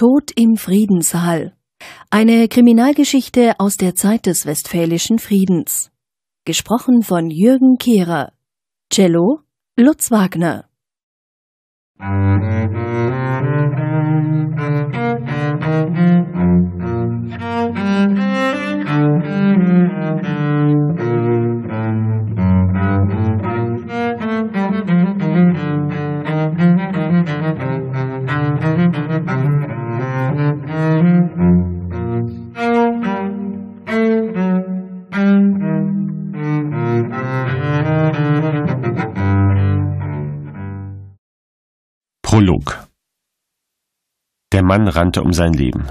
Tod im Friedenssaal. Eine Kriminalgeschichte aus der Zeit des Westfälischen Friedens. Gesprochen von Jürgen Kehrer. Cello Lutz Wagner. Musik Prolog Der Mann rannte um sein Leben.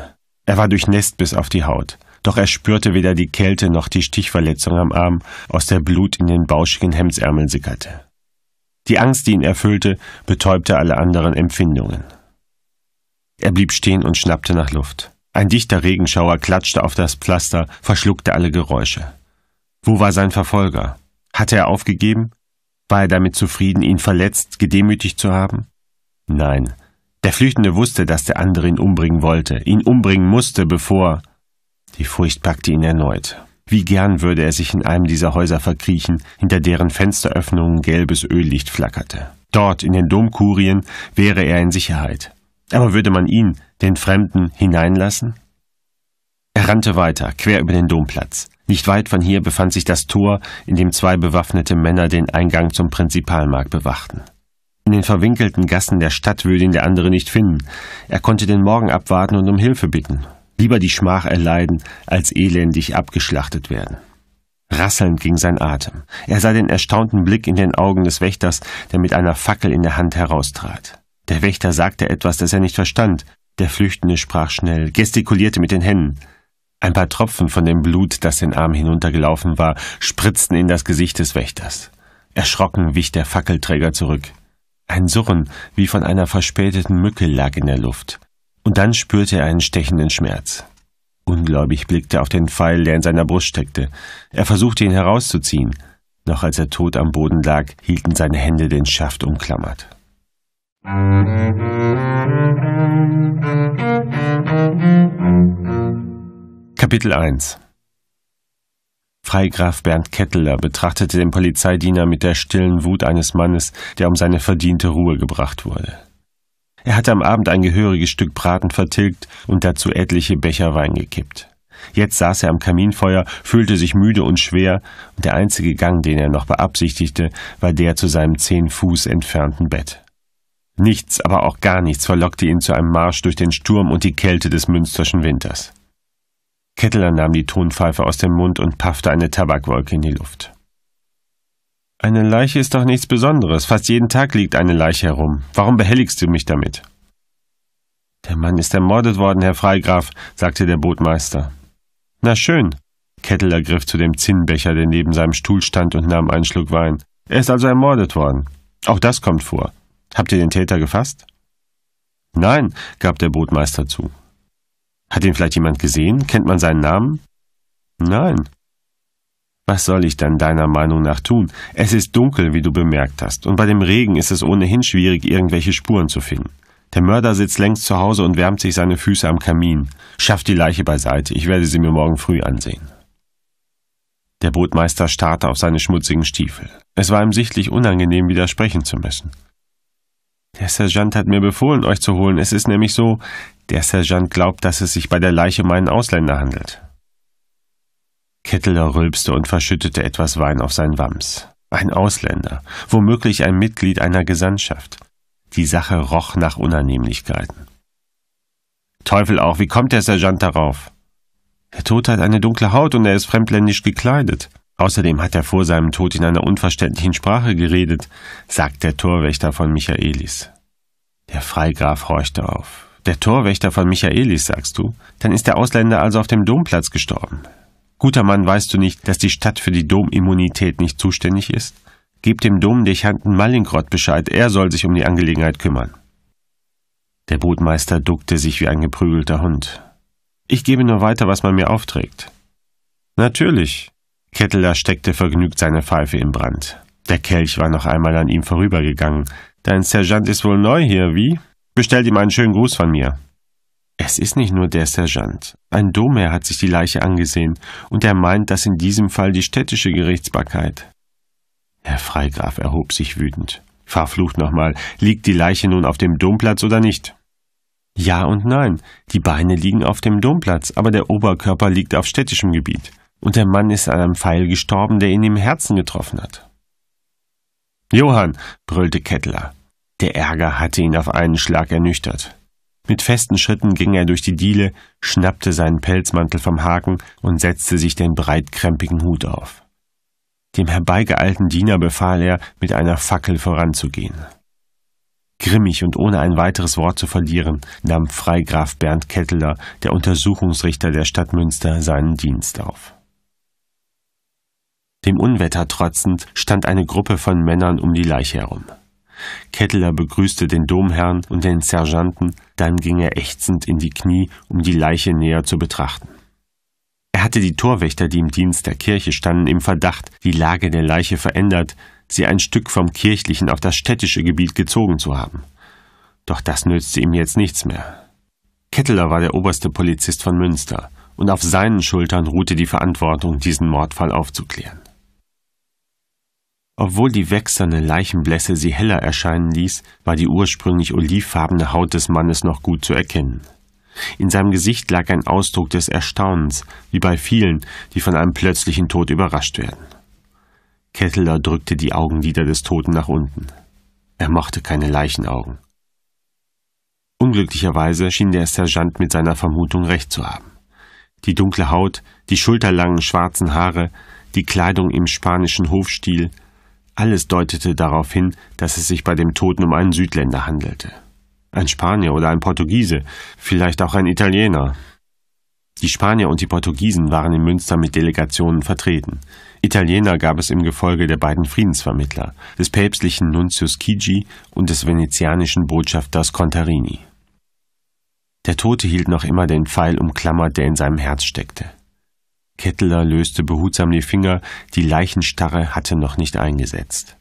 Er war durchnässt bis auf die Haut. Doch er spürte weder die Kälte noch die Stichverletzung am Arm, aus der Blut in den bauschigen Hemdsärmeln sickerte. Die Angst, die ihn erfüllte, betäubte alle anderen Empfindungen. Er blieb stehen und schnappte nach Luft. Ein dichter Regenschauer klatschte auf das Pflaster, verschluckte alle Geräusche. Wo war sein Verfolger? Hatte er aufgegeben? War er damit zufrieden, ihn verletzt, gedemütigt zu haben? Nein, der Flüchtende wusste, dass der andere ihn umbringen wollte, ihn umbringen musste, bevor. Die Furcht packte ihn erneut. Wie gern würde er sich in einem dieser Häuser verkriechen, hinter deren Fensteröffnungen gelbes Öllicht flackerte. Dort, in den Domkurien, wäre er in Sicherheit. Aber würde man ihn, den Fremden, hineinlassen? Er rannte weiter, quer über den Domplatz. Nicht weit von hier befand sich das Tor, in dem zwei bewaffnete Männer den Eingang zum Prinzipalmarkt bewachten. In den verwinkelten Gassen der Stadt würde ihn der andere nicht finden. Er konnte den Morgen abwarten und um Hilfe bitten. Lieber die Schmach erleiden, als elendig abgeschlachtet werden. Rasselnd ging sein Atem. Er sah den erstaunten Blick in den Augen des Wächters, der mit einer Fackel in der Hand heraustrat. Der Wächter sagte etwas, das er nicht verstand. Der Flüchtende sprach schnell, gestikulierte mit den Händen. Ein paar Tropfen von dem Blut, das den Arm hinuntergelaufen war, spritzten in das Gesicht des Wächters. Erschrocken wich der Fackelträger zurück. Ein Surren wie von einer verspäteten Mücke lag in der Luft. Und dann spürte er einen stechenden Schmerz. Ungläubig blickte er auf den Pfeil, der in seiner Brust steckte. Er versuchte ihn herauszuziehen. Noch als er tot am Boden lag, hielten seine Hände den Schaft umklammert. Kapitel 1 Freigraf Bernd Ketteler betrachtete den Polizeidiener mit der stillen Wut eines Mannes, der um seine verdiente Ruhe gebracht wurde. Er hatte am Abend ein gehöriges Stück Braten vertilgt und dazu etliche Becher Wein gekippt. Jetzt saß er am Kaminfeuer, fühlte sich müde und schwer, und der einzige Gang, den er noch beabsichtigte, war der zu seinem zehn Fuß entfernten Bett. Nichts, aber auch gar nichts verlockte ihn zu einem Marsch durch den Sturm und die Kälte des Münsterschen Winters. Ketteler nahm die Tonpfeife aus dem Mund und paffte eine Tabakwolke in die Luft. Eine Leiche ist doch nichts Besonderes. Fast jeden Tag liegt eine Leiche herum. Warum behelligst du mich damit? Der Mann ist ermordet worden, Herr Freigraf, sagte der Bootmeister. Na schön. Ketteler griff zu dem Zinnbecher, der neben seinem Stuhl stand, und nahm einen Schluck Wein. Er ist also ermordet worden. Auch das kommt vor. Habt ihr den Täter gefasst? Nein, gab der Bootmeister zu. Hat ihn vielleicht jemand gesehen? Kennt man seinen Namen? Nein. Was soll ich dann deiner Meinung nach tun? Es ist dunkel, wie du bemerkt hast, und bei dem Regen ist es ohnehin schwierig, irgendwelche Spuren zu finden. Der Mörder sitzt längst zu Hause und wärmt sich seine Füße am Kamin. Schaff die Leiche beiseite, ich werde sie mir morgen früh ansehen. Der Bootmeister starrte auf seine schmutzigen Stiefel. Es war ihm sichtlich unangenehm, widersprechen zu müssen. Der Sergeant hat mir befohlen, euch zu holen. Es ist nämlich so, der Sergeant glaubt, dass es sich bei der Leiche um einen Ausländer handelt. Ketteler rülpste und verschüttete etwas Wein auf sein Wams. Ein Ausländer, womöglich ein Mitglied einer Gesandtschaft. Die Sache roch nach Unannehmlichkeiten. Teufel auch, wie kommt der Sergeant darauf? Der Tote hat eine dunkle Haut und er ist fremdländisch gekleidet. Außerdem hat er vor seinem Tod in einer unverständlichen Sprache geredet, sagt der Torwächter von Michaelis. Der Freigraf horchte auf. Der Torwächter von Michaelis, sagst du? Dann ist der Ausländer also auf dem Domplatz gestorben. Guter Mann, weißt du nicht, dass die Stadt für die Domimmunität nicht zuständig ist? Gib dem Domdechanten Mallingrott Bescheid, er soll sich um die Angelegenheit kümmern. Der Bootmeister duckte sich wie ein geprügelter Hund. Ich gebe nur weiter, was man mir aufträgt. Natürlich, Ketteler steckte vergnügt seine Pfeife im Brand. Der Kelch war noch einmal an ihm vorübergegangen. Dein Sergeant ist wohl neu hier, wie? Bestellt ihm einen schönen Gruß von mir. Es ist nicht nur der Sergeant. Ein Domherr hat sich die Leiche angesehen und er meint, dass in diesem Fall die städtische Gerichtsbarkeit. Herr Freigraf erhob sich wütend. Verflucht nochmal, liegt die Leiche nun auf dem Domplatz oder nicht? Ja und nein. Die Beine liegen auf dem Domplatz, aber der Oberkörper liegt auf städtischem Gebiet und der Mann ist an einem Pfeil gestorben, der ihn im Herzen getroffen hat. Johann, brüllte Kettler. Der Ärger hatte ihn auf einen Schlag ernüchtert. Mit festen Schritten ging er durch die Diele, schnappte seinen Pelzmantel vom Haken und setzte sich den breitkrempigen Hut auf. Dem herbeigeeilten Diener befahl er, mit einer Fackel voranzugehen. Grimmig und ohne ein weiteres Wort zu verlieren, nahm Freigraf Bernd Ketteler, der Untersuchungsrichter der Stadt Münster, seinen Dienst auf. Dem Unwetter trotzend stand eine Gruppe von Männern um die Leiche herum. Ketteler begrüßte den Domherrn und den Sergeanten, dann ging er ächzend in die Knie, um die Leiche näher zu betrachten. Er hatte die Torwächter, die im Dienst der Kirche standen, im Verdacht, die Lage der Leiche verändert, sie ein Stück vom kirchlichen auf das städtische Gebiet gezogen zu haben. Doch das nützte ihm jetzt nichts mehr. Ketteler war der oberste Polizist von Münster, und auf seinen Schultern ruhte die Verantwortung, diesen Mordfall aufzuklären. Obwohl die wächserne Leichenblässe sie heller erscheinen ließ, war die ursprünglich olivfarbene Haut des Mannes noch gut zu erkennen. In seinem Gesicht lag ein Ausdruck des Erstaunens, wie bei vielen, die von einem plötzlichen Tod überrascht werden. Ketteler drückte die Augenlider des Toten nach unten. Er mochte keine Leichenaugen. Unglücklicherweise schien der Sergeant mit seiner Vermutung recht zu haben. Die dunkle Haut, die schulterlangen schwarzen Haare, die Kleidung im spanischen Hofstil, alles deutete darauf hin, dass es sich bei dem Toten um einen Südländer handelte. Ein Spanier oder ein Portugiese, vielleicht auch ein Italiener. Die Spanier und die Portugiesen waren in Münster mit Delegationen vertreten. Italiener gab es im Gefolge der beiden Friedensvermittler, des päpstlichen Nunzius Chigi und des venezianischen Botschafters Contarini. Der Tote hielt noch immer den Pfeil umklammert, der in seinem Herz steckte. Ketteler löste behutsam die Finger, die Leichenstarre hatte noch nicht eingesetzt.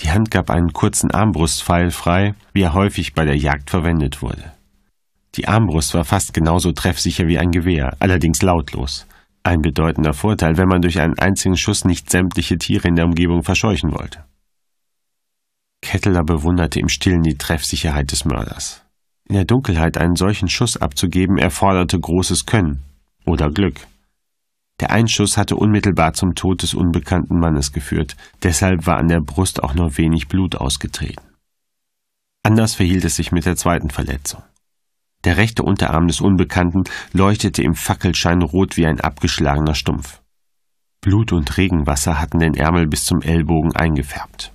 Die Hand gab einen kurzen Armbrustpfeil frei, wie er häufig bei der Jagd verwendet wurde. Die Armbrust war fast genauso treffsicher wie ein Gewehr, allerdings lautlos. Ein bedeutender Vorteil, wenn man durch einen einzigen Schuss nicht sämtliche Tiere in der Umgebung verscheuchen wollte. Ketteler bewunderte im Stillen die Treffsicherheit des Mörders. In der Dunkelheit einen solchen Schuss abzugeben erforderte großes Können oder Glück. Der Einschuss hatte unmittelbar zum Tod des unbekannten Mannes geführt, deshalb war an der Brust auch nur wenig Blut ausgetreten. Anders verhielt es sich mit der zweiten Verletzung. Der rechte Unterarm des Unbekannten leuchtete im Fackelschein rot wie ein abgeschlagener Stumpf. Blut und Regenwasser hatten den Ärmel bis zum Ellbogen eingefärbt.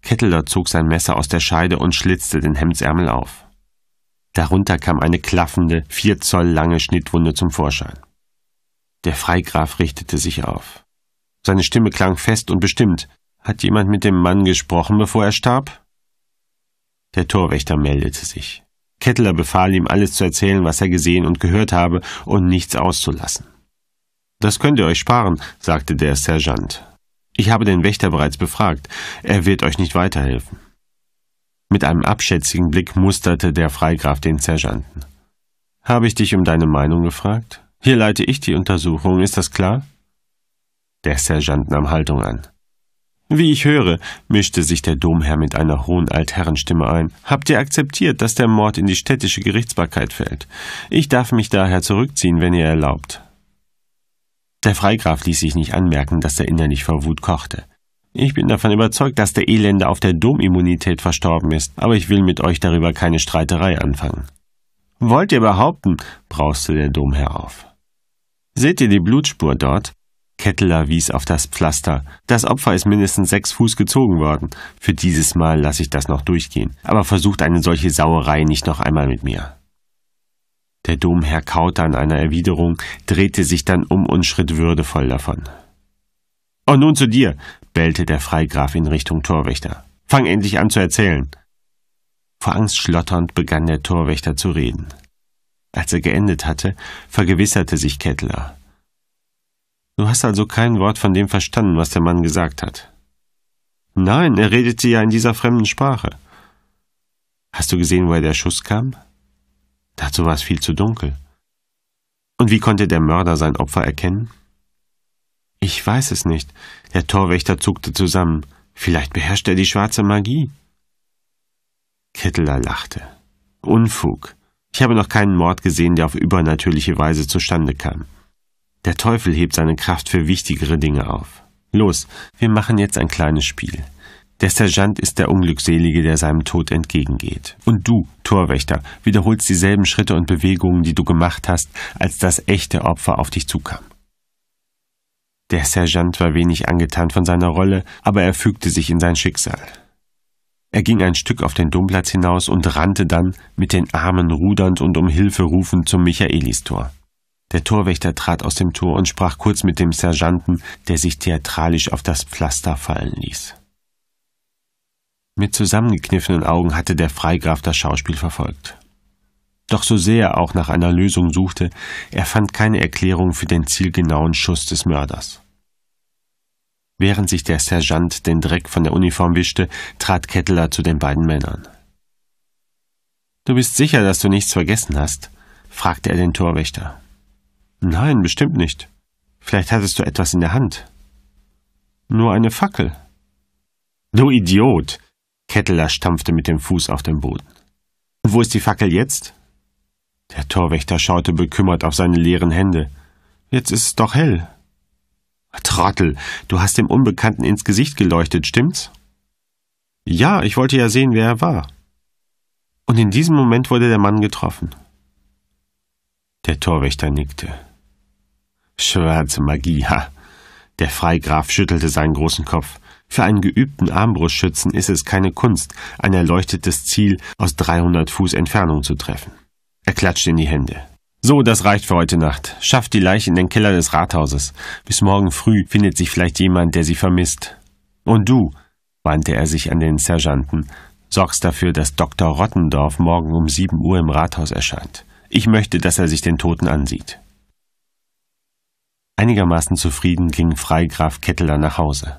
Ketteler zog sein Messer aus der Scheide und schlitzte den Hemdsärmel auf. Darunter kam eine klaffende, vier Zoll lange Schnittwunde zum Vorschein. Der Freigraf richtete sich auf. Seine Stimme klang fest und bestimmt. Hat jemand mit dem Mann gesprochen, bevor er starb? Der Torwächter meldete sich. Kettler befahl ihm, alles zu erzählen, was er gesehen und gehört habe, und nichts auszulassen. Das könnt ihr euch sparen, sagte der Sergeant. Ich habe den Wächter bereits befragt. Er wird euch nicht weiterhelfen. Mit einem abschätzigen Blick musterte der Freigraf den Sergeanten. Habe ich dich um deine Meinung gefragt? Hier leite ich die Untersuchung, ist das klar? Der Sergeant nahm Haltung an. Wie ich höre, mischte sich der Domherr mit einer hohen Altherrenstimme ein, habt ihr akzeptiert, dass der Mord in die städtische Gerichtsbarkeit fällt. Ich darf mich daher zurückziehen, wenn ihr erlaubt. Der Freigraf ließ sich nicht anmerken, dass er innerlich vor Wut kochte. Ich bin davon überzeugt, dass der Elende auf der Domimmunität verstorben ist, aber ich will mit euch darüber keine Streiterei anfangen. Wollt ihr behaupten, brauste der Domherr auf. Seht ihr die Blutspur dort? Ketteler wies auf das Pflaster. Das Opfer ist mindestens sechs Fuß gezogen worden. Für dieses Mal lasse ich das noch durchgehen. Aber versucht eine solche Sauerei nicht noch einmal mit mir. Der Domherr kaute an einer Erwiderung, drehte sich dann um und schritt würdevoll davon. Und oh, nun zu dir, bellte der Freigraf in Richtung Torwächter. Fang endlich an zu erzählen. Vor Angst schlotternd begann der Torwächter zu reden. Als er geendet hatte, vergewisserte sich Kettler. Du hast also kein Wort von dem verstanden, was der Mann gesagt hat. Nein, er redete ja in dieser fremden Sprache. Hast du gesehen, woher der Schuss kam? Dazu war es viel zu dunkel. Und wie konnte der Mörder sein Opfer erkennen? Ich weiß es nicht. Der Torwächter zuckte zusammen. Vielleicht beherrscht er die schwarze Magie. Kettler lachte. Unfug. Ich habe noch keinen Mord gesehen, der auf übernatürliche Weise zustande kam. Der Teufel hebt seine Kraft für wichtigere Dinge auf. Los, wir machen jetzt ein kleines Spiel. Der Sergeant ist der Unglückselige, der seinem Tod entgegengeht. Und du, Torwächter, wiederholst dieselben Schritte und Bewegungen, die du gemacht hast, als das echte Opfer auf dich zukam. Der Sergeant war wenig angetan von seiner Rolle, aber er fügte sich in sein Schicksal. Er ging ein Stück auf den Domplatz hinaus und rannte dann, mit den Armen rudernd und um Hilfe rufend, zum Michaelistor. Der Torwächter trat aus dem Tor und sprach kurz mit dem Sergeanten, der sich theatralisch auf das Pflaster fallen ließ. Mit zusammengekniffenen Augen hatte der Freigraf das Schauspiel verfolgt. Doch so sehr er auch nach einer Lösung suchte, er fand keine Erklärung für den zielgenauen Schuss des Mörders. Während sich der Sergeant den Dreck von der Uniform wischte, trat Ketteler zu den beiden Männern. Du bist sicher, dass du nichts vergessen hast? fragte er den Torwächter. Nein, bestimmt nicht. Vielleicht hattest du etwas in der Hand. Nur eine Fackel. Du Idiot! Ketteler stampfte mit dem Fuß auf den Boden. Und wo ist die Fackel jetzt? Der Torwächter schaute bekümmert auf seine leeren Hände. Jetzt ist es doch hell. Trottel, du hast dem Unbekannten ins Gesicht geleuchtet, stimmt's? Ja, ich wollte ja sehen, wer er war. Und in diesem Moment wurde der Mann getroffen. Der Torwächter nickte. Schwarze Magie, ha! Der Freigraf schüttelte seinen großen Kopf. Für einen geübten Armbrustschützen ist es keine Kunst, ein erleuchtetes Ziel aus 300 Fuß Entfernung zu treffen. Er klatschte in die Hände. So, das reicht für heute Nacht. Schafft die Leiche in den Keller des Rathauses. Bis morgen früh findet sich vielleicht jemand, der sie vermisst. Und du, wandte er sich an den Sergeanten, sorgst dafür, dass Dr. Rottendorf morgen um sieben Uhr im Rathaus erscheint. Ich möchte, dass er sich den Toten ansieht. Einigermaßen zufrieden ging Freigraf Ketteler nach Hause.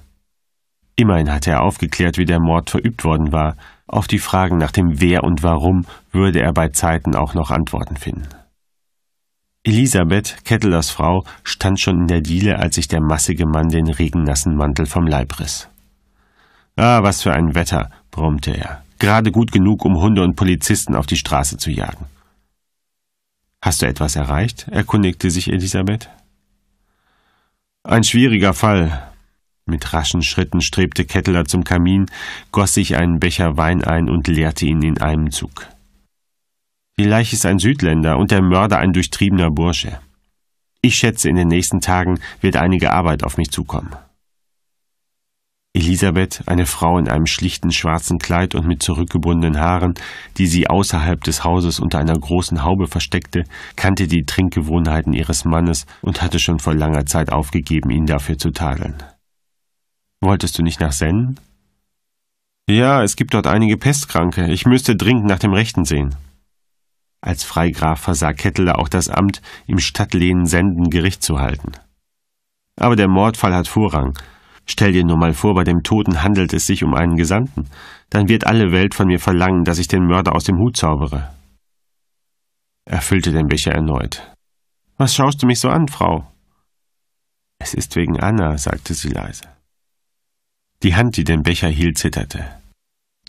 Immerhin hatte er aufgeklärt, wie der Mord verübt worden war. Auf die Fragen nach dem Wer und Warum würde er bei Zeiten auch noch Antworten finden. Elisabeth, Kettelers Frau, stand schon in der Diele, als sich der massige Mann den regennassen Mantel vom Leib riss. Ah, was für ein Wetter, brummte er. Gerade gut genug, um Hunde und Polizisten auf die Straße zu jagen. Hast du etwas erreicht? erkundigte sich Elisabeth. Ein schwieriger Fall. Mit raschen Schritten strebte Ketteler zum Kamin, goss sich einen Becher Wein ein und leerte ihn in einem Zug. Vielleicht ist ein Südländer und der Mörder ein durchtriebener Bursche. Ich schätze, in den nächsten Tagen wird einige Arbeit auf mich zukommen. Elisabeth, eine Frau in einem schlichten schwarzen Kleid und mit zurückgebundenen Haaren, die sie außerhalb des Hauses unter einer großen Haube versteckte, kannte die Trinkgewohnheiten ihres Mannes und hatte schon vor langer Zeit aufgegeben, ihn dafür zu tadeln. Wolltest du nicht nach Sennen? Ja, es gibt dort einige Pestkranke. Ich müsste dringend nach dem Rechten sehen. Als Freigraf versah Ketteler auch das Amt, im Stadtlehen Senden Gericht zu halten. Aber der Mordfall hat Vorrang. Stell dir nur mal vor, bei dem Toten handelt es sich um einen Gesandten. Dann wird alle Welt von mir verlangen, dass ich den Mörder aus dem Hut zaubere. Erfüllte den Becher erneut. Was schaust du mich so an, Frau? Es ist wegen Anna, sagte sie leise. Die Hand, die den Becher hielt, zitterte.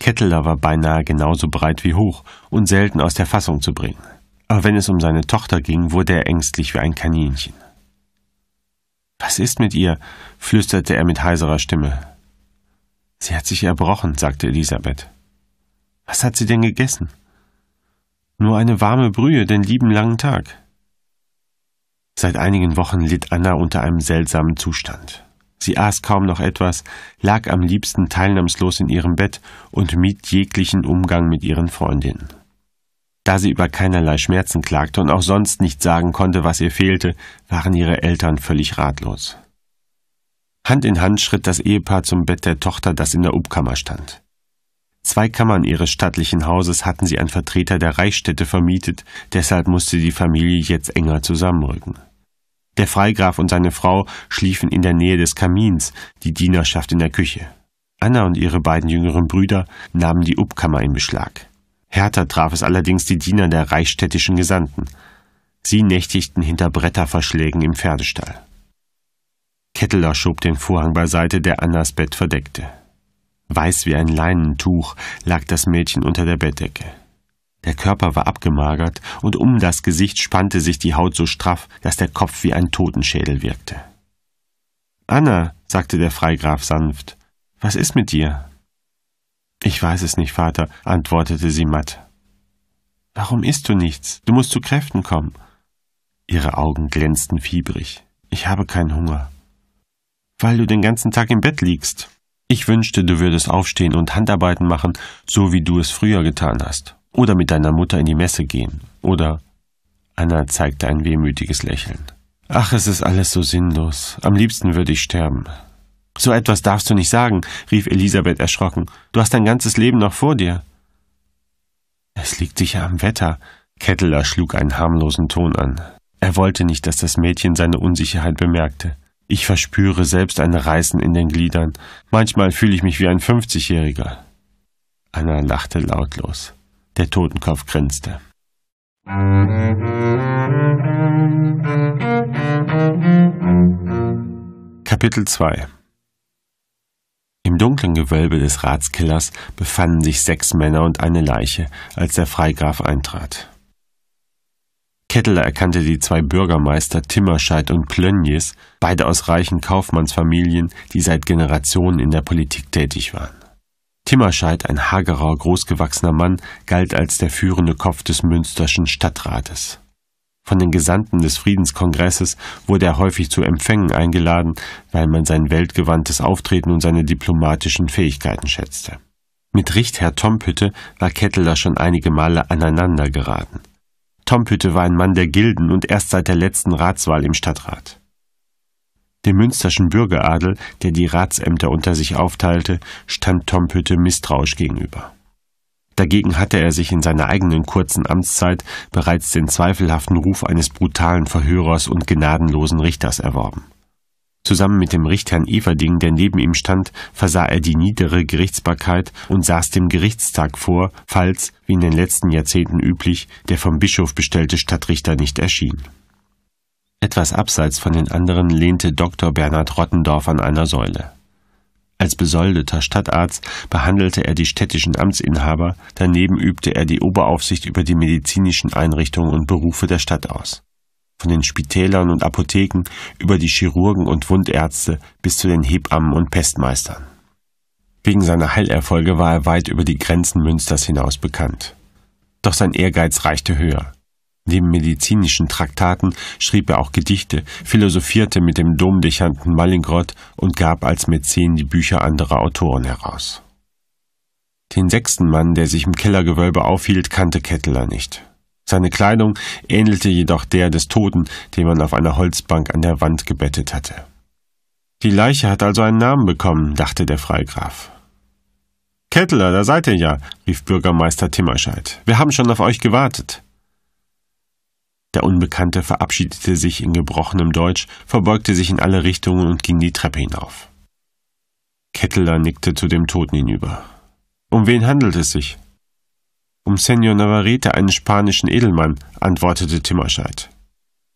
Ketteler war beinahe genauso breit wie hoch und selten aus der Fassung zu bringen. Aber wenn es um seine Tochter ging, wurde er ängstlich wie ein Kaninchen. Was ist mit ihr? flüsterte er mit heiserer Stimme. Sie hat sich erbrochen, sagte Elisabeth. Was hat sie denn gegessen? Nur eine warme Brühe den lieben langen Tag. Seit einigen Wochen litt Anna unter einem seltsamen Zustand. Sie aß kaum noch etwas, lag am liebsten teilnahmslos in ihrem Bett und mied jeglichen Umgang mit ihren Freundinnen. Da sie über keinerlei Schmerzen klagte und auch sonst nicht sagen konnte, was ihr fehlte, waren ihre Eltern völlig ratlos. Hand in Hand schritt das Ehepaar zum Bett der Tochter, das in der Obkammer stand. Zwei Kammern ihres stattlichen Hauses hatten sie an Vertreter der Reichsstädte vermietet, deshalb musste die Familie jetzt enger zusammenrücken. Der Freigraf und seine Frau schliefen in der Nähe des Kamins, die Dienerschaft in der Küche. Anna und ihre beiden jüngeren Brüder nahmen die Obkammer in Beschlag. Härter traf es allerdings die Diener der reichsstädtischen Gesandten. Sie nächtigten hinter Bretterverschlägen im Pferdestall. Ketteler schob den Vorhang beiseite, der Annas Bett verdeckte. Weiß wie ein Leinentuch lag das Mädchen unter der Bettdecke. Der Körper war abgemagert und um das Gesicht spannte sich die Haut so straff, dass der Kopf wie ein Totenschädel wirkte. Anna, sagte der Freigraf sanft, was ist mit dir? Ich weiß es nicht, Vater, antwortete sie matt. Warum isst du nichts? Du musst zu Kräften kommen. Ihre Augen glänzten fiebrig. Ich habe keinen Hunger. Weil du den ganzen Tag im Bett liegst. Ich wünschte, du würdest aufstehen und Handarbeiten machen, so wie du es früher getan hast. Oder mit deiner Mutter in die Messe gehen. Oder Anna zeigte ein wehmütiges Lächeln. Ach, es ist alles so sinnlos. Am liebsten würde ich sterben. So etwas darfst du nicht sagen, rief Elisabeth erschrocken. Du hast dein ganzes Leben noch vor dir. Es liegt sicher am Wetter. Ketteler schlug einen harmlosen Ton an. Er wollte nicht, dass das Mädchen seine Unsicherheit bemerkte. Ich verspüre selbst ein Reißen in den Gliedern. Manchmal fühle ich mich wie ein Fünfzigjähriger. Anna lachte lautlos. Der Totenkopf grinste. Kapitel 2 Im dunklen Gewölbe des Ratskillers befanden sich sechs Männer und eine Leiche, als der Freigraf eintrat. Kettler erkannte die zwei Bürgermeister Timmerscheid und Plönjes, beide aus reichen Kaufmannsfamilien, die seit Generationen in der Politik tätig waren. Timmerscheid, ein hagerer, großgewachsener Mann, galt als der führende Kopf des Münsterschen Stadtrates. Von den Gesandten des Friedenskongresses wurde er häufig zu Empfängen eingeladen, weil man sein weltgewandtes Auftreten und seine diplomatischen Fähigkeiten schätzte. Mit Richtherr Tompütte war Ketteler schon einige Male aneinander geraten. Tompütte war ein Mann der Gilden und erst seit der letzten Ratswahl im Stadtrat. Dem münsterschen Bürgeradel, der die Ratsämter unter sich aufteilte, stand Tom Tompütte misstrauisch gegenüber. Dagegen hatte er sich in seiner eigenen kurzen Amtszeit bereits den zweifelhaften Ruf eines brutalen Verhörers und gnadenlosen Richters erworben. Zusammen mit dem Richtherrn Everding, der neben ihm stand, versah er die niedere Gerichtsbarkeit und saß dem Gerichtstag vor, falls, wie in den letzten Jahrzehnten üblich, der vom Bischof bestellte Stadtrichter nicht erschien. Etwas abseits von den anderen lehnte Dr. Bernhard Rottendorf an einer Säule. Als besoldeter Stadtarzt behandelte er die städtischen Amtsinhaber, daneben übte er die Oberaufsicht über die medizinischen Einrichtungen und Berufe der Stadt aus. Von den Spitälern und Apotheken über die Chirurgen und Wundärzte bis zu den Hebammen und Pestmeistern. Wegen seiner Heilerfolge war er weit über die Grenzen Münsters hinaus bekannt. Doch sein Ehrgeiz reichte höher. Neben medizinischen Traktaten schrieb er auch Gedichte, philosophierte mit dem Domdechanten Mallingrott und gab als Mäzen die Bücher anderer Autoren heraus. Den sechsten Mann, der sich im Kellergewölbe aufhielt, kannte Ketteler nicht. Seine Kleidung ähnelte jedoch der des Toten, den man auf einer Holzbank an der Wand gebettet hatte. Die Leiche hat also einen Namen bekommen, dachte der Freigraf. Ketteler, da seid ihr ja, rief Bürgermeister Timmerscheid. Wir haben schon auf euch gewartet. Der Unbekannte verabschiedete sich in gebrochenem Deutsch, verbeugte sich in alle Richtungen und ging die Treppe hinauf. Ketteler nickte zu dem Toten hinüber. Um wen handelt es sich? Um Senor Navarrete, einen spanischen Edelmann, antwortete Timmerscheid.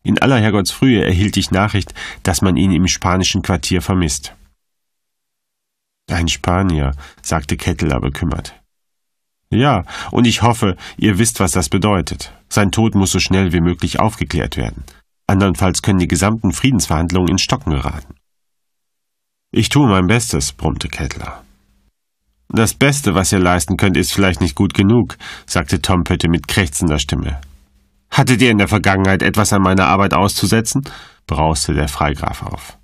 In aller Herrgottsfrühe erhielt ich Nachricht, dass man ihn im spanischen Quartier vermisst. Ein Spanier, sagte Ketteler bekümmert. Ja, und ich hoffe, ihr wisst, was das bedeutet. Sein Tod muss so schnell wie möglich aufgeklärt werden. Andernfalls können die gesamten Friedensverhandlungen in Stocken geraten. Ich tue mein Bestes, brummte Kettler. Das Beste, was ihr leisten könnt, ist vielleicht nicht gut genug, sagte Tom Pötte mit krächzender Stimme. Hattet ihr in der Vergangenheit etwas an meiner Arbeit auszusetzen? brauste der Freigraf auf.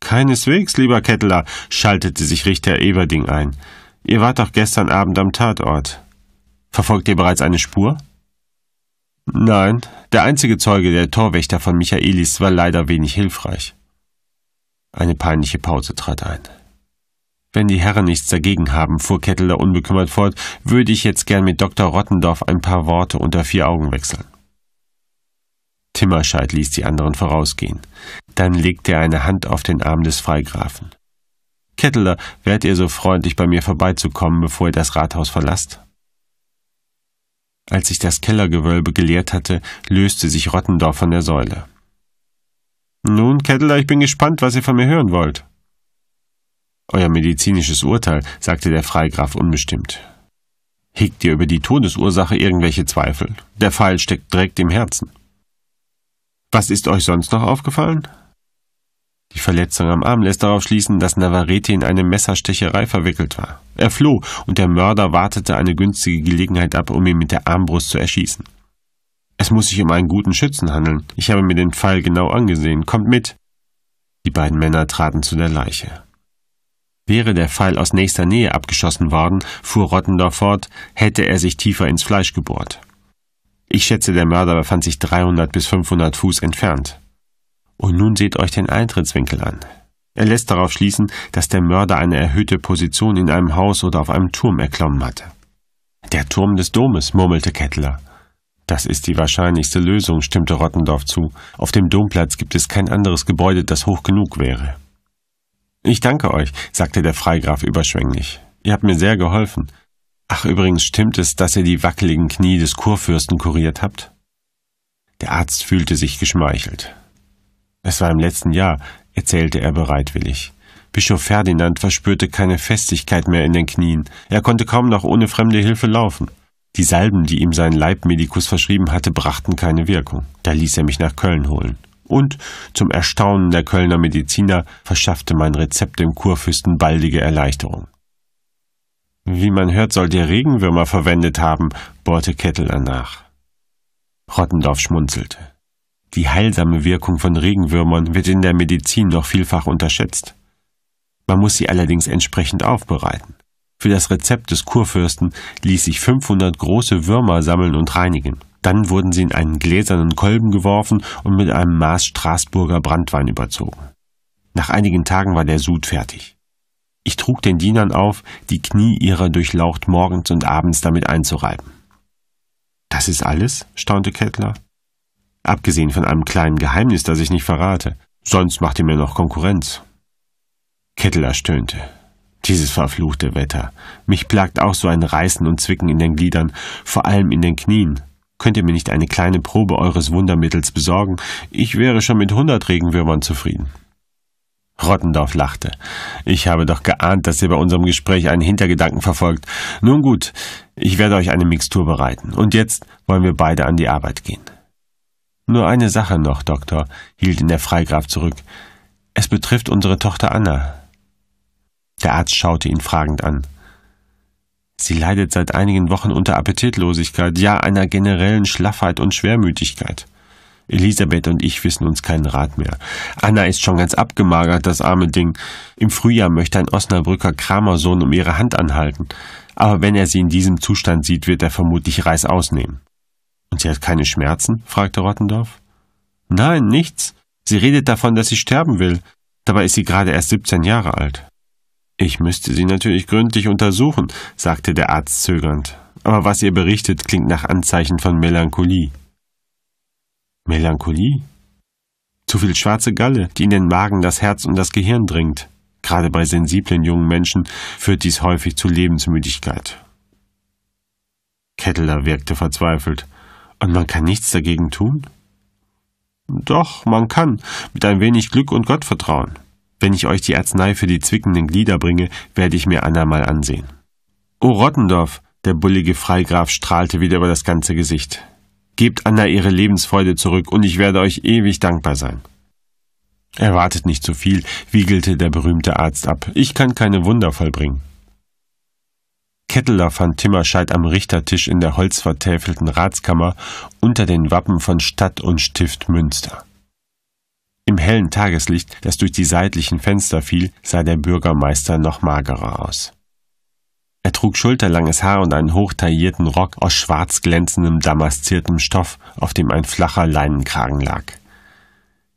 Keineswegs, lieber Kettler, schaltete sich Richter Everding ein. Ihr wart doch gestern Abend am Tatort. Verfolgt ihr bereits eine Spur? Nein, der einzige Zeuge, der Torwächter von Michaelis, war leider wenig hilfreich. Eine peinliche Pause trat ein. Wenn die Herren nichts dagegen haben, fuhr Ketteler unbekümmert fort, würde ich jetzt gern mit Dr. Rottendorf ein paar Worte unter vier Augen wechseln. Timmerscheid ließ die anderen vorausgehen. Dann legte er eine Hand auf den Arm des Freigrafen. Ketteler, wärt ihr so freundlich, bei mir vorbeizukommen, bevor ihr das Rathaus verlasst? Als sich das Kellergewölbe geleert hatte, löste sich Rottendorf von der Säule. Nun, Ketteler, ich bin gespannt, was ihr von mir hören wollt. Euer medizinisches Urteil, sagte der Freigraf unbestimmt. Hegt ihr über die Todesursache irgendwelche Zweifel? Der Pfeil steckt direkt im Herzen. Was ist euch sonst noch aufgefallen? Die Verletzung am Arm lässt darauf schließen, dass Navarrete in eine Messerstecherei verwickelt war. Er floh und der Mörder wartete eine günstige Gelegenheit ab, um ihn mit der Armbrust zu erschießen. Es muss sich um einen guten Schützen handeln. Ich habe mir den Fall genau angesehen. Kommt mit! Die beiden Männer traten zu der Leiche. Wäre der Pfeil aus nächster Nähe abgeschossen worden, fuhr Rottendorf fort, hätte er sich tiefer ins Fleisch gebohrt. Ich schätze, der Mörder befand sich 300 bis 500 Fuß entfernt. Und nun seht euch den Eintrittswinkel an. Er lässt darauf schließen, dass der Mörder eine erhöhte Position in einem Haus oder auf einem Turm erklommen hatte. Der Turm des Domes, murmelte Kettler. Das ist die wahrscheinlichste Lösung, stimmte Rottendorf zu. Auf dem Domplatz gibt es kein anderes Gebäude, das hoch genug wäre. Ich danke euch, sagte der Freigraf überschwänglich. Ihr habt mir sehr geholfen. Ach, übrigens stimmt es, dass ihr die wackeligen Knie des Kurfürsten kuriert habt? Der Arzt fühlte sich geschmeichelt. Es war im letzten Jahr, erzählte er bereitwillig. Bischof Ferdinand verspürte keine Festigkeit mehr in den Knien. Er konnte kaum noch ohne fremde Hilfe laufen. Die Salben, die ihm sein Leibmedikus verschrieben hatte, brachten keine Wirkung. Da ließ er mich nach Köln holen. Und zum Erstaunen der Kölner Mediziner verschaffte mein Rezept dem Kurfürsten baldige Erleichterung. Wie man hört, soll der Regenwürmer verwendet haben, bohrte Ketteler nach. Rottendorf schmunzelte. Die heilsame Wirkung von Regenwürmern wird in der Medizin noch vielfach unterschätzt. Man muss sie allerdings entsprechend aufbereiten. Für das Rezept des Kurfürsten ließ sich 500 große Würmer sammeln und reinigen. Dann wurden sie in einen gläsernen Kolben geworfen und mit einem Maß Straßburger Brandwein überzogen. Nach einigen Tagen war der Sud fertig. Ich trug den Dienern auf, die Knie ihrer durchlaucht morgens und abends damit einzureiben. Das ist alles? staunte Kettler. Abgesehen von einem kleinen Geheimnis, das ich nicht verrate. Sonst macht ihr mir noch Konkurrenz. Ketteler stöhnte. Dieses verfluchte Wetter. Mich plagt auch so ein Reißen und Zwicken in den Gliedern, vor allem in den Knien. Könnt ihr mir nicht eine kleine Probe eures Wundermittels besorgen? Ich wäre schon mit hundert Regenwürmern zufrieden. Rottendorf lachte. Ich habe doch geahnt, dass ihr bei unserem Gespräch einen Hintergedanken verfolgt. Nun gut, ich werde euch eine Mixtur bereiten. Und jetzt wollen wir beide an die Arbeit gehen. Nur eine Sache noch, Doktor, hielt ihn der Freigraf zurück. Es betrifft unsere Tochter Anna. Der Arzt schaute ihn fragend an. Sie leidet seit einigen Wochen unter Appetitlosigkeit, ja einer generellen Schlaffheit und Schwermütigkeit. Elisabeth und ich wissen uns keinen Rat mehr. Anna ist schon ganz abgemagert, das arme Ding. Im Frühjahr möchte ein Osnabrücker Kramersohn um ihre Hand anhalten. Aber wenn er sie in diesem Zustand sieht, wird er vermutlich Reis ausnehmen. Und sie hat keine Schmerzen? fragte Rottendorf. Nein, nichts. Sie redet davon, dass sie sterben will. Dabei ist sie gerade erst 17 Jahre alt. Ich müsste sie natürlich gründlich untersuchen, sagte der Arzt zögernd. Aber was ihr berichtet, klingt nach Anzeichen von Melancholie. Melancholie? Zu viel schwarze Galle, die in den Magen, das Herz und das Gehirn dringt. Gerade bei sensiblen jungen Menschen führt dies häufig zu Lebensmüdigkeit. Ketteler wirkte verzweifelt. Und man kann nichts dagegen tun? Doch, man kann, mit ein wenig Glück und Gottvertrauen. Wenn ich euch die Arznei für die zwickenden Glieder bringe, werde ich mir Anna mal ansehen. O Rottendorf, der bullige Freigraf strahlte wieder über das ganze Gesicht. Gebt Anna ihre Lebensfreude zurück, und ich werde euch ewig dankbar sein. Erwartet nicht zu viel, wiegelte der berühmte Arzt ab. Ich kann keine Wunder vollbringen. Ketteler fand Timmerscheid am Richtertisch in der holzvertäfelten Ratskammer unter den Wappen von Stadt und Stift Münster. Im hellen Tageslicht, das durch die seitlichen Fenster fiel, sah der Bürgermeister noch magerer aus. Er trug schulterlanges Haar und einen hochtaillierten Rock aus schwarz glänzendem damastiertem Stoff, auf dem ein flacher Leinenkragen lag.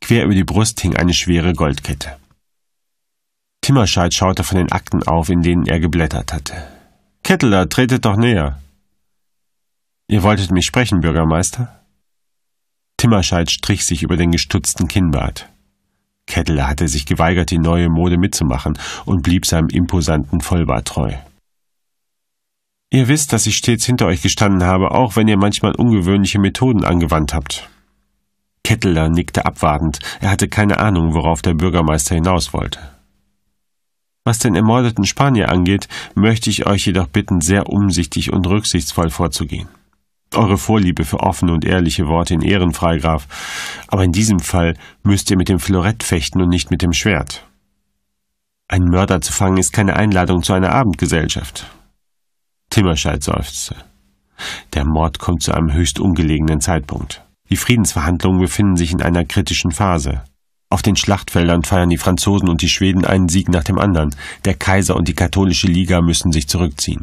Quer über die Brust hing eine schwere Goldkette. Timmerscheid schaute von den Akten auf, in denen er geblättert hatte. Ketteler, tretet doch näher. Ihr wolltet mich sprechen, Bürgermeister? Timmerscheid strich sich über den gestutzten Kinnbart. Ketteler hatte sich geweigert, die neue Mode mitzumachen und blieb seinem imposanten Vollbart treu. Ihr wisst, dass ich stets hinter euch gestanden habe, auch wenn ihr manchmal ungewöhnliche Methoden angewandt habt. Ketteler nickte abwartend, er hatte keine Ahnung, worauf der Bürgermeister hinaus wollte. Was den ermordeten Spanier angeht, möchte ich euch jedoch bitten, sehr umsichtig und rücksichtsvoll vorzugehen. Eure Vorliebe für offene und ehrliche Worte in Ehren, Freigraf, aber in diesem Fall müsst ihr mit dem Florett fechten und nicht mit dem Schwert. Einen Mörder zu fangen ist keine Einladung zu einer Abendgesellschaft. Timmerscheid seufzte. Der Mord kommt zu einem höchst ungelegenen Zeitpunkt. Die Friedensverhandlungen befinden sich in einer kritischen Phase. Auf den Schlachtfeldern feiern die Franzosen und die Schweden einen Sieg nach dem anderen. Der Kaiser und die katholische Liga müssen sich zurückziehen.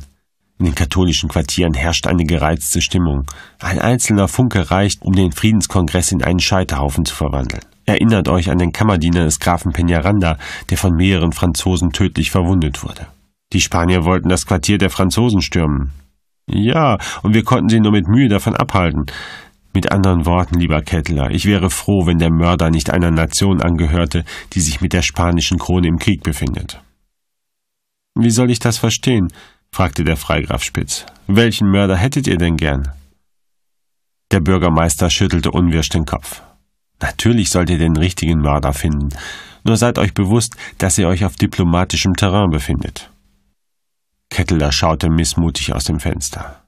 In den katholischen Quartieren herrscht eine gereizte Stimmung. Ein einzelner Funke reicht, um den Friedenskongress in einen Scheiterhaufen zu verwandeln. Erinnert euch an den Kammerdiener des Grafen Peñaranda, der von mehreren Franzosen tödlich verwundet wurde. Die Spanier wollten das Quartier der Franzosen stürmen. Ja, und wir konnten sie nur mit Mühe davon abhalten. Mit anderen Worten, lieber Kettler, ich wäre froh, wenn der Mörder nicht einer Nation angehörte, die sich mit der spanischen Krone im Krieg befindet. Wie soll ich das verstehen? fragte der Freigraf Spitz. Welchen Mörder hättet ihr denn gern? Der Bürgermeister schüttelte unwirsch den Kopf. Natürlich sollt ihr den richtigen Mörder finden, nur seid euch bewusst, dass ihr euch auf diplomatischem Terrain befindet. Ketteler schaute missmutig aus dem Fenster.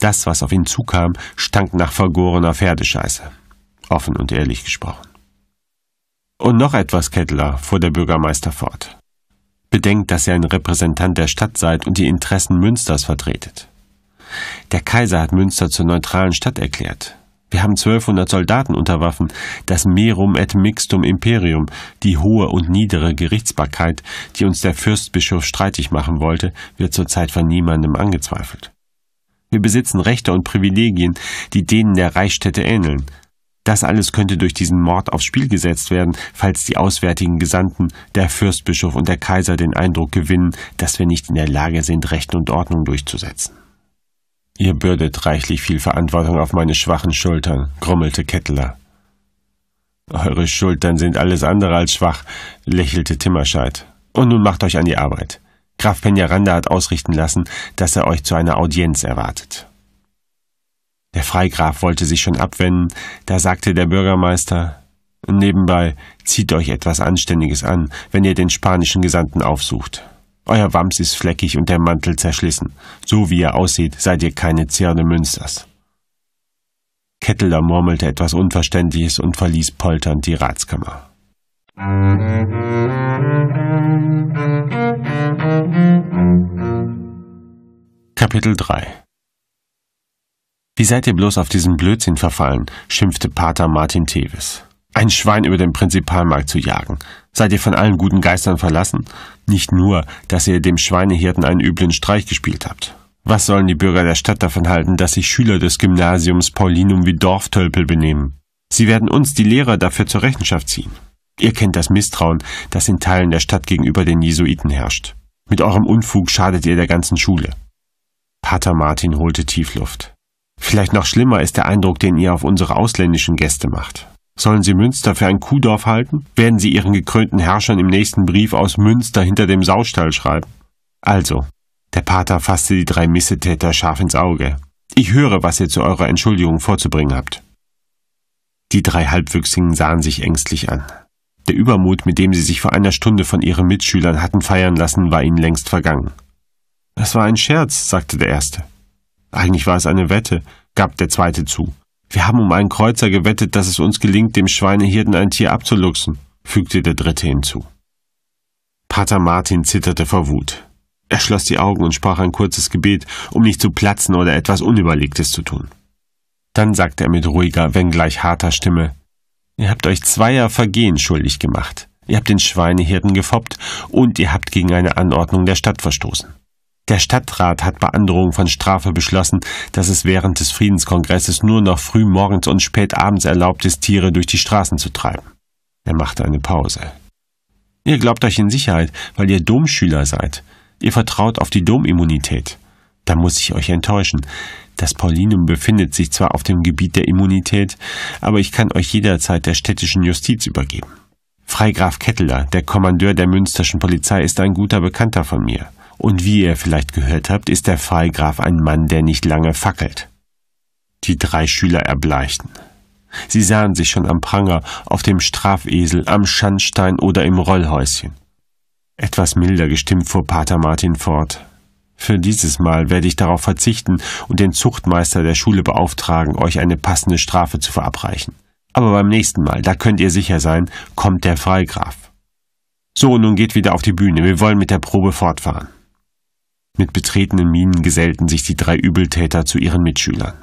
Das, was auf ihn zukam, stank nach vergorener Pferdescheiße. Offen und ehrlich gesprochen. Und noch etwas, Kettler, fuhr der Bürgermeister fort. Bedenkt, dass ihr ein Repräsentant der Stadt seid und die Interessen Münsters vertretet. Der Kaiser hat Münster zur neutralen Stadt erklärt. Wir haben 1200 Soldaten unter Waffen, das Merum et Mixtum Imperium, die hohe und niedere Gerichtsbarkeit, die uns der Fürstbischof streitig machen wollte, wird zurzeit von niemandem angezweifelt. Wir besitzen Rechte und Privilegien, die denen der Reichsstädte ähneln. Das alles könnte durch diesen Mord aufs Spiel gesetzt werden, falls die auswärtigen Gesandten, der Fürstbischof und der Kaiser den Eindruck gewinnen, dass wir nicht in der Lage sind, Recht und Ordnung durchzusetzen. Ihr bürdet reichlich viel Verantwortung auf meine schwachen Schultern, grummelte Kettler. Eure Schultern sind alles andere als schwach, lächelte Timmerscheid. Und nun macht euch an die Arbeit. Graf Peñaranda hat ausrichten lassen, dass er euch zu einer Audienz erwartet. Der Freigraf wollte sich schon abwenden, da sagte der Bürgermeister, Nebenbei zieht euch etwas Anständiges an, wenn ihr den spanischen Gesandten aufsucht. Euer Wams ist fleckig und der Mantel zerschlissen. So wie ihr aussieht, seid ihr keine Zierde Münsters. Ketteler murmelte etwas Unverständliches und verließ polternd die Ratskammer. Kapitel 3 Wie seid ihr bloß auf diesen Blödsinn verfallen, schimpfte Pater Martin Tevis. Ein Schwein über den Prinzipalmarkt zu jagen. Seid ihr von allen guten Geistern verlassen? Nicht nur, dass ihr dem Schweinehirten einen üblen Streich gespielt habt. Was sollen die Bürger der Stadt davon halten, dass sich Schüler des Gymnasiums Paulinum wie Dorftölpel benehmen? Sie werden uns, die Lehrer, dafür zur Rechenschaft ziehen. Ihr kennt das Misstrauen, das in Teilen der Stadt gegenüber den Jesuiten herrscht. Mit eurem Unfug schadet ihr der ganzen Schule. Pater Martin holte Tiefluft. Vielleicht noch schlimmer ist der Eindruck, den ihr auf unsere ausländischen Gäste macht. Sollen sie Münster für ein Kuhdorf halten? Werden sie ihren gekrönten Herrschern im nächsten Brief aus Münster hinter dem Saustall schreiben? Also, der Pater fasste die drei Missetäter scharf ins Auge. Ich höre, was ihr zu eurer Entschuldigung vorzubringen habt. Die drei Halbwüchsigen sahen sich ängstlich an. Der Übermut, mit dem sie sich vor einer Stunde von ihren Mitschülern hatten feiern lassen, war ihnen längst vergangen. Das war ein Scherz, sagte der Erste. Eigentlich war es eine Wette, gab der Zweite zu. Wir haben um einen Kreuzer gewettet, dass es uns gelingt, dem Schweinehirten ein Tier abzuluxen, fügte der Dritte hinzu. Pater Martin zitterte vor Wut. Er schloss die Augen und sprach ein kurzes Gebet, um nicht zu platzen oder etwas Unüberlegtes zu tun. Dann sagte er mit ruhiger, wenngleich harter Stimme, Ihr habt euch zweier Vergehen schuldig gemacht. Ihr habt den Schweinehirten gefoppt und ihr habt gegen eine Anordnung der Stadt verstoßen. Der Stadtrat hat bei Androhung von Strafe beschlossen, dass es während des Friedenskongresses nur noch früh morgens und spät abends erlaubt ist, Tiere durch die Straßen zu treiben. Er machte eine Pause. Ihr glaubt euch in Sicherheit, weil ihr Domschüler seid. Ihr vertraut auf die Domimmunität. Da muss ich euch enttäuschen. Das Paulinum befindet sich zwar auf dem Gebiet der Immunität, aber ich kann euch jederzeit der städtischen Justiz übergeben. Freigraf Ketteler, der Kommandeur der Münsterschen Polizei, ist ein guter Bekannter von mir. Und wie ihr vielleicht gehört habt, ist der Freigraf ein Mann, der nicht lange fackelt. Die drei Schüler erbleichten. Sie sahen sich schon am Pranger, auf dem Strafesel, am Schandstein oder im Rollhäuschen. Etwas milder gestimmt fuhr Pater Martin fort. Für dieses Mal werde ich darauf verzichten und den Zuchtmeister der Schule beauftragen, euch eine passende Strafe zu verabreichen. Aber beim nächsten Mal, da könnt ihr sicher sein, kommt der Freigraf. So, nun geht wieder auf die Bühne, wir wollen mit der Probe fortfahren. Mit betretenen Mienen gesellten sich die drei Übeltäter zu ihren Mitschülern.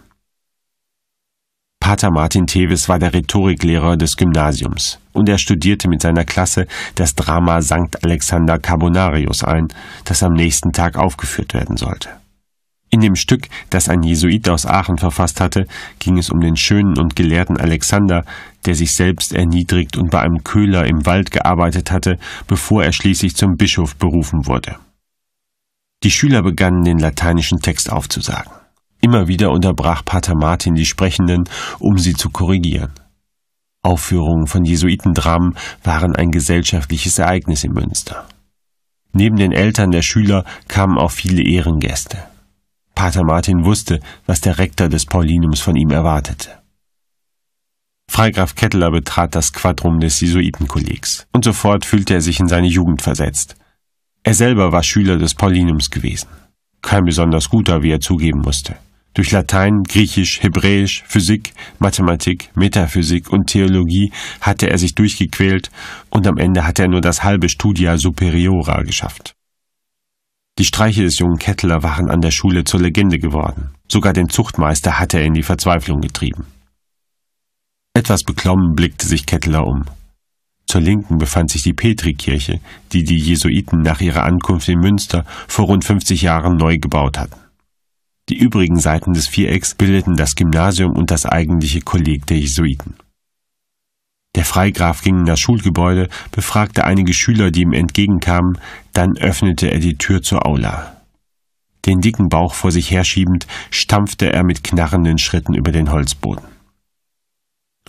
Pater Martin Thewes war der Rhetoriklehrer des Gymnasiums und er studierte mit seiner Klasse das Drama Sankt Alexander Carbonarius ein, das am nächsten Tag aufgeführt werden sollte. In dem Stück, das ein Jesuit aus Aachen verfasst hatte, ging es um den schönen und gelehrten Alexander, der sich selbst erniedrigt und bei einem Köhler im Wald gearbeitet hatte, bevor er schließlich zum Bischof berufen wurde. Die Schüler begannen den lateinischen Text aufzusagen. Immer wieder unterbrach Pater Martin die Sprechenden, um sie zu korrigieren. Aufführungen von Jesuitendramen waren ein gesellschaftliches Ereignis in Münster. Neben den Eltern der Schüler kamen auch viele Ehrengäste. Pater Martin wusste, was der Rektor des Paulinums von ihm erwartete. Freigraf Ketteler betrat das Quadrum des Jesuitenkollegs und sofort fühlte er sich in seine Jugend versetzt. Er selber war Schüler des Paulinums gewesen. Kein besonders guter, wie er zugeben musste. Durch Latein, Griechisch, Hebräisch, Physik, Mathematik, Metaphysik und Theologie hatte er sich durchgequält und am Ende hatte er nur das halbe Studia Superiora geschafft. Die Streiche des jungen Kettler waren an der Schule zur Legende geworden. Sogar den Zuchtmeister hatte er in die Verzweiflung getrieben. Etwas beklommen blickte sich Kettler um. Zur Linken befand sich die Petrikirche, die die Jesuiten nach ihrer Ankunft in Münster vor rund 50 Jahren neu gebaut hatten. Die übrigen Seiten des Vierecks bildeten das Gymnasium und das eigentliche Kolleg der Jesuiten. Der Freigraf ging in das Schulgebäude, befragte einige Schüler, die ihm entgegenkamen, dann öffnete er die Tür zur Aula. Den dicken Bauch vor sich herschiebend, stampfte er mit knarrenden Schritten über den Holzboden.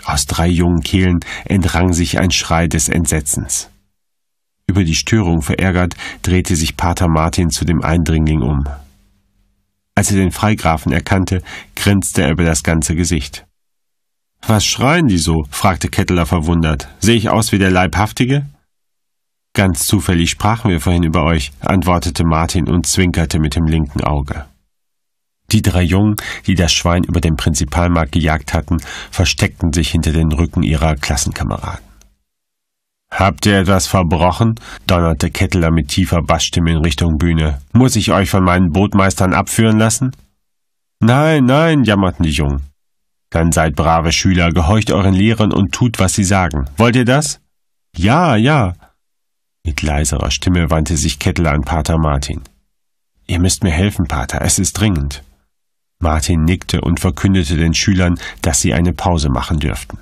Aus drei jungen Kehlen entrang sich ein Schrei des Entsetzens. Über die Störung verärgert, drehte sich Pater Martin zu dem Eindringling um. Als er den Freigrafen erkannte, grinste er über das ganze Gesicht. Was schreien die so? fragte Ketteler verwundert. Sehe ich aus wie der Leibhaftige? Ganz zufällig sprachen wir vorhin über euch, antwortete Martin und zwinkerte mit dem linken Auge. Die drei Jungen, die das Schwein über den Prinzipalmarkt gejagt hatten, versteckten sich hinter den Rücken ihrer Klassenkameraden. Habt ihr etwas verbrochen? donnerte Ketteler mit tiefer Bassstimme in Richtung Bühne. Muss ich euch von meinen Bootmeistern abführen lassen? Nein, nein, jammerten die Jungen. Dann seid brave Schüler, gehorcht euren Lehrern und tut, was sie sagen. Wollt ihr das? Ja, ja. Mit leiserer Stimme wandte sich Ketteler an Pater Martin. Ihr müsst mir helfen, Pater, es ist dringend. Martin nickte und verkündete den Schülern, dass sie eine Pause machen dürften.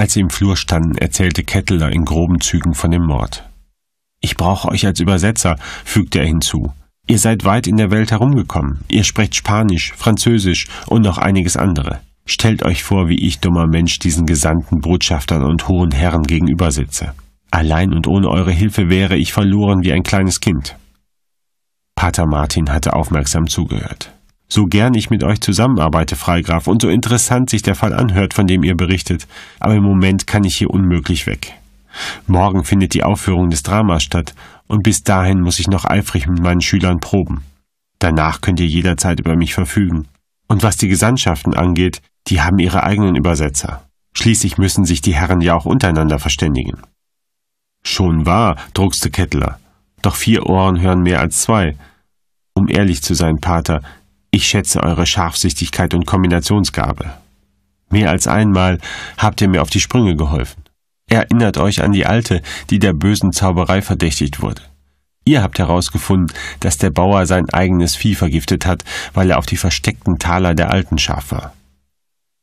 Als sie im Flur standen, erzählte Ketteler in groben Zügen von dem Mord. Ich brauche euch als Übersetzer, fügte er hinzu. Ihr seid weit in der Welt herumgekommen. Ihr sprecht Spanisch, Französisch und noch einiges andere. Stellt euch vor, wie ich dummer Mensch diesen gesandten Botschaftern und hohen Herren gegenüber sitze. Allein und ohne eure Hilfe wäre ich verloren wie ein kleines Kind. Pater Martin hatte aufmerksam zugehört. So gern ich mit euch zusammenarbeite, Freigraf, und so interessant sich der Fall anhört, von dem ihr berichtet, aber im Moment kann ich hier unmöglich weg. Morgen findet die Aufführung des Dramas statt, und bis dahin muss ich noch eifrig mit meinen Schülern proben. Danach könnt ihr jederzeit über mich verfügen. Und was die Gesandtschaften angeht, die haben ihre eigenen Übersetzer. Schließlich müssen sich die Herren ja auch untereinander verständigen. Schon wahr, druckste Kettler. Doch vier Ohren hören mehr als zwei. Um ehrlich zu sein, Pater, ich schätze eure Scharfsichtigkeit und Kombinationsgabe. Mehr als einmal habt ihr mir auf die Sprünge geholfen. Erinnert euch an die Alte, die der bösen Zauberei verdächtigt wurde. Ihr habt herausgefunden, dass der Bauer sein eigenes Vieh vergiftet hat, weil er auf die versteckten Taler der Alten scharf war.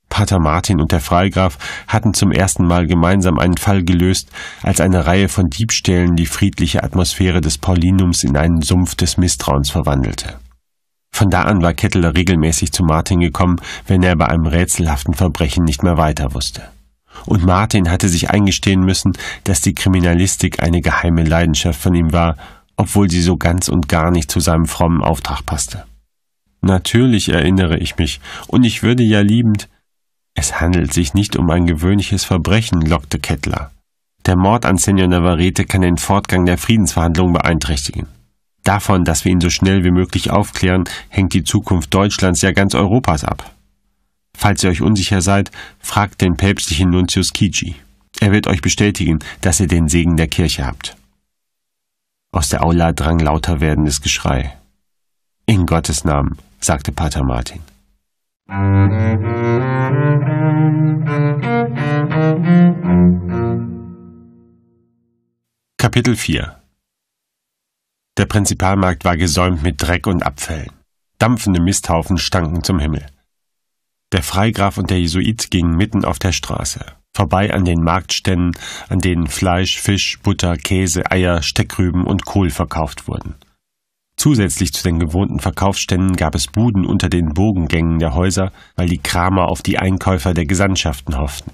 Pater Martin und der Freigraf hatten zum ersten Mal gemeinsam einen Fall gelöst, als eine Reihe von Diebstählen die friedliche Atmosphäre des Paulinums in einen Sumpf des Misstrauens verwandelte. Von da an war Ketteler regelmäßig zu Martin gekommen, wenn er bei einem rätselhaften Verbrechen nicht mehr weiter wusste. Und Martin hatte sich eingestehen müssen, dass die Kriminalistik eine geheime Leidenschaft von ihm war, obwohl sie so ganz und gar nicht zu seinem frommen Auftrag passte. Natürlich erinnere ich mich, und ich würde ja liebend. Es handelt sich nicht um ein gewöhnliches Verbrechen, lockte Kettler. Der Mord an Senior Navarrete kann den Fortgang der Friedensverhandlungen beeinträchtigen. Davon, dass wir ihn so schnell wie möglich aufklären, hängt die Zukunft Deutschlands, ja ganz Europas ab. Falls ihr euch unsicher seid, fragt den päpstlichen Nuntius Kiji. Er wird euch bestätigen, dass ihr den Segen der Kirche habt. Aus der Aula drang lauter werdendes Geschrei. In Gottes Namen, sagte Pater Martin. Kapitel 4 der Prinzipalmarkt war gesäumt mit Dreck und Abfällen. Dampfende Misthaufen stanken zum Himmel. Der Freigraf und der Jesuit gingen mitten auf der Straße, vorbei an den Marktständen, an denen Fleisch, Fisch, Butter, Käse, Eier, Steckrüben und Kohl verkauft wurden. Zusätzlich zu den gewohnten Verkaufsständen gab es Buden unter den Bogengängen der Häuser, weil die Kramer auf die Einkäufer der Gesandtschaften hofften.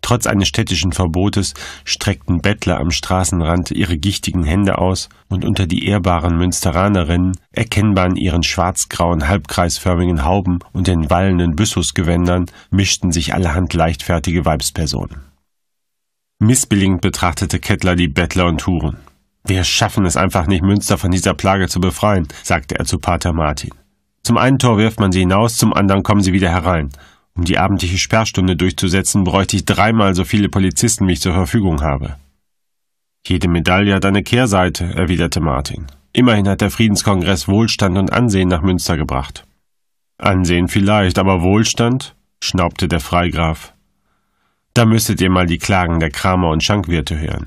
Trotz eines städtischen Verbotes streckten Bettler am Straßenrand ihre gichtigen Hände aus, und unter die ehrbaren Münsteranerinnen, erkennbar in ihren schwarzgrauen, halbkreisförmigen Hauben und den wallenden Byssusgewändern, mischten sich allerhand leichtfertige Weibspersonen. Missbilligend betrachtete Kettler die Bettler und Huren. Wir schaffen es einfach nicht, Münster von dieser Plage zu befreien, sagte er zu Pater Martin. Zum einen Tor wirft man sie hinaus, zum anderen kommen sie wieder herein. Um die abendliche Sperrstunde durchzusetzen, bräuchte ich dreimal so viele Polizisten, wie ich zur Verfügung habe. Jede Medaille hat eine Kehrseite, erwiderte Martin. Immerhin hat der Friedenskongress Wohlstand und Ansehen nach Münster gebracht. Ansehen vielleicht, aber Wohlstand? schnaubte der Freigraf. Da müsstet ihr mal die Klagen der Kramer und Schankwirte hören.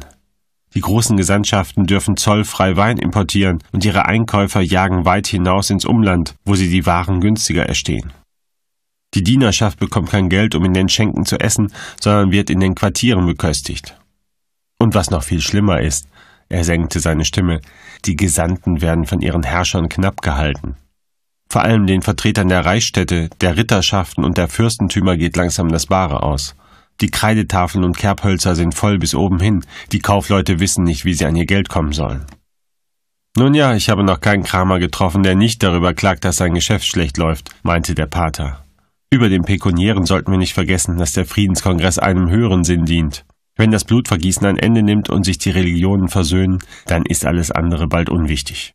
Die großen Gesandtschaften dürfen zollfrei Wein importieren und ihre Einkäufer jagen weit hinaus ins Umland, wo sie die Waren günstiger erstehen. Die Dienerschaft bekommt kein Geld, um in den Schenken zu essen, sondern wird in den Quartieren beköstigt. Und was noch viel schlimmer ist, er senkte seine Stimme, die Gesandten werden von ihren Herrschern knapp gehalten. Vor allem den Vertretern der Reichsstädte, der Ritterschaften und der Fürstentümer geht langsam das Bare aus. Die Kreidetafeln und Kerbhölzer sind voll bis oben hin, die Kaufleute wissen nicht, wie sie an ihr Geld kommen sollen. Nun ja, ich habe noch keinen Kramer getroffen, der nicht darüber klagt, dass sein Geschäft schlecht läuft, meinte der Pater. Über den Pekuniären sollten wir nicht vergessen, dass der Friedenskongress einem höheren Sinn dient. Wenn das Blutvergießen ein Ende nimmt und sich die Religionen versöhnen, dann ist alles andere bald unwichtig.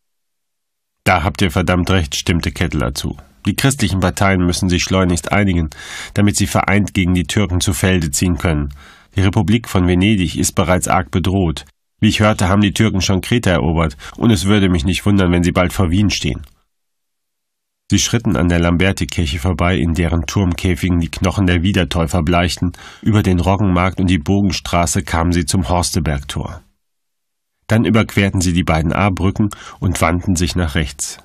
Da habt ihr verdammt recht, stimmte Kettler zu. Die christlichen Parteien müssen sich schleunigst einigen, damit sie vereint gegen die Türken zu Felde ziehen können. Die Republik von Venedig ist bereits arg bedroht. Wie ich hörte, haben die Türken schon Kreta erobert, und es würde mich nicht wundern, wenn sie bald vor Wien stehen. Sie schritten an der Lamberti-Kirche vorbei, in deren Turmkäfigen die Knochen der Wiedertäufer bleichten, über den Roggenmarkt und die Bogenstraße kamen sie zum Horstebergtor. Dann überquerten sie die beiden A-Brücken und wandten sich nach rechts.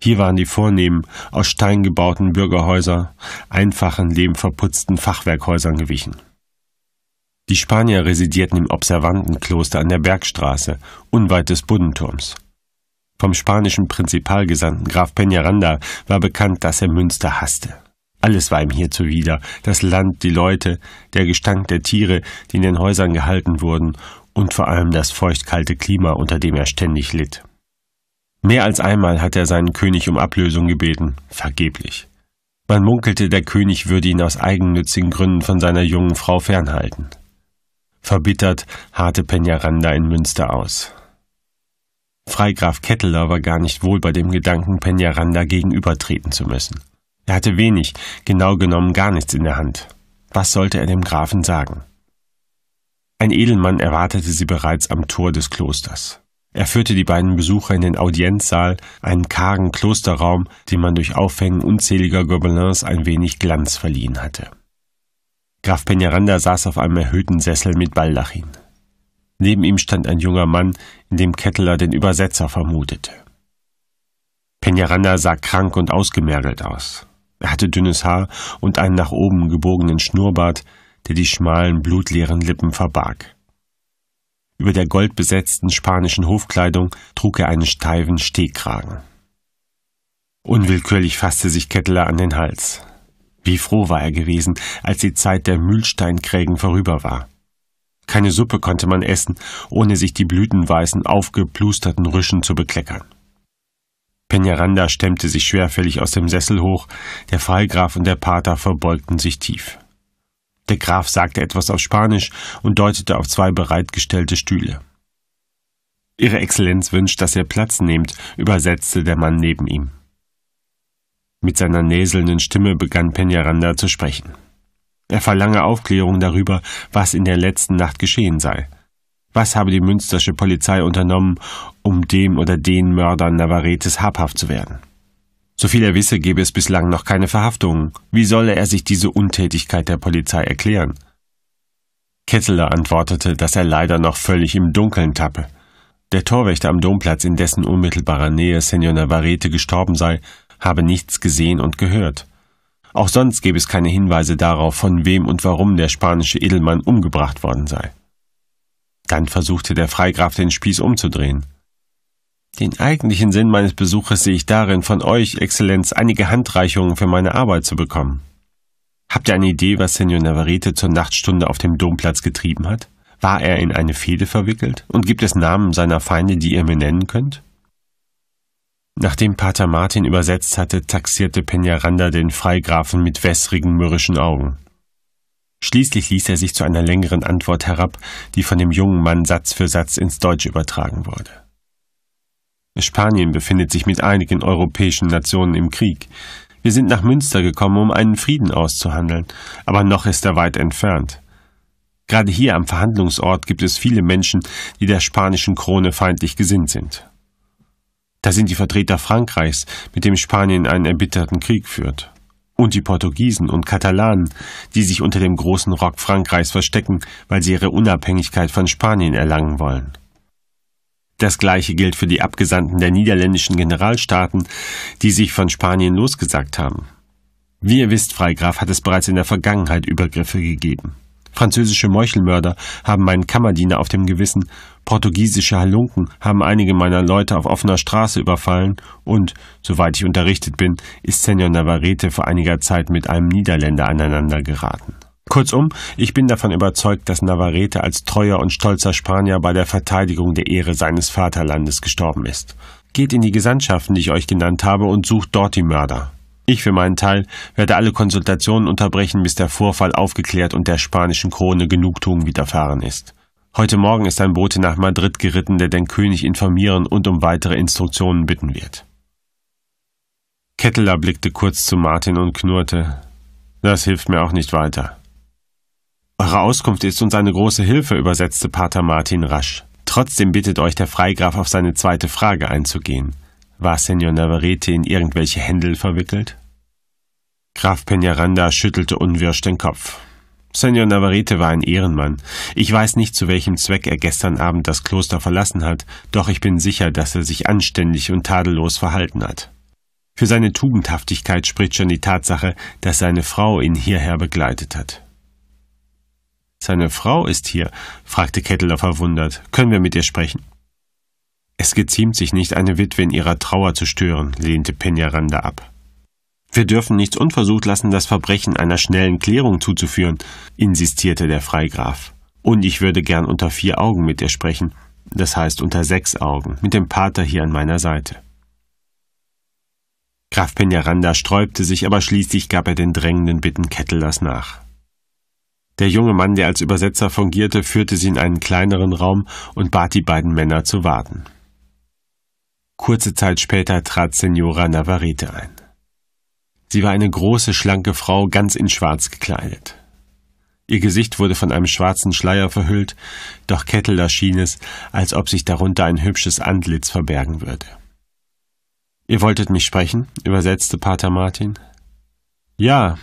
Hier waren die vornehmen, aus Stein gebauten Bürgerhäuser einfachen, lehmverputzten Fachwerkhäusern gewichen. Die Spanier residierten im Observantenkloster an der Bergstraße, unweit des Buddenturms. Vom spanischen Prinzipalgesandten Graf Peñaranda war bekannt, dass er Münster hasste. Alles war ihm hier zuwider, das Land, die Leute, der Gestank der Tiere, die in den Häusern gehalten wurden, und vor allem das feuchtkalte Klima, unter dem er ständig litt. Mehr als einmal hat er seinen König um Ablösung gebeten, vergeblich. Man munkelte, der König würde ihn aus eigennützigen Gründen von seiner jungen Frau fernhalten. Verbittert harrte Peñaranda in Münster aus. Freigraf Ketteler war gar nicht wohl bei dem Gedanken, Peñaranda gegenübertreten zu müssen. Er hatte wenig, genau genommen gar nichts in der Hand. Was sollte er dem Grafen sagen? Ein Edelmann erwartete sie bereits am Tor des Klosters. Er führte die beiden Besucher in den Audienzsaal, einen kargen Klosterraum, dem man durch Aufhängen unzähliger Gobelins ein wenig Glanz verliehen hatte. Graf Peñaranda saß auf einem erhöhten Sessel mit Baldachin. Neben ihm stand ein junger Mann, in dem Ketteler den Übersetzer vermutete. Peñaranda sah krank und ausgemergelt aus. Er hatte dünnes Haar und einen nach oben gebogenen Schnurrbart, der die schmalen, blutleeren Lippen verbarg. Über der goldbesetzten spanischen Hofkleidung trug er einen steifen Stehkragen. Unwillkürlich fasste sich Ketteler an den Hals. Wie froh war er gewesen, als die Zeit der Mühlsteinkrägen vorüber war. Keine Suppe konnte man essen, ohne sich die blütenweißen, aufgeplusterten Rüschen zu bekleckern. Peñaranda stemmte sich schwerfällig aus dem Sessel hoch, der Freigraf und der Pater verbeugten sich tief. Der Graf sagte etwas auf Spanisch und deutete auf zwei bereitgestellte Stühle. Ihre Exzellenz wünscht, dass ihr Platz nehmt, übersetzte der Mann neben ihm. Mit seiner näselnden Stimme begann Peñaranda zu sprechen. Er verlange Aufklärung darüber, was in der letzten Nacht geschehen sei. Was habe die münstersche Polizei unternommen, um dem oder den Mördern Navaretes habhaft zu werden? Soviel er wisse, gebe es bislang noch keine Verhaftungen. Wie solle er sich diese Untätigkeit der Polizei erklären? Ketteler antwortete, dass er leider noch völlig im Dunkeln tappe. Der Torwächter am Domplatz, in dessen unmittelbarer Nähe Senor Navarrete gestorben sei, habe nichts gesehen und gehört. Auch sonst gäbe es keine Hinweise darauf, von wem und warum der spanische Edelmann umgebracht worden sei. Dann versuchte der Freigraf den Spieß umzudrehen. Den eigentlichen Sinn meines Besuches sehe ich darin, von euch, Exzellenz, einige Handreichungen für meine Arbeit zu bekommen. Habt ihr eine Idee, was Senor Navarrete zur Nachtstunde auf dem Domplatz getrieben hat? War er in eine Fehde verwickelt? Und gibt es Namen seiner Feinde, die ihr mir nennen könnt? Nachdem Pater Martin übersetzt hatte, taxierte Peñaranda den Freigrafen mit wässrigen mürrischen Augen. Schließlich ließ er sich zu einer längeren Antwort herab, die von dem jungen Mann Satz für Satz ins Deutsch übertragen wurde. Spanien befindet sich mit einigen europäischen Nationen im Krieg. Wir sind nach Münster gekommen, um einen Frieden auszuhandeln, aber noch ist er weit entfernt. Gerade hier am Verhandlungsort gibt es viele Menschen, die der spanischen Krone feindlich gesinnt sind. Da sind die Vertreter Frankreichs, mit dem Spanien einen erbitterten Krieg führt. Und die Portugiesen und Katalanen, die sich unter dem großen Rock Frankreichs verstecken, weil sie ihre Unabhängigkeit von Spanien erlangen wollen. Das gleiche gilt für die Abgesandten der niederländischen Generalstaaten, die sich von Spanien losgesagt haben. Wie ihr wisst, Freigraf, hat es bereits in der Vergangenheit Übergriffe gegeben. Französische Meuchelmörder haben meinen Kammerdiener auf dem Gewissen Portugiesische Halunken haben einige meiner Leute auf offener Straße überfallen und, soweit ich unterrichtet bin, ist Senor Navarrete vor einiger Zeit mit einem Niederländer aneinander geraten. Kurzum, ich bin davon überzeugt, dass Navarrete als treuer und stolzer Spanier bei der Verteidigung der Ehre seines Vaterlandes gestorben ist. Geht in die Gesandtschaften, die ich euch genannt habe, und sucht dort die Mörder. Ich für meinen Teil werde alle Konsultationen unterbrechen, bis der Vorfall aufgeklärt und der spanischen Krone Genugtuung widerfahren ist. Heute Morgen ist ein Bote nach Madrid geritten, der den König informieren und um weitere Instruktionen bitten wird. Ketteler blickte kurz zu Martin und knurrte. Das hilft mir auch nicht weiter. Eure Auskunft ist uns eine große Hilfe, übersetzte Pater Martin rasch. Trotzdem bittet euch der Freigraf auf seine zweite Frage einzugehen. War Senor Navarrete in irgendwelche Händel verwickelt? Graf Peñaranda schüttelte unwirsch den Kopf. Senor Navarrete war ein Ehrenmann. Ich weiß nicht, zu welchem Zweck er gestern Abend das Kloster verlassen hat, doch ich bin sicher, dass er sich anständig und tadellos verhalten hat. Für seine Tugendhaftigkeit spricht schon die Tatsache, dass seine Frau ihn hierher begleitet hat. Seine Frau ist hier, fragte Ketteler verwundert. Können wir mit ihr sprechen? Es geziemt sich nicht, eine Witwe in ihrer Trauer zu stören, lehnte Peñaranda ab. Wir dürfen nichts unversucht lassen, das Verbrechen einer schnellen Klärung zuzuführen, insistierte der Freigraf. Und ich würde gern unter vier Augen mit dir sprechen, das heißt unter sechs Augen, mit dem Pater hier an meiner Seite. Graf Peñaranda sträubte sich, aber schließlich gab er den drängenden Bitten Kettlers nach. Der junge Mann, der als Übersetzer fungierte, führte sie in einen kleineren Raum und bat die beiden Männer zu warten. Kurze Zeit später trat Senora Navarrete ein. Sie war eine große, schlanke Frau, ganz in Schwarz gekleidet. Ihr Gesicht wurde von einem schwarzen Schleier verhüllt, doch Ketteler schien es, als ob sich darunter ein hübsches Antlitz verbergen würde. Ihr wolltet mich sprechen? übersetzte Pater Martin. Ja,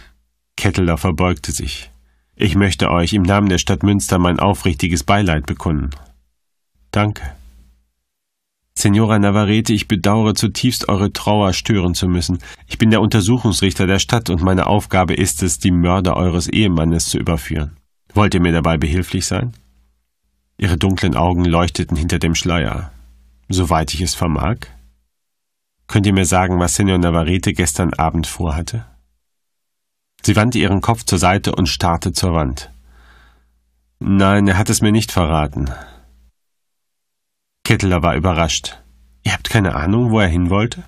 Ketteler verbeugte sich. Ich möchte euch im Namen der Stadt Münster mein aufrichtiges Beileid bekunden. Danke. Signora Navarrete, ich bedauere zutiefst eure Trauer stören zu müssen. Ich bin der Untersuchungsrichter der Stadt und meine Aufgabe ist es, die Mörder eures Ehemannes zu überführen. Wollt ihr mir dabei behilflich sein? Ihre dunklen Augen leuchteten hinter dem Schleier. Soweit ich es vermag? Könnt ihr mir sagen, was Signor Navarrete gestern Abend vorhatte? Sie wandte ihren Kopf zur Seite und starrte zur Wand. Nein, er hat es mir nicht verraten. Ketteler war überrascht. Ihr habt keine Ahnung, wo er hin wollte?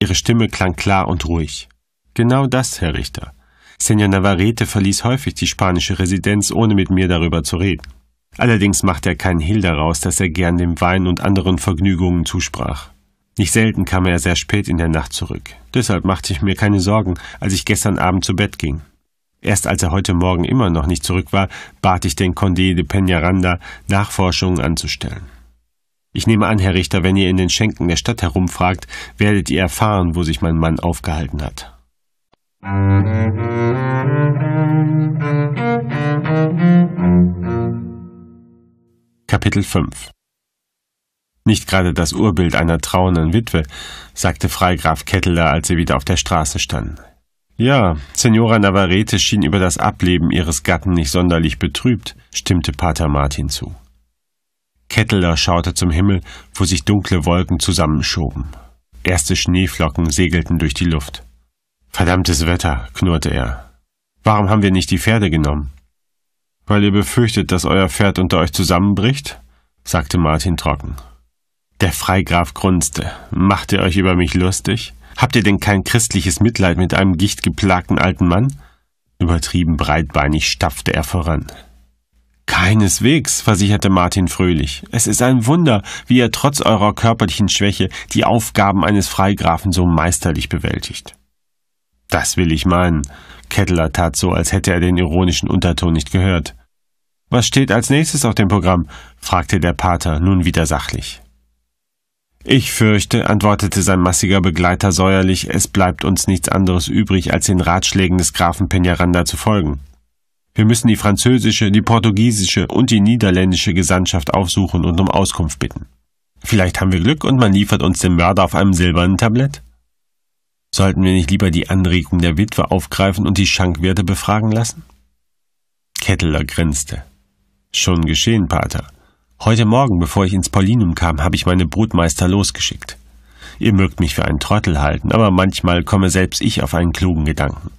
Ihre Stimme klang klar und ruhig. Genau das, Herr Richter. Senor Navarrete verließ häufig die spanische Residenz, ohne mit mir darüber zu reden. Allerdings machte er keinen Hehl daraus, dass er gern dem Wein und anderen Vergnügungen zusprach. Nicht selten kam er sehr spät in der Nacht zurück. Deshalb machte ich mir keine Sorgen, als ich gestern Abend zu Bett ging. Erst als er heute Morgen immer noch nicht zurück war, bat ich den Condé de Peñaranda, Nachforschungen anzustellen. Ich nehme an, Herr Richter, wenn ihr in den Schenken der Stadt herumfragt, werdet ihr erfahren, wo sich mein Mann aufgehalten hat. Kapitel 5 Nicht gerade das Urbild einer trauernden Witwe, sagte Freigraf Ketteler, als sie wieder auf der Straße standen. Ja, Signora Navarrete schien über das Ableben ihres Gatten nicht sonderlich betrübt, stimmte Pater Martin zu. Ketteler schaute zum Himmel, wo sich dunkle Wolken zusammenschoben. Erste Schneeflocken segelten durch die Luft. Verdammtes Wetter, knurrte er. Warum haben wir nicht die Pferde genommen? Weil ihr befürchtet, dass euer Pferd unter euch zusammenbricht? sagte Martin trocken. Der Freigraf grunzte. Macht ihr euch über mich lustig? Habt ihr denn kein christliches Mitleid mit einem gichtgeplagten alten Mann? Übertrieben breitbeinig stapfte er voran. Keineswegs, versicherte Martin fröhlich. Es ist ein Wunder, wie ihr trotz eurer körperlichen Schwäche die Aufgaben eines Freigrafen so meisterlich bewältigt. Das will ich meinen. Kettler tat so, als hätte er den ironischen Unterton nicht gehört. Was steht als nächstes auf dem Programm? fragte der Pater nun wieder sachlich. Ich fürchte, antwortete sein massiger Begleiter säuerlich, es bleibt uns nichts anderes übrig, als den Ratschlägen des Grafen Peñaranda zu folgen. Wir müssen die französische, die portugiesische und die niederländische Gesandtschaft aufsuchen und um Auskunft bitten. Vielleicht haben wir Glück und man liefert uns den Mörder auf einem silbernen Tablett. Sollten wir nicht lieber die Anregung der Witwe aufgreifen und die Schankwirte befragen lassen? Ketteler grinste. Schon geschehen, Pater. Heute Morgen, bevor ich ins Paulinum kam, habe ich meine Brutmeister losgeschickt. Ihr mögt mich für einen Trottel halten, aber manchmal komme selbst ich auf einen klugen Gedanken.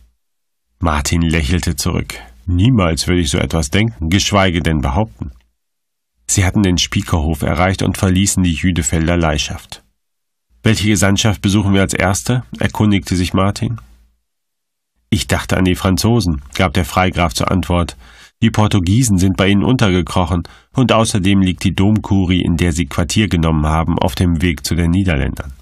Martin lächelte zurück. Niemals würde ich so etwas denken, geschweige denn behaupten. Sie hatten den Spiekerhof erreicht und verließen die Jüdefelder Leihschaft. Welche Gesandtschaft besuchen wir als erste? erkundigte sich Martin. Ich dachte an die Franzosen, gab der Freigraf zur Antwort. Die Portugiesen sind bei ihnen untergekrochen, und außerdem liegt die Domkuri, in der sie Quartier genommen haben, auf dem Weg zu den Niederländern.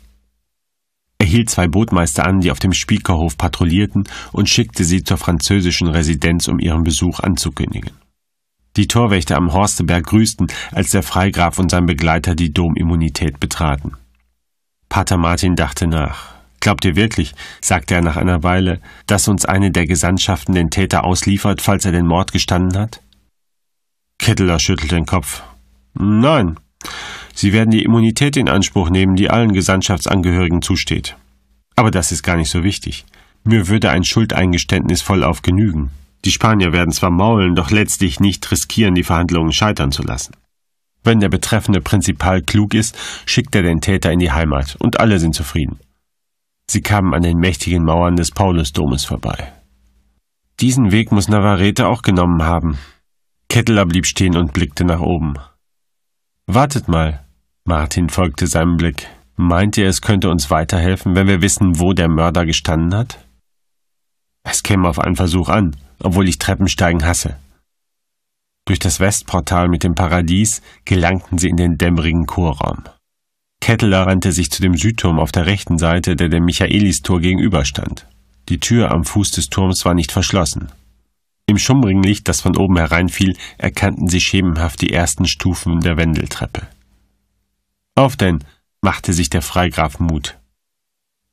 Er hielt zwei Bootmeister an, die auf dem Spiekerhof patrouillierten, und schickte sie zur französischen Residenz, um ihren Besuch anzukündigen. Die Torwächter am Horsteberg grüßten, als der Freigraf und sein Begleiter die Domimmunität betraten. Pater Martin dachte nach. Glaubt ihr wirklich, sagte er nach einer Weile, dass uns eine der Gesandtschaften den Täter ausliefert, falls er den Mord gestanden hat? Ketteler schüttelte den Kopf. Nein, Sie werden die Immunität in Anspruch nehmen, die allen Gesandtschaftsangehörigen zusteht. Aber das ist gar nicht so wichtig. Mir würde ein Schuldeingeständnis vollauf genügen. Die Spanier werden zwar maulen, doch letztlich nicht riskieren, die Verhandlungen scheitern zu lassen. Wenn der betreffende Prinzipal klug ist, schickt er den Täter in die Heimat und alle sind zufrieden. Sie kamen an den mächtigen Mauern des Paulusdomes vorbei. Diesen Weg muss Navarrete auch genommen haben. Ketteler blieb stehen und blickte nach oben. Wartet mal, Martin folgte seinem Blick. Meint ihr, es könnte uns weiterhelfen, wenn wir wissen, wo der Mörder gestanden hat? Es käme auf einen Versuch an, obwohl ich Treppensteigen hasse. Durch das Westportal mit dem Paradies gelangten sie in den dämmerigen Chorraum. Ketteler rannte sich zu dem Südturm auf der rechten Seite, der dem Michaelistor gegenüberstand. Die Tür am Fuß des Turms war nicht verschlossen. Im schummrigen Licht, das von oben hereinfiel, erkannten sie schemenhaft die ersten Stufen der Wendeltreppe. Auf denn, machte sich der Freigraf Mut.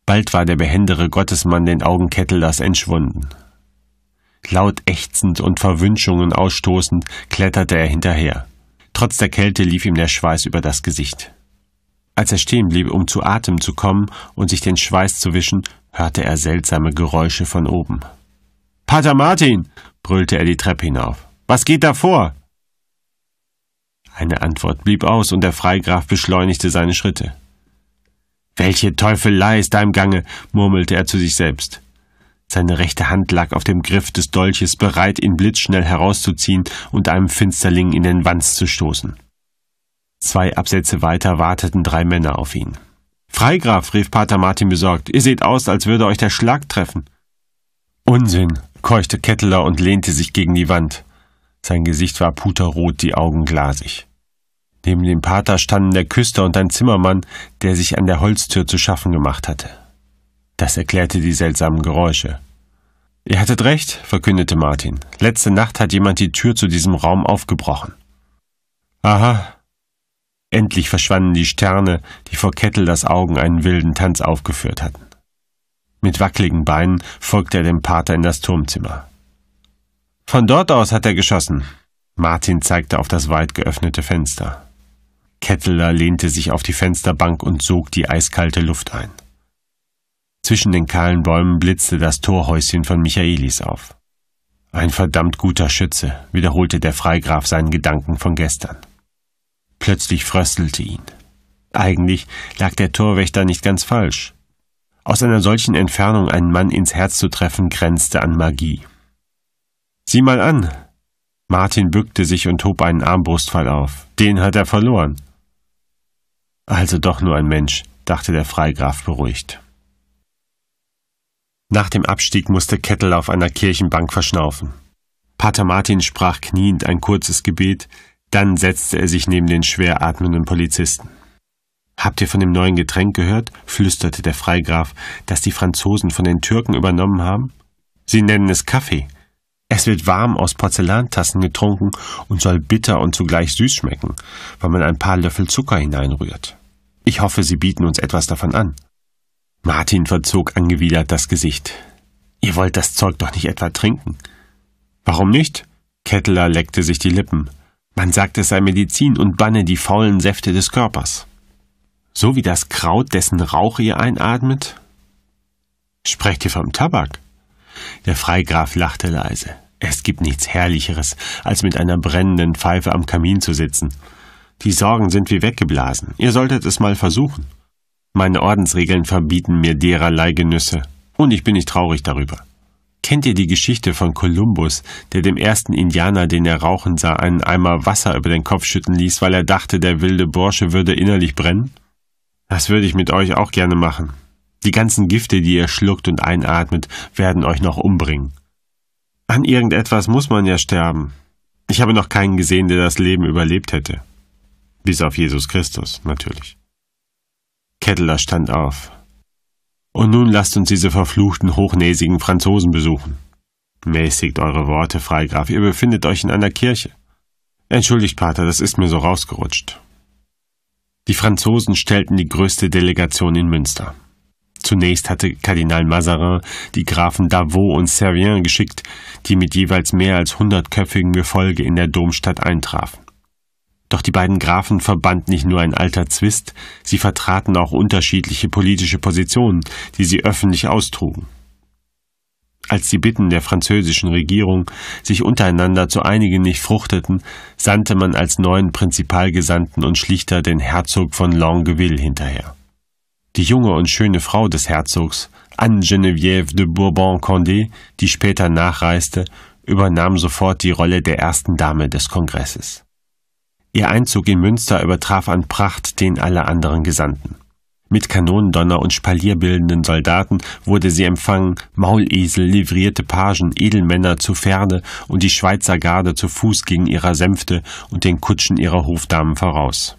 Bald war der behendere Gottesmann den Augenkettlers entschwunden. Laut ächzend und Verwünschungen ausstoßend kletterte er hinterher. Trotz der Kälte lief ihm der Schweiß über das Gesicht. Als er stehen blieb, um zu Atem zu kommen und sich den Schweiß zu wischen, hörte er seltsame Geräusche von oben. Pater Martin! brüllte er die Treppe hinauf. Was geht da vor? Eine Antwort blieb aus, und der Freigraf beschleunigte seine Schritte. Welche Teufelei ist da im Gange? murmelte er zu sich selbst. Seine rechte Hand lag auf dem Griff des Dolches, bereit, ihn blitzschnell herauszuziehen und einem Finsterling in den Wanz zu stoßen. Zwei Absätze weiter warteten drei Männer auf ihn. Freigraf, rief Pater Martin besorgt, ihr seht aus, als würde euch der Schlag treffen. Unsinn, keuchte Ketteler und lehnte sich gegen die Wand. Sein Gesicht war puterrot, die Augen glasig. Neben dem Pater standen der Küster und ein Zimmermann, der sich an der Holztür zu schaffen gemacht hatte. Das erklärte die seltsamen Geräusche. Ihr hattet recht, verkündete Martin. Letzte Nacht hat jemand die Tür zu diesem Raum aufgebrochen. Aha. Endlich verschwanden die Sterne, die vor Kettel das Augen einen wilden Tanz aufgeführt hatten. Mit wackeligen Beinen folgte er dem Pater in das Turmzimmer. Von dort aus hat er geschossen. Martin zeigte auf das weit geöffnete Fenster. Ketteler lehnte sich auf die Fensterbank und sog die eiskalte Luft ein. Zwischen den kahlen Bäumen blitzte das Torhäuschen von Michaelis auf. Ein verdammt guter Schütze, wiederholte der Freigraf seinen Gedanken von gestern. Plötzlich fröstelte ihn. Eigentlich lag der Torwächter nicht ganz falsch. Aus einer solchen Entfernung einen Mann ins Herz zu treffen, grenzte an Magie. Sieh mal an! Martin bückte sich und hob einen Armbrustfall auf. Den hat er verloren. Also doch nur ein Mensch, dachte der Freigraf beruhigt. Nach dem Abstieg musste Kettel auf einer Kirchenbank verschnaufen. Pater Martin sprach kniend ein kurzes Gebet, dann setzte er sich neben den schwer atmenden Polizisten. Habt ihr von dem neuen Getränk gehört? flüsterte der Freigraf, das die Franzosen von den Türken übernommen haben. Sie nennen es Kaffee. Es wird warm aus Porzellantassen getrunken und soll bitter und zugleich süß schmecken, weil man ein paar Löffel Zucker hineinrührt. Ich hoffe, Sie bieten uns etwas davon an. Martin verzog angewidert das Gesicht. Ihr wollt das Zeug doch nicht etwa trinken. Warum nicht? Kettler leckte sich die Lippen. Man sagt, es sei Medizin und banne die faulen Säfte des Körpers. So wie das Kraut, dessen Rauch ihr einatmet? Sprecht ihr vom Tabak? Der Freigraf lachte leise. Es gibt nichts Herrlicheres, als mit einer brennenden Pfeife am Kamin zu sitzen. Die Sorgen sind wie weggeblasen. Ihr solltet es mal versuchen. Meine Ordensregeln verbieten mir dererlei Genüsse. Und ich bin nicht traurig darüber. Kennt ihr die Geschichte von Kolumbus, der dem ersten Indianer, den er rauchen sah, einen Eimer Wasser über den Kopf schütten ließ, weil er dachte, der wilde Bursche würde innerlich brennen? Das würde ich mit euch auch gerne machen. Die ganzen Gifte, die ihr schluckt und einatmet, werden euch noch umbringen. An irgendetwas muss man ja sterben. Ich habe noch keinen gesehen, der das Leben überlebt hätte. Bis auf Jesus Christus, natürlich. Ketteler stand auf. Und nun lasst uns diese verfluchten, hochnäsigen Franzosen besuchen. Mäßigt eure Worte, Freigraf, ihr befindet euch in einer Kirche. Entschuldigt, Pater, das ist mir so rausgerutscht. Die Franzosen stellten die größte Delegation in Münster. Zunächst hatte Kardinal Mazarin die Grafen Davot und Servien geschickt, die mit jeweils mehr als hundertköpfigem Gefolge in der Domstadt eintrafen. Doch die beiden Grafen verband nicht nur ein alter Zwist, sie vertraten auch unterschiedliche politische Positionen, die sie öffentlich austrugen. Als die Bitten der französischen Regierung, sich untereinander zu einigen, nicht fruchteten, sandte man als neuen Prinzipalgesandten und Schlichter den Herzog von Longueville hinterher. Die junge und schöne Frau des Herzogs, Anne Geneviève de Bourbon-Condé, die später nachreiste, übernahm sofort die Rolle der ersten Dame des Kongresses. Ihr Einzug in Münster übertraf an Pracht den aller anderen Gesandten. Mit Kanonendonner und spalierbildenden Soldaten wurde sie empfangen, Maulesel, livrierte Pagen, Edelmänner zu Pferde und die Schweizer Garde zu Fuß gegen ihrer Sänfte und den Kutschen ihrer Hofdamen voraus.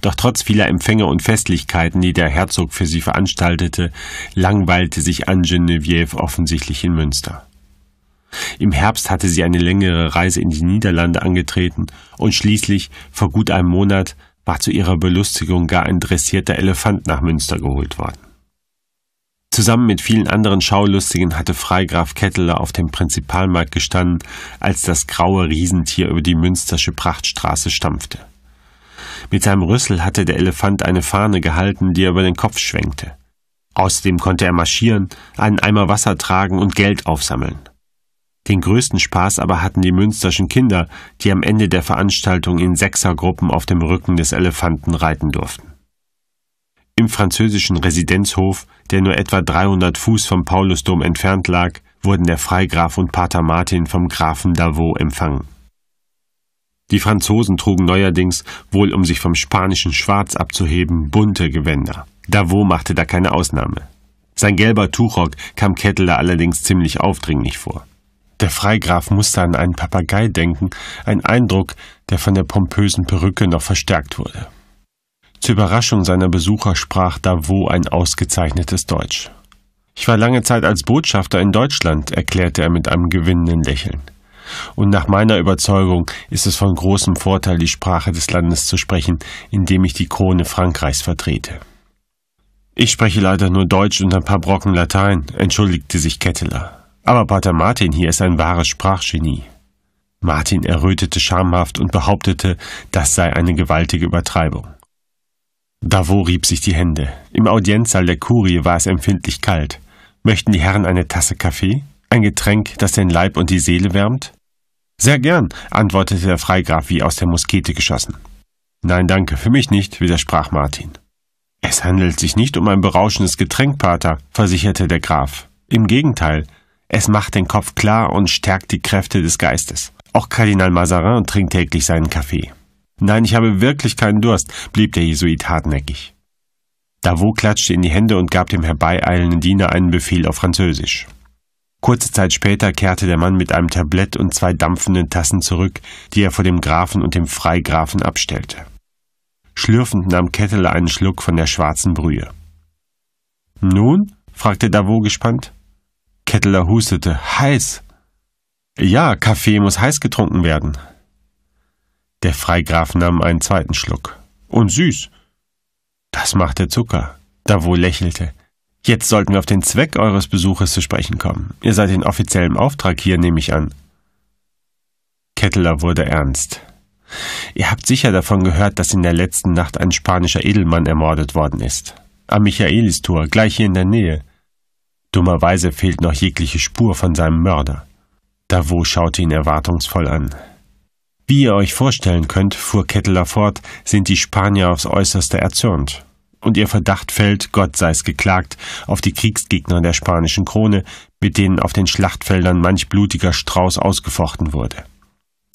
Doch trotz vieler Empfänge und Festlichkeiten, die der Herzog für sie veranstaltete, langweilte sich Anne Geneviève offensichtlich in Münster. Im Herbst hatte sie eine längere Reise in die Niederlande angetreten und schließlich, vor gut einem Monat, war zu ihrer Belustigung gar ein dressierter Elefant nach Münster geholt worden. Zusammen mit vielen anderen Schaulustigen hatte Freigraf Ketteler auf dem Prinzipalmarkt gestanden, als das graue Riesentier über die Münstersche Prachtstraße stampfte. Mit seinem Rüssel hatte der Elefant eine Fahne gehalten, die er über den Kopf schwenkte. Außerdem konnte er marschieren, einen Eimer Wasser tragen und Geld aufsammeln. Den größten Spaß aber hatten die münsterschen Kinder, die am Ende der Veranstaltung in Sechsergruppen auf dem Rücken des Elefanten reiten durften. Im französischen Residenzhof, der nur etwa 300 Fuß vom Paulusdom entfernt lag, wurden der Freigraf und Pater Martin vom Grafen Davos empfangen. Die Franzosen trugen neuerdings, wohl um sich vom spanischen Schwarz abzuheben, bunte Gewänder. Davos machte da keine Ausnahme. Sein gelber Tuchrock kam Ketteler allerdings ziemlich aufdringlich vor. Der Freigraf musste an einen Papagei denken, ein Eindruck, der von der pompösen Perücke noch verstärkt wurde. Zur Überraschung seiner Besucher sprach Davot ein ausgezeichnetes Deutsch. Ich war lange Zeit als Botschafter in Deutschland, erklärte er mit einem gewinnenden Lächeln. Und nach meiner Überzeugung ist es von großem Vorteil, die Sprache des Landes zu sprechen, in dem ich die Krone Frankreichs vertrete. Ich spreche leider nur Deutsch und ein paar Brocken Latein, entschuldigte sich Ketteler. Aber Pater Martin hier ist ein wahres Sprachgenie. Martin errötete schamhaft und behauptete, das sei eine gewaltige Übertreibung. Davo rieb sich die Hände. Im Audienzsaal der Kurie war es empfindlich kalt. Möchten die Herren eine Tasse Kaffee? Ein Getränk, das den Leib und die Seele wärmt? Sehr gern, antwortete der Freigraf wie aus der Muskete geschossen. Nein, danke, für mich nicht, widersprach Martin. Es handelt sich nicht um ein berauschendes Getränk, Pater, versicherte der Graf. Im Gegenteil, es macht den Kopf klar und stärkt die Kräfte des Geistes. Auch Kardinal Mazarin trinkt täglich seinen Kaffee. Nein, ich habe wirklich keinen Durst, blieb der Jesuit hartnäckig. Davout klatschte in die Hände und gab dem herbeieilenden Diener einen Befehl auf Französisch. Kurze Zeit später kehrte der Mann mit einem Tablett und zwei dampfenden Tassen zurück, die er vor dem Grafen und dem Freigrafen abstellte. Schlürfend nahm Ketteler einen Schluck von der schwarzen Brühe. Nun? fragte Davout gespannt. Ketteler hustete. Heiß! Ja, Kaffee muss heiß getrunken werden. Der Freigraf nahm einen zweiten Schluck. Und süß. Das machte Zucker. Davo lächelte. Jetzt sollten wir auf den Zweck eures Besuches zu sprechen kommen. Ihr seid in offiziellem Auftrag hier, nehme ich an. Ketteler wurde ernst. Ihr habt sicher davon gehört, dass in der letzten Nacht ein spanischer Edelmann ermordet worden ist. Am Michaelistor, gleich hier in der Nähe. Dummerweise fehlt noch jegliche Spur von seinem Mörder. Davot schaute ihn erwartungsvoll an. Wie ihr euch vorstellen könnt, fuhr Ketteler fort, sind die Spanier aufs Äußerste erzürnt. Und ihr Verdacht fällt, Gott sei's geklagt, auf die Kriegsgegner der spanischen Krone, mit denen auf den Schlachtfeldern manch blutiger Strauß ausgefochten wurde.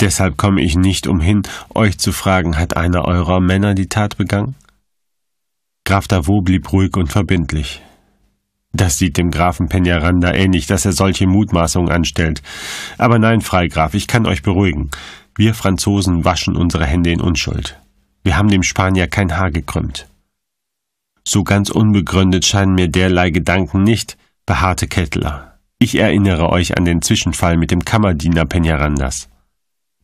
Deshalb komme ich nicht umhin, euch zu fragen, hat einer eurer Männer die Tat begangen? Graf Davot blieb ruhig und verbindlich. Das sieht dem Grafen Peñaranda ähnlich, dass er solche Mutmaßungen anstellt. Aber nein, Freigraf, ich kann euch beruhigen. Wir Franzosen waschen unsere Hände in Unschuld. Wir haben dem Spanier kein Haar gekrümmt. So ganz unbegründet scheinen mir derlei Gedanken nicht, beharrte Kettler. Ich erinnere euch an den Zwischenfall mit dem Kammerdiener Peñarandas.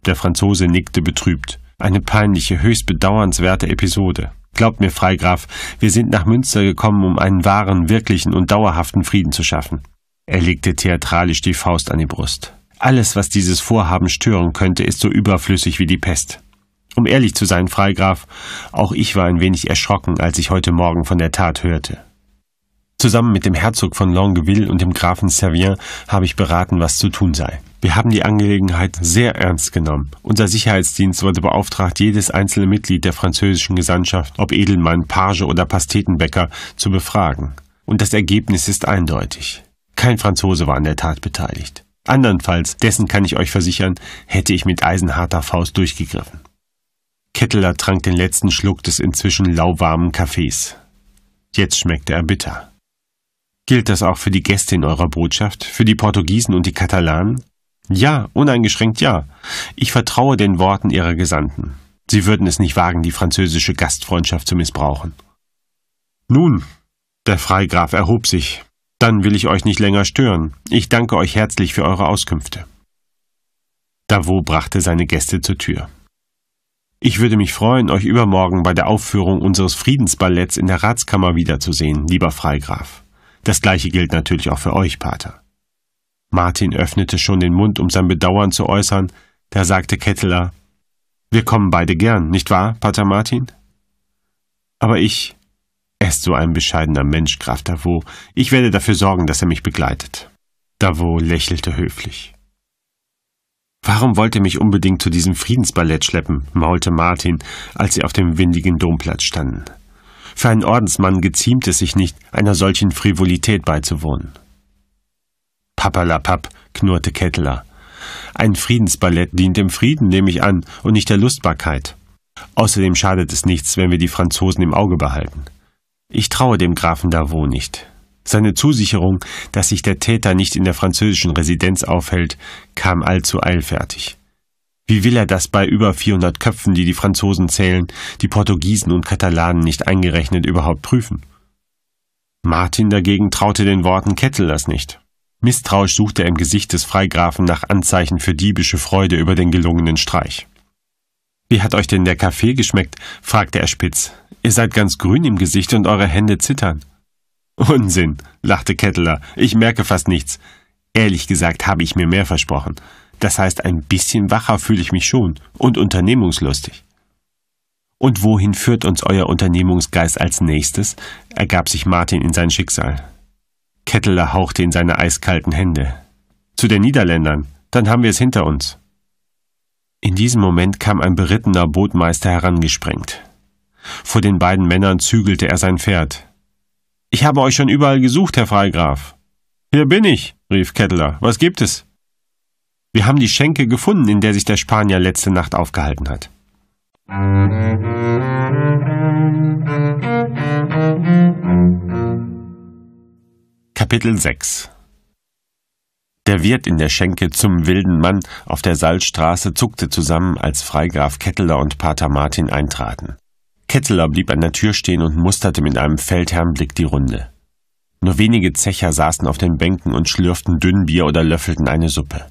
Der Franzose nickte betrübt. Eine peinliche, höchst bedauernswerte Episode. Glaubt mir, Freigraf, wir sind nach Münster gekommen, um einen wahren, wirklichen und dauerhaften Frieden zu schaffen. Er legte theatralisch die Faust an die Brust. Alles, was dieses Vorhaben stören könnte, ist so überflüssig wie die Pest. Um ehrlich zu sein, Freigraf, auch ich war ein wenig erschrocken, als ich heute Morgen von der Tat hörte. Zusammen mit dem Herzog von Longueville und dem Grafen Servien habe ich beraten, was zu tun sei. Wir haben die Angelegenheit sehr ernst genommen. Unser Sicherheitsdienst wurde beauftragt, jedes einzelne Mitglied der französischen Gesandtschaft, ob Edelmann, Page oder Pastetenbäcker, zu befragen. Und das Ergebnis ist eindeutig. Kein Franzose war an der Tat beteiligt. Andernfalls, dessen kann ich euch versichern, hätte ich mit eisenharter Faust durchgegriffen. Ketteler trank den letzten Schluck des inzwischen lauwarmen Kaffees. Jetzt schmeckte er bitter. Gilt das auch für die Gäste in eurer Botschaft, für die Portugiesen und die Katalanen? Ja, uneingeschränkt ja. Ich vertraue den Worten ihrer Gesandten. Sie würden es nicht wagen, die französische Gastfreundschaft zu missbrauchen. Nun, der Freigraf erhob sich. Dann will ich euch nicht länger stören. Ich danke euch herzlich für eure Auskünfte. Davot brachte seine Gäste zur Tür. Ich würde mich freuen, euch übermorgen bei der Aufführung unseres Friedensballetts in der Ratskammer wiederzusehen, lieber Freigraf. Das gleiche gilt natürlich auch für euch, Pater. Martin öffnete schon den Mund, um sein Bedauern zu äußern, da sagte Ketteler, wir kommen beide gern, nicht wahr, Pater Martin? Aber ich, er ist so ein bescheidener Mensch, Graf Davo, ich werde dafür sorgen, dass er mich begleitet. Davo lächelte höflich. Warum wollt ihr mich unbedingt zu diesem Friedensballett schleppen? maulte Martin, als sie auf dem windigen Domplatz standen. Für einen Ordensmann geziemt es sich nicht, einer solchen Frivolität beizuwohnen. Papperlapapp, knurrte Kettler. Ein Friedensballett dient dem Frieden, nehme ich an, und nicht der Lustbarkeit. Außerdem schadet es nichts, wenn wir die Franzosen im Auge behalten. Ich traue dem Grafen Davot nicht. Seine Zusicherung, dass sich der Täter nicht in der französischen Residenz aufhält, kam allzu eilfertig. Wie will er das bei über 400 Köpfen, die die Franzosen zählen, die Portugiesen und Katalanen nicht eingerechnet überhaupt prüfen? Martin dagegen traute den Worten Kettelers nicht. Misstrauisch suchte er im Gesicht des Freigrafen nach Anzeichen für diebische Freude über den gelungenen Streich. »Wie hat euch denn der Kaffee geschmeckt?« fragte er spitz. »Ihr seid ganz grün im Gesicht und eure Hände zittern.« »Unsinn«, lachte Ketteler, »ich merke fast nichts. Ehrlich gesagt habe ich mir mehr versprochen. Das heißt, ein bisschen wacher fühle ich mich schon und unternehmungslustig.« »Und wohin führt uns euer Unternehmungsgeist als nächstes?« ergab sich Martin in sein Schicksal. Ketteler hauchte in seine eiskalten Hände. Zu den Niederländern, dann haben wir es hinter uns. In diesem Moment kam ein berittener Bootmeister herangesprengt. Vor den beiden Männern zügelte er sein Pferd. Ich habe euch schon überall gesucht, Herr Freigraf. Hier bin ich, rief Ketteler. Was gibt es? Wir haben die Schenke gefunden, in der sich der Spanier letzte Nacht aufgehalten hat. Musik Kapitel 6 Der Wirt in der Schenke zum wilden Mann auf der Salzstraße zuckte zusammen, als Freigraf Ketteler und Pater Martin eintraten. Ketteler blieb an der Tür stehen und musterte mit einem Feldherrnblick die Runde. Nur wenige Zecher saßen auf den Bänken und schlürften Dünnbier oder löffelten eine Suppe.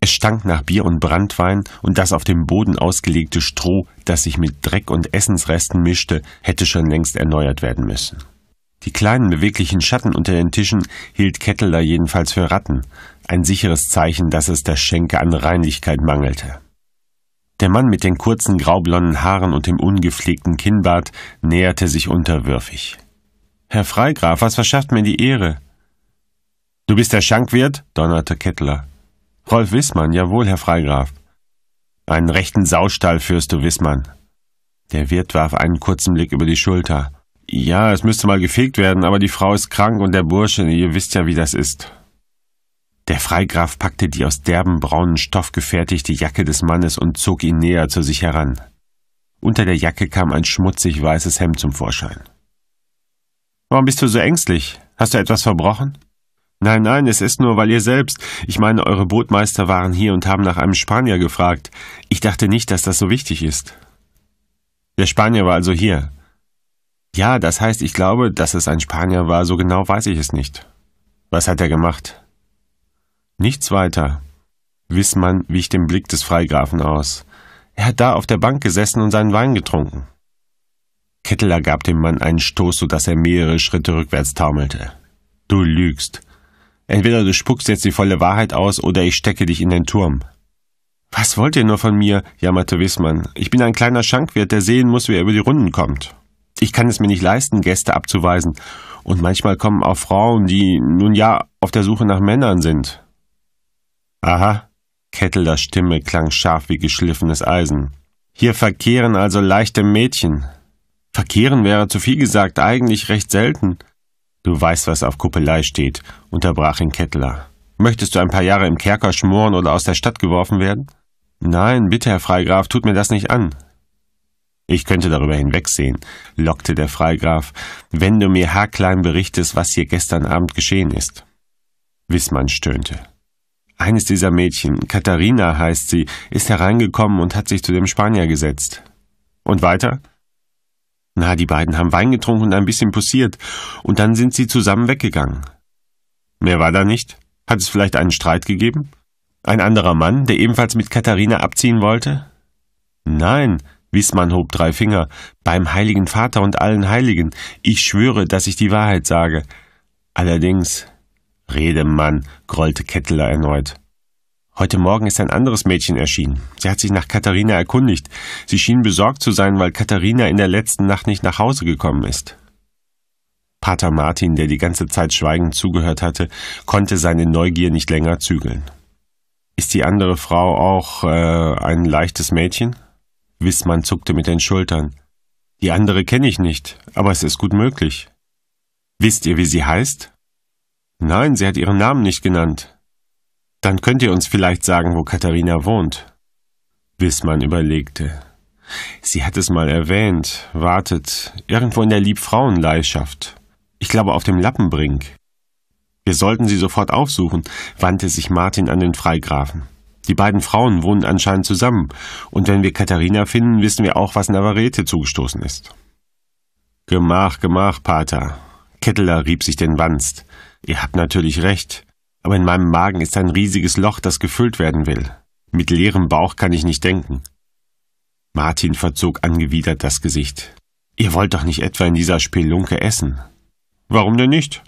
Es stank nach Bier und Branntwein, und das auf dem Boden ausgelegte Stroh, das sich mit Dreck und Essensresten mischte, hätte schon längst erneuert werden müssen. Die kleinen beweglichen Schatten unter den Tischen hielt Ketteler jedenfalls für Ratten, ein sicheres Zeichen, dass es der Schenke an Reinlichkeit mangelte. Der Mann mit den kurzen graublonden Haaren und dem ungepflegten Kinnbart näherte sich unterwürfig. Herr Freigraf, was verschafft mir die Ehre? Du bist der Schankwirt? donnerte Kettler. Rolf Wissmann, jawohl, Herr Freigraf. Einen rechten Saustall führst du, Wissmann. Der Wirt warf einen kurzen Blick über die Schulter. Ja, es müsste mal gefegt werden, aber die Frau ist krank und der Bursche, ihr wisst ja, wie das ist. Der Freigraf packte die aus derben braunen Stoff gefertigte Jacke des Mannes und zog ihn näher zu sich heran. Unter der Jacke kam ein schmutzig weißes Hemd zum Vorschein. Warum bist du so ängstlich? Hast du etwas verbrochen? Nein, nein, es ist nur, weil ihr selbst, ich meine, eure Bootmeister waren hier und haben nach einem Spanier gefragt. Ich dachte nicht, dass das so wichtig ist. Der Spanier war also hier, ja, das heißt, ich glaube, dass es ein Spanier war, so genau weiß ich es nicht. Was hat er gemacht? Nichts weiter. Wissmann wich dem Blick des Freigrafen aus. Er hat da auf der Bank gesessen und seinen Wein getrunken. Ketteler gab dem Mann einen Stoß, so dass er mehrere Schritte rückwärts taumelte. Du lügst. Entweder du spuckst jetzt die volle Wahrheit aus, oder ich stecke dich in den Turm. Was wollt ihr nur von mir? jammerte Wissmann. Ich bin ein kleiner Schankwirt, der sehen muss, wie er über die Runden kommt. Ich kann es mir nicht leisten, Gäste abzuweisen. Und manchmal kommen auch Frauen, die nun ja auf der Suche nach Männern sind. Aha, Kettlers Stimme klang scharf wie geschliffenes Eisen. Hier verkehren also leichte Mädchen. Verkehren wäre zu viel gesagt, eigentlich recht selten. Du weißt, was auf Kuppelei steht, unterbrach ihn Kettler. Möchtest du ein paar Jahre im Kerker schmoren oder aus der Stadt geworfen werden? Nein, bitte, Herr Freigraf, tut mir das nicht an. Ich könnte darüber hinwegsehen, lockte der Freigraf, wenn du mir haarklein berichtest, was hier gestern Abend geschehen ist. Wissmann stöhnte. Eines dieser Mädchen, Katharina heißt sie, ist hereingekommen und hat sich zu dem Spanier gesetzt. Und weiter? Na, die beiden haben Wein getrunken und ein bisschen pussiert, und dann sind sie zusammen weggegangen. Mehr war da nicht? Hat es vielleicht einen Streit gegeben? Ein anderer Mann, der ebenfalls mit Katharina abziehen wollte? Nein, Wismann hob drei Finger. Beim Heiligen Vater und allen Heiligen. Ich schwöre, dass ich die Wahrheit sage. Allerdings. Rede, Mann, grollte Ketteler erneut. Heute Morgen ist ein anderes Mädchen erschienen. Sie hat sich nach Katharina erkundigt. Sie schien besorgt zu sein, weil Katharina in der letzten Nacht nicht nach Hause gekommen ist. Pater Martin, der die ganze Zeit schweigend zugehört hatte, konnte seine Neugier nicht länger zügeln. Ist die andere Frau auch äh, ein leichtes Mädchen? Wissmann zuckte mit den Schultern. Die andere kenne ich nicht, aber es ist gut möglich. Wisst ihr, wie sie heißt? Nein, sie hat ihren Namen nicht genannt. Dann könnt ihr uns vielleicht sagen, wo Katharina wohnt. Wissmann überlegte. Sie hat es mal erwähnt, wartet, irgendwo in der Liebfrauenleihschaft. Ich glaube auf dem Lappenbrink. Wir sollten sie sofort aufsuchen, wandte sich Martin an den Freigrafen. Die beiden Frauen wohnen anscheinend zusammen, und wenn wir Katharina finden, wissen wir auch, was Navarrete zugestoßen ist. Gemach, gemach, Pater. Ketteler rieb sich den Wanst. Ihr habt natürlich recht, aber in meinem Magen ist ein riesiges Loch, das gefüllt werden will. Mit leerem Bauch kann ich nicht denken. Martin verzog angewidert das Gesicht. Ihr wollt doch nicht etwa in dieser Spelunke essen. Warum denn nicht?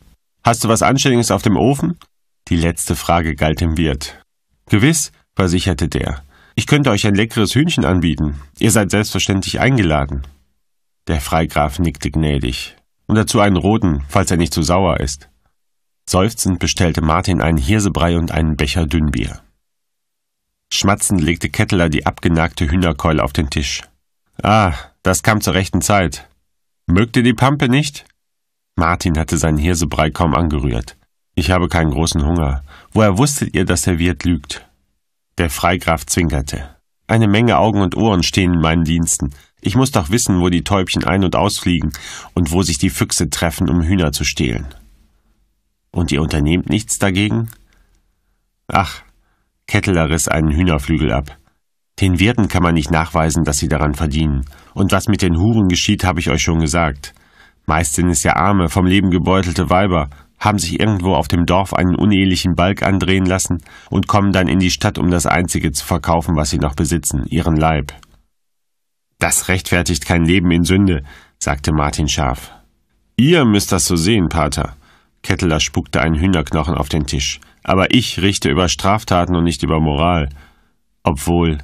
Hast du was Anständiges auf dem Ofen? Die letzte Frage galt dem Wirt. Gewiss, versicherte der. Ich könnte euch ein leckeres Hühnchen anbieten. Ihr seid selbstverständlich eingeladen. Der Freigraf nickte gnädig. Und dazu einen roten, falls er nicht zu sauer ist. Seufzend bestellte Martin einen Hirsebrei und einen Becher Dünnbier. Schmatzend legte Ketteler die abgenagte Hühnerkeule auf den Tisch. Ah, das kam zur rechten Zeit. Mögt ihr die Pampe nicht? Martin hatte seinen Hirsebrei kaum angerührt. Ich habe keinen großen Hunger. Woher wusstet ihr, dass der Wirt lügt? Der Freigraf zwinkerte. Eine Menge Augen und Ohren stehen in meinen Diensten. Ich muss doch wissen, wo die Täubchen ein- und ausfliegen und wo sich die Füchse treffen, um Hühner zu stehlen. Und ihr unternehmt nichts dagegen? Ach, Ketteler riss einen Hühnerflügel ab. Den Wirten kann man nicht nachweisen, dass sie daran verdienen. Und was mit den Huren geschieht, habe ich euch schon gesagt. Meist sind es ja arme, vom Leben gebeutelte Weiber, haben sich irgendwo auf dem Dorf einen unehelichen Balk andrehen lassen und kommen dann in die Stadt, um das Einzige zu verkaufen, was sie noch besitzen, ihren Leib. Das rechtfertigt kein Leben in Sünde, sagte Martin scharf. Ihr müsst das so sehen, Pater. Ketteler spuckte einen Hühnerknochen auf den Tisch. Aber ich richte über Straftaten und nicht über Moral. Obwohl.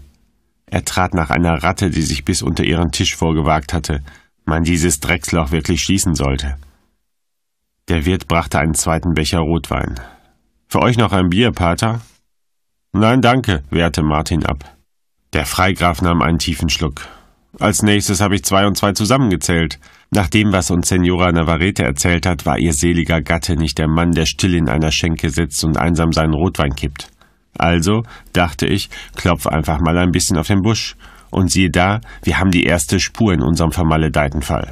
Er trat nach einer Ratte, die sich bis unter ihren Tisch vorgewagt hatte. Man dieses Drecksloch wirklich schließen sollte. Der Wirt brachte einen zweiten Becher Rotwein. Für euch noch ein Bier, Pater? Nein, danke, wehrte Martin ab. Der Freigraf nahm einen tiefen Schluck. Als nächstes habe ich zwei und zwei zusammengezählt. Nach dem, was uns Senora Navarrete erzählt hat, war ihr seliger Gatte nicht der Mann, der still in einer Schenke sitzt und einsam seinen Rotwein kippt. Also, dachte ich, klopf einfach mal ein bisschen auf den Busch. Und siehe da, wir haben die erste Spur in unserem vermaledeiten Fall.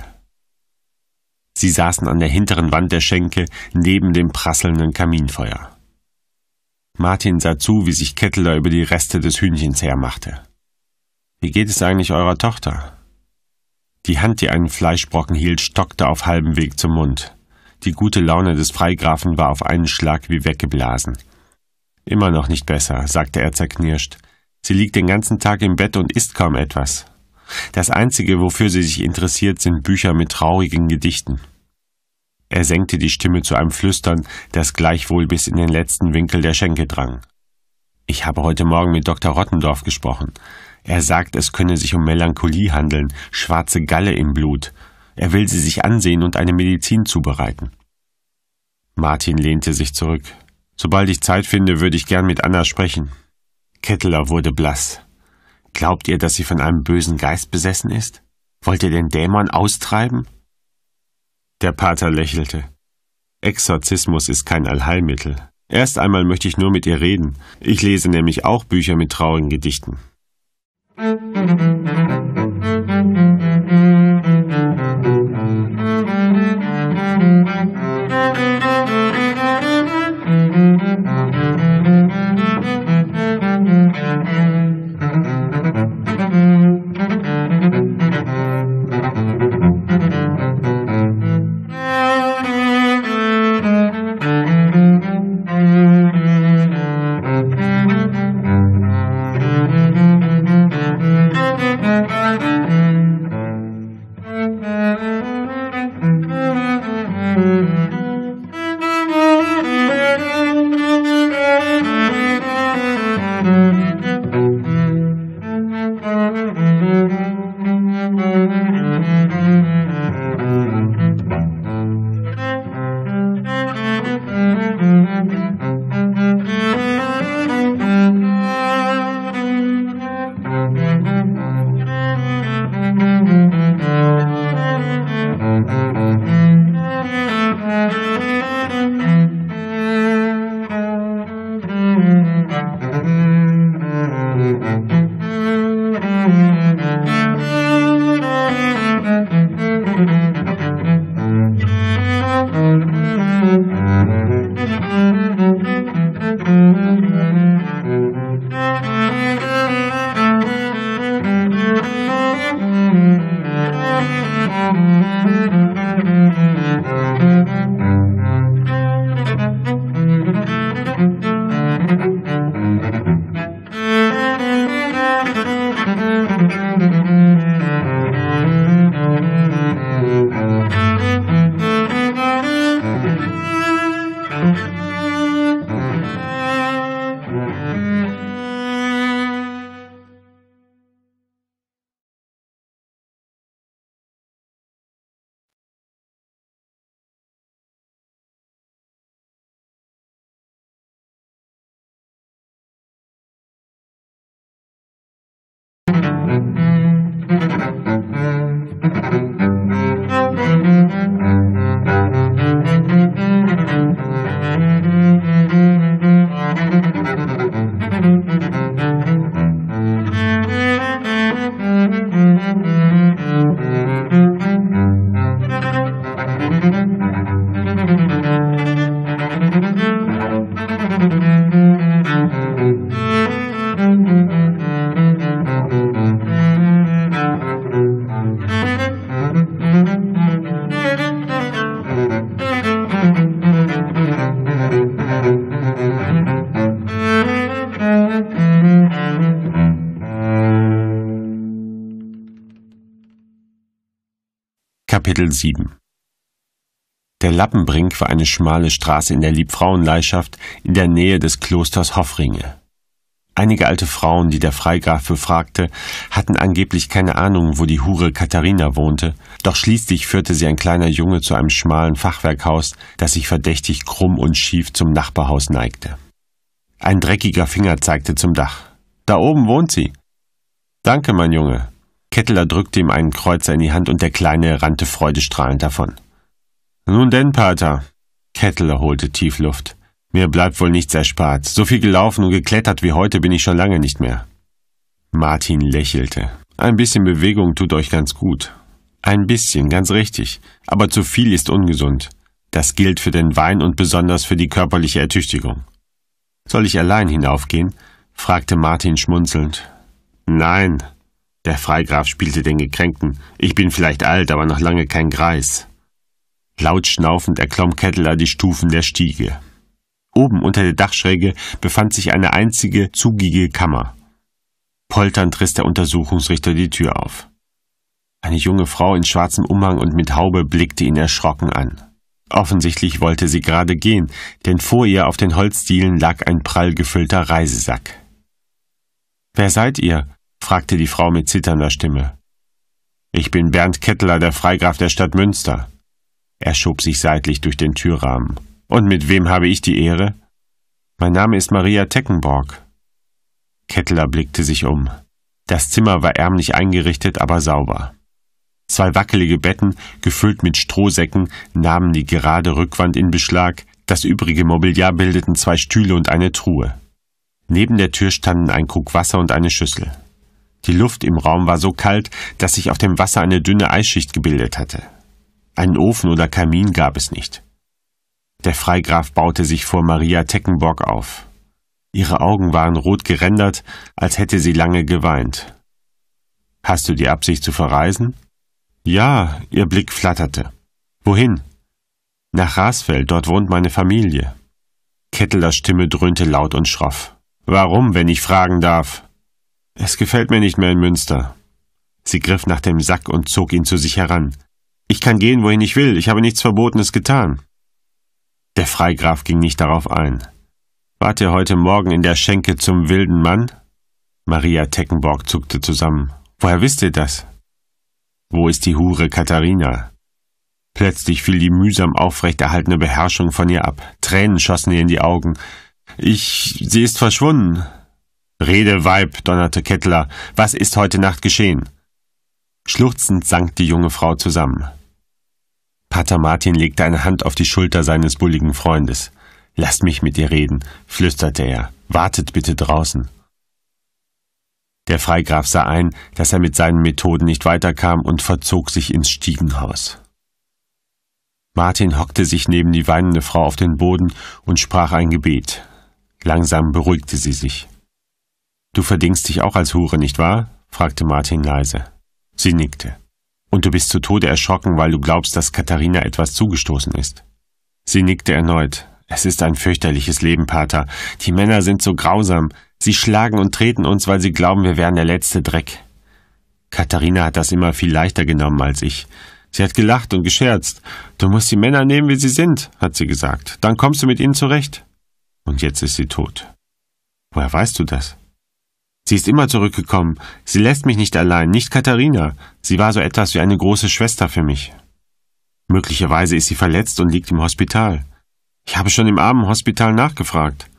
Sie saßen an der hinteren Wand der Schenke neben dem prasselnden Kaminfeuer. Martin sah zu, wie sich Ketteler über die Reste des Hühnchens hermachte. Wie geht es eigentlich eurer Tochter? Die Hand, die einen Fleischbrocken hielt, stockte auf halbem Weg zum Mund. Die gute Laune des Freigrafen war auf einen Schlag wie weggeblasen. Immer noch nicht besser, sagte er zerknirscht. Sie liegt den ganzen Tag im Bett und isst kaum etwas. Das Einzige, wofür sie sich interessiert, sind Bücher mit traurigen Gedichten. Er senkte die Stimme zu einem Flüstern, das gleichwohl bis in den letzten Winkel der Schenke drang. Ich habe heute Morgen mit Dr. Rottendorf gesprochen. Er sagt, es könne sich um Melancholie handeln, schwarze Galle im Blut. Er will sie sich ansehen und eine Medizin zubereiten. Martin lehnte sich zurück. Sobald ich Zeit finde, würde ich gern mit Anna sprechen. Ketteler wurde blass. Glaubt ihr, dass sie von einem bösen Geist besessen ist? Wollt ihr den Dämon austreiben? Der Pater lächelte. Exorzismus ist kein Allheilmittel. Erst einmal möchte ich nur mit ihr reden. Ich lese nämlich auch Bücher mit traurigen Gedichten. Musik Kapitel 7 Der Lappenbrink war eine schmale Straße in der Liebfrauenleihschaft in der Nähe des Klosters Hoffringe. Einige alte Frauen, die der Freigraf befragte, hatten angeblich keine Ahnung, wo die Hure Katharina wohnte, doch schließlich führte sie ein kleiner Junge zu einem schmalen Fachwerkhaus, das sich verdächtig krumm und schief zum Nachbarhaus neigte. Ein dreckiger Finger zeigte zum Dach. Da oben wohnt sie. Danke, mein Junge, Ketteler drückte ihm einen Kreuzer in die Hand und der Kleine rannte freudestrahlend davon. Nun denn, Pater. Ketteler holte tief Luft. Mir bleibt wohl nichts erspart. So viel gelaufen und geklettert wie heute bin ich schon lange nicht mehr. Martin lächelte. Ein bisschen Bewegung tut euch ganz gut. Ein bisschen, ganz richtig. Aber zu viel ist ungesund. Das gilt für den Wein und besonders für die körperliche Ertüchtigung. Soll ich allein hinaufgehen? fragte Martin schmunzelnd. Nein, der Freigraf spielte den Gekränkten. Ich bin vielleicht alt, aber noch lange kein Greis. Laut schnaufend erklomm Ketteler die Stufen der Stiege. Oben unter der Dachschräge befand sich eine einzige, zugige Kammer. Polternd riss der Untersuchungsrichter die Tür auf. Eine junge Frau in schwarzem Umhang und mit Haube blickte ihn erschrocken an. Offensichtlich wollte sie gerade gehen, denn vor ihr auf den Holzdielen lag ein prall gefüllter Reisesack. Wer seid ihr? fragte die Frau mit zitternder Stimme. Ich bin Bernd Kettler, der Freigraf der Stadt Münster. Er schob sich seitlich durch den Türrahmen. Und mit wem habe ich die Ehre? Mein Name ist Maria Teckenborg. Kettler blickte sich um. Das Zimmer war ärmlich eingerichtet, aber sauber. Zwei wackelige Betten, gefüllt mit Strohsäcken, nahmen die gerade Rückwand in Beschlag, das übrige Mobiliar bildeten zwei Stühle und eine Truhe. Neben der Tür standen ein Krug Wasser und eine Schüssel. Die Luft im Raum war so kalt, dass sich auf dem Wasser eine dünne Eisschicht gebildet hatte. Einen Ofen oder Kamin gab es nicht. Der Freigraf baute sich vor Maria Teckenborg auf. Ihre Augen waren rot gerändert, als hätte sie lange geweint. Hast du die Absicht zu verreisen? Ja, ihr Blick flatterte. Wohin? Nach Rasfeld, dort wohnt meine Familie. Kettlers Stimme dröhnte laut und schroff. Warum, wenn ich fragen darf? Es gefällt mir nicht mehr in Münster. Sie griff nach dem Sack und zog ihn zu sich heran. Ich kann gehen, wohin ich will, ich habe nichts Verbotenes getan. Der Freigraf ging nicht darauf ein. Wart ihr heute Morgen in der Schenke zum wilden Mann? Maria Teckenborg zuckte zusammen. Woher wisst ihr das? Wo ist die Hure Katharina? Plötzlich fiel die mühsam aufrechterhaltene Beherrschung von ihr ab. Tränen schossen ihr in die Augen. Ich, sie ist verschwunden. Rede, Weib, donnerte Kettler, was ist heute Nacht geschehen? Schluchzend sank die junge Frau zusammen. Pater Martin legte eine Hand auf die Schulter seines bulligen Freundes. Lasst mich mit dir reden, flüsterte er. Wartet bitte draußen. Der Freigraf sah ein, dass er mit seinen Methoden nicht weiterkam und verzog sich ins Stiegenhaus. Martin hockte sich neben die weinende Frau auf den Boden und sprach ein Gebet. Langsam beruhigte sie sich. Du verdingst dich auch als Hure, nicht wahr? fragte Martin leise. Sie nickte. Und du bist zu Tode erschrocken, weil du glaubst, dass Katharina etwas zugestoßen ist. Sie nickte erneut. Es ist ein fürchterliches Leben, Pater. Die Männer sind so grausam. Sie schlagen und treten uns, weil sie glauben, wir wären der letzte Dreck. Katharina hat das immer viel leichter genommen als ich. Sie hat gelacht und gescherzt. Du musst die Männer nehmen, wie sie sind, hat sie gesagt. Dann kommst du mit ihnen zurecht. Und jetzt ist sie tot. Woher weißt du das? Sie ist immer zurückgekommen. Sie lässt mich nicht allein, nicht Katharina. Sie war so etwas wie eine große Schwester für mich. Möglicherweise ist sie verletzt und liegt im Hospital. Ich habe schon im armen Hospital nachgefragt.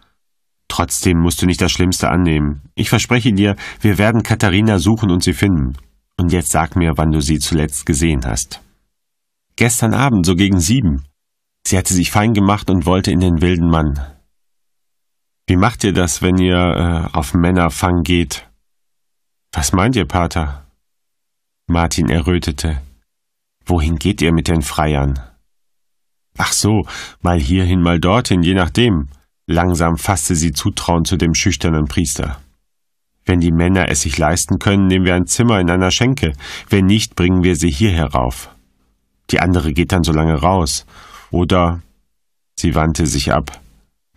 Trotzdem musst du nicht das Schlimmste annehmen. Ich verspreche dir, wir werden Katharina suchen und sie finden. Und jetzt sag mir, wann du sie zuletzt gesehen hast. Gestern Abend, so gegen sieben. Sie hatte sich fein gemacht und wollte in den wilden Mann. Wie macht ihr das, wenn ihr äh, auf Männerfang geht? Was meint ihr, Pater? Martin errötete. Wohin geht ihr mit den Freiern? Ach so, mal hierhin, mal dorthin, je nachdem. Langsam fasste sie Zutrauen zu dem schüchternen Priester. Wenn die Männer es sich leisten können, nehmen wir ein Zimmer in einer Schenke. Wenn nicht, bringen wir sie hier herauf. Die andere geht dann so lange raus. Oder sie wandte sich ab.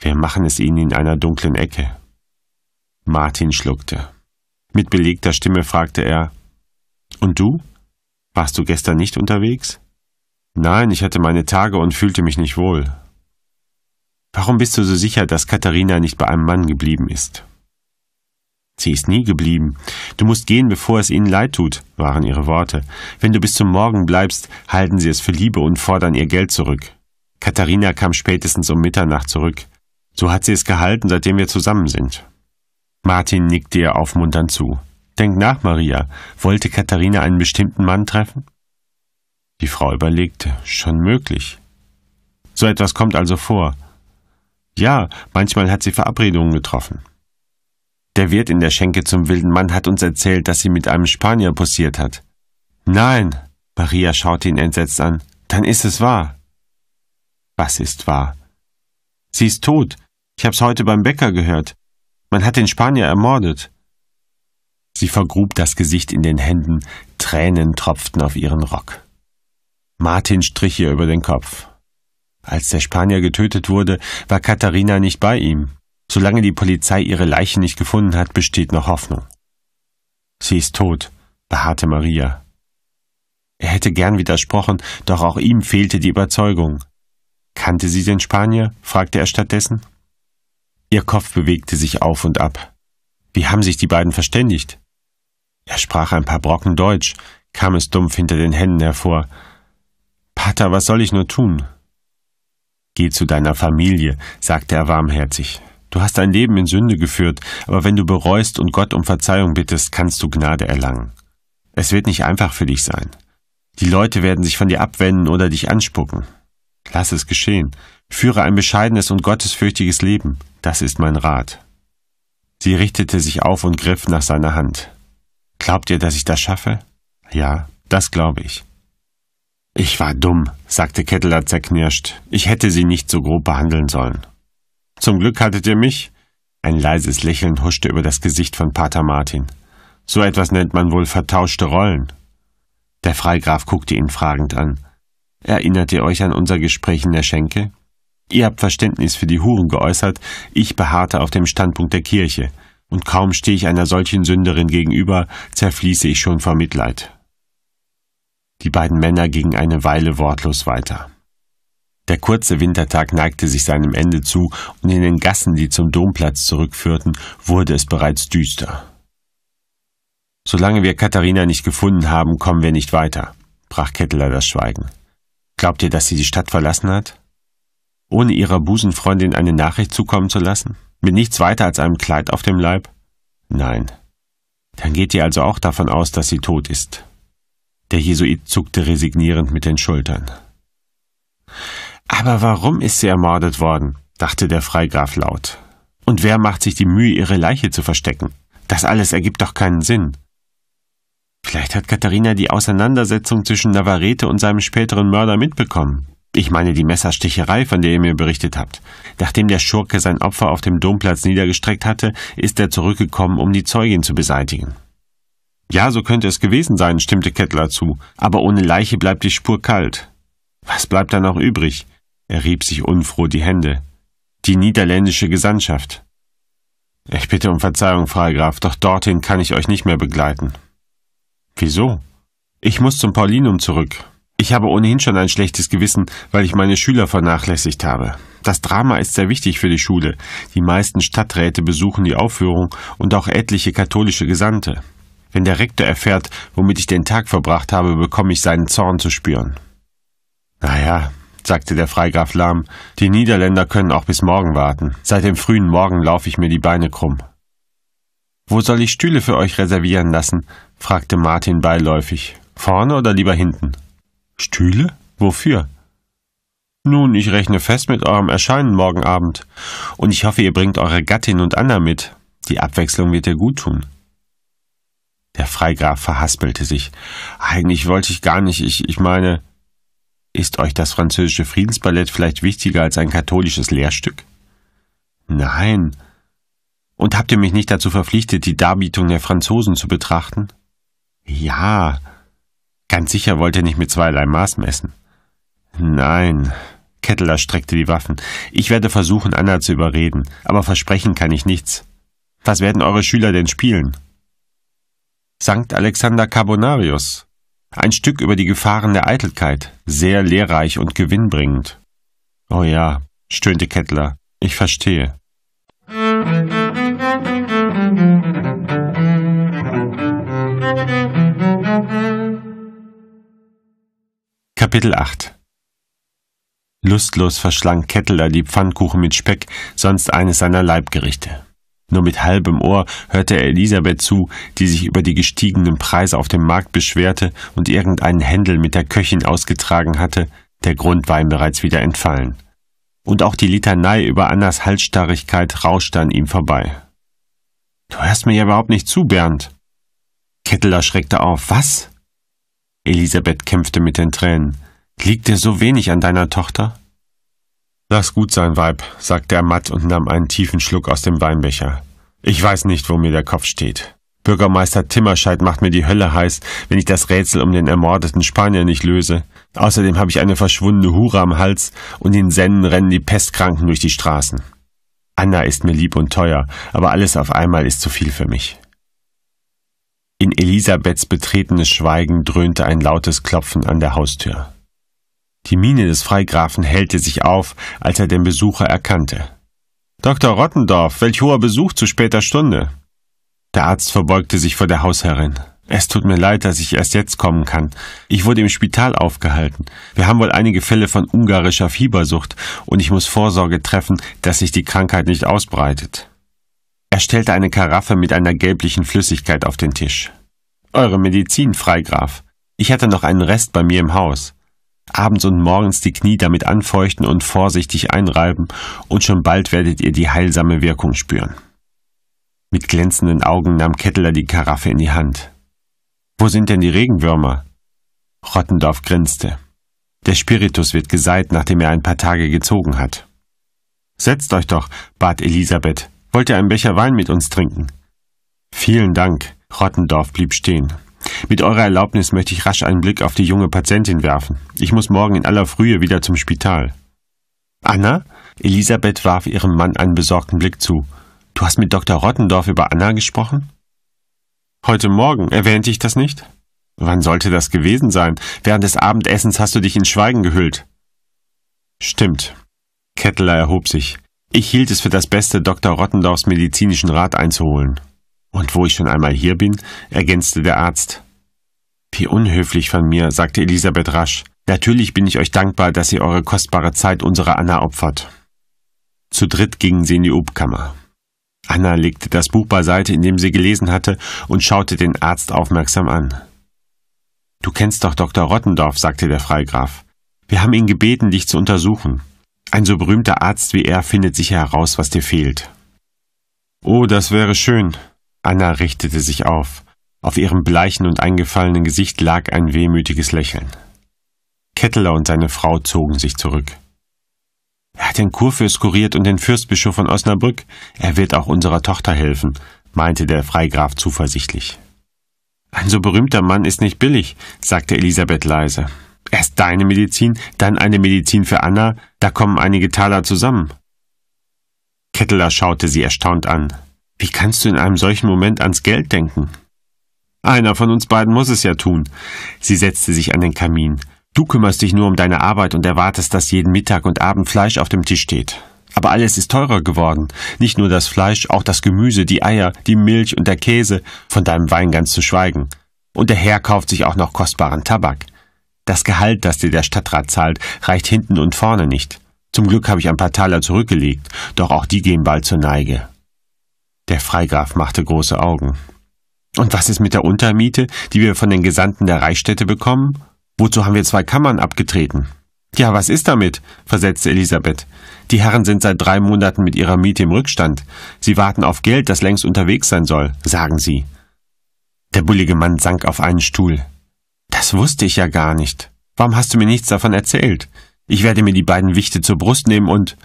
Wir machen es ihnen in einer dunklen Ecke. Martin schluckte. Mit belegter Stimme fragte er Und du? Warst du gestern nicht unterwegs? Nein, ich hatte meine Tage und fühlte mich nicht wohl. Warum bist du so sicher, dass Katharina nicht bei einem Mann geblieben ist? Sie ist nie geblieben. Du musst gehen, bevor es ihnen leid tut, waren ihre Worte. Wenn du bis zum Morgen bleibst, halten sie es für Liebe und fordern ihr Geld zurück. Katharina kam spätestens um Mitternacht zurück. So hat sie es gehalten, seitdem wir zusammen sind. Martin nickte ihr aufmunternd zu. Denk nach, Maria. Wollte Katharina einen bestimmten Mann treffen? Die Frau überlegte. Schon möglich. So etwas kommt also vor. Ja, manchmal hat sie Verabredungen getroffen. Der Wirt in der Schenke zum wilden Mann hat uns erzählt, dass sie mit einem Spanier possiert hat. Nein, Maria schaute ihn entsetzt an. Dann ist es wahr. Was ist wahr? Sie ist tot. Ich hab's heute beim Bäcker gehört. Man hat den Spanier ermordet. Sie vergrub das Gesicht in den Händen, Tränen tropften auf ihren Rock. Martin strich ihr über den Kopf. Als der Spanier getötet wurde, war Katharina nicht bei ihm. Solange die Polizei ihre Leiche nicht gefunden hat, besteht noch Hoffnung. Sie ist tot, beharrte Maria. Er hätte gern widersprochen, doch auch ihm fehlte die Überzeugung. Kannte sie den Spanier? fragte er stattdessen. Ihr Kopf bewegte sich auf und ab. Wie haben sich die beiden verständigt? Er sprach ein paar Brocken Deutsch, kam es dumpf hinter den Händen hervor. Pater, was soll ich nur tun? Geh zu deiner Familie, sagte er warmherzig. Du hast dein Leben in Sünde geführt, aber wenn du bereust und Gott um Verzeihung bittest, kannst du Gnade erlangen. Es wird nicht einfach für dich sein. Die Leute werden sich von dir abwenden oder dich anspucken. Lass es geschehen. Führe ein bescheidenes und gottesfürchtiges Leben. Das ist mein Rat. Sie richtete sich auf und griff nach seiner Hand. Glaubt ihr, dass ich das schaffe? Ja, das glaube ich. Ich war dumm, sagte Ketteler zerknirscht. Ich hätte sie nicht so grob behandeln sollen. Zum Glück hattet ihr mich. Ein leises Lächeln huschte über das Gesicht von Pater Martin. So etwas nennt man wohl vertauschte Rollen. Der Freigraf guckte ihn fragend an. Erinnert ihr euch an unser Gespräch in der Schenke? Ihr habt Verständnis für die Huren geäußert, ich beharrte auf dem Standpunkt der Kirche, und kaum stehe ich einer solchen Sünderin gegenüber, zerfließe ich schon vor Mitleid. Die beiden Männer gingen eine Weile wortlos weiter. Der kurze Wintertag neigte sich seinem Ende zu, und in den Gassen, die zum Domplatz zurückführten, wurde es bereits düster. Solange wir Katharina nicht gefunden haben, kommen wir nicht weiter, brach Ketteler das Schweigen. Glaubt ihr, dass sie die Stadt verlassen hat? ohne ihrer Busenfreundin eine Nachricht zukommen zu lassen? Mit nichts weiter als einem Kleid auf dem Leib? Nein. Dann geht ihr also auch davon aus, dass sie tot ist. Der Jesuit zuckte resignierend mit den Schultern. Aber warum ist sie ermordet worden? dachte der Freigraf laut. Und wer macht sich die Mühe, ihre Leiche zu verstecken? Das alles ergibt doch keinen Sinn. Vielleicht hat Katharina die Auseinandersetzung zwischen Navarrete und seinem späteren Mörder mitbekommen. Ich meine die Messersticherei, von der ihr mir berichtet habt. Nachdem der Schurke sein Opfer auf dem Domplatz niedergestreckt hatte, ist er zurückgekommen, um die Zeugin zu beseitigen. Ja, so könnte es gewesen sein, stimmte Kettler zu, aber ohne Leiche bleibt die Spur kalt. Was bleibt da noch übrig? Er rieb sich unfroh die Hände. Die niederländische Gesandtschaft. Ich bitte um Verzeihung, Freigraf, doch dorthin kann ich euch nicht mehr begleiten. Wieso? Ich muss zum Paulinum zurück. Ich habe ohnehin schon ein schlechtes Gewissen, weil ich meine Schüler vernachlässigt habe. Das Drama ist sehr wichtig für die Schule. Die meisten Stadträte besuchen die Aufführung und auch etliche katholische Gesandte. Wenn der Rektor erfährt, womit ich den Tag verbracht habe, bekomme ich seinen Zorn zu spüren. Naja, sagte der Freigraf lahm, die Niederländer können auch bis morgen warten. Seit dem frühen Morgen laufe ich mir die Beine krumm. Wo soll ich Stühle für euch reservieren lassen? fragte Martin beiläufig. Vorne oder lieber hinten? Stühle? Wofür? Nun, ich rechne fest mit eurem Erscheinen morgen Abend. Und ich hoffe, ihr bringt eure Gattin und Anna mit. Die Abwechslung wird ihr gut tun. Der Freigraf verhaspelte sich. Eigentlich wollte ich gar nicht, ich, ich meine. Ist euch das französische Friedensballett vielleicht wichtiger als ein katholisches Lehrstück? Nein. Und habt ihr mich nicht dazu verpflichtet, die Darbietung der Franzosen zu betrachten? Ja, Ganz sicher wollte er nicht mit zweierlei Maß messen. Nein, Kettler streckte die Waffen. Ich werde versuchen, Anna zu überreden, aber versprechen kann ich nichts. Was werden eure Schüler denn spielen? Sankt Alexander Carbonarius. Ein Stück über die Gefahren der Eitelkeit, sehr lehrreich und gewinnbringend. Oh ja, stöhnte Kettler, ich verstehe. Kapitel 8 Lustlos verschlang Ketteler die Pfannkuchen mit Speck, sonst eines seiner Leibgerichte. Nur mit halbem Ohr hörte er Elisabeth zu, die sich über die gestiegenen Preise auf dem Markt beschwerte und irgendeinen Händel mit der Köchin ausgetragen hatte, der Grund war ihm bereits wieder entfallen. Und auch die Litanei über Annas Halsstarrigkeit rauschte an ihm vorbei. »Du hörst mir ja überhaupt nicht zu, Bernd.« Ketteler schreckte auf. »Was?« Elisabeth kämpfte mit den Tränen. Liegt dir so wenig an deiner Tochter? Lass gut sein, Weib, sagte er matt und nahm einen tiefen Schluck aus dem Weinbecher. Ich weiß nicht, wo mir der Kopf steht. Bürgermeister Timmerscheid macht mir die Hölle heiß, wenn ich das Rätsel um den ermordeten Spanier nicht löse. Außerdem habe ich eine verschwundene Hure am Hals und in Sennen rennen die Pestkranken durch die Straßen. Anna ist mir lieb und teuer, aber alles auf einmal ist zu viel für mich. In Elisabeths betretenes Schweigen dröhnte ein lautes Klopfen an der Haustür. Die Miene des Freigrafen hellte sich auf, als er den Besucher erkannte. Dr. Rottendorf, welch hoher Besuch zu später Stunde. Der Arzt verbeugte sich vor der Hausherrin. Es tut mir leid, dass ich erst jetzt kommen kann. Ich wurde im Spital aufgehalten. Wir haben wohl einige Fälle von ungarischer Fiebersucht und ich muss Vorsorge treffen, dass sich die Krankheit nicht ausbreitet. Er stellte eine Karaffe mit einer gelblichen Flüssigkeit auf den Tisch. Eure Medizin, Freigraf. Ich hatte noch einen Rest bei mir im Haus. Abends und morgens die Knie damit anfeuchten und vorsichtig einreiben, und schon bald werdet ihr die heilsame Wirkung spüren. Mit glänzenden Augen nahm Ketteler die Karaffe in die Hand. Wo sind denn die Regenwürmer? Rottendorf grinste. Der Spiritus wird geseit, nachdem er ein paar Tage gezogen hat. Setzt euch doch, bat Elisabeth, Wollt ihr einen Becher Wein mit uns trinken? Vielen Dank. Rottendorf blieb stehen. Mit eurer Erlaubnis möchte ich rasch einen Blick auf die junge Patientin werfen. Ich muss morgen in aller Frühe wieder zum Spital. Anna? Elisabeth warf ihrem Mann einen besorgten Blick zu. Du hast mit Dr. Rottendorf über Anna gesprochen? Heute Morgen, erwähnte ich das nicht? Wann sollte das gewesen sein? Während des Abendessens hast du dich in Schweigen gehüllt. Stimmt. Ketteler erhob sich. Ich hielt es für das Beste, Dr. Rottendorfs medizinischen Rat einzuholen. Und wo ich schon einmal hier bin, ergänzte der Arzt. Wie unhöflich von mir, sagte Elisabeth rasch. Natürlich bin ich euch dankbar, dass ihr eure kostbare Zeit unserer Anna opfert. Zu dritt gingen sie in die Obkammer. Anna legte das Buch beiseite, in dem sie gelesen hatte, und schaute den Arzt aufmerksam an. Du kennst doch Dr. Rottendorf, sagte der Freigraf. Wir haben ihn gebeten, dich zu untersuchen. Ein so berühmter Arzt wie er findet sicher heraus, was dir fehlt. Oh, das wäre schön. Anna richtete sich auf. Auf ihrem bleichen und eingefallenen Gesicht lag ein wehmütiges Lächeln. Ketteler und seine Frau zogen sich zurück. Er hat den Kurfürst kuriert und den Fürstbischof von Osnabrück. Er wird auch unserer Tochter helfen, meinte der Freigraf zuversichtlich. Ein so berühmter Mann ist nicht billig, sagte Elisabeth leise. Erst deine Medizin, dann eine Medizin für Anna, da kommen einige Taler zusammen. Ketteler schaute sie erstaunt an. Wie kannst du in einem solchen Moment ans Geld denken? Einer von uns beiden muss es ja tun. Sie setzte sich an den Kamin. Du kümmerst dich nur um deine Arbeit und erwartest, dass jeden Mittag und Abend Fleisch auf dem Tisch steht. Aber alles ist teurer geworden. Nicht nur das Fleisch, auch das Gemüse, die Eier, die Milch und der Käse, von deinem Wein ganz zu schweigen. Und der Herr kauft sich auch noch kostbaren Tabak. Das Gehalt, das dir der Stadtrat zahlt, reicht hinten und vorne nicht. Zum Glück habe ich ein paar Taler zurückgelegt, doch auch die gehen bald zur Neige. Der Freigraf machte große Augen. Und was ist mit der Untermiete, die wir von den Gesandten der Reichsstädte bekommen? Wozu haben wir zwei Kammern abgetreten? Ja, was ist damit? versetzte Elisabeth. Die Herren sind seit drei Monaten mit ihrer Miete im Rückstand. Sie warten auf Geld, das längst unterwegs sein soll, sagen sie. Der bullige Mann sank auf einen Stuhl. Das wusste ich ja gar nicht. Warum hast du mir nichts davon erzählt? Ich werde mir die beiden Wichte zur Brust nehmen und...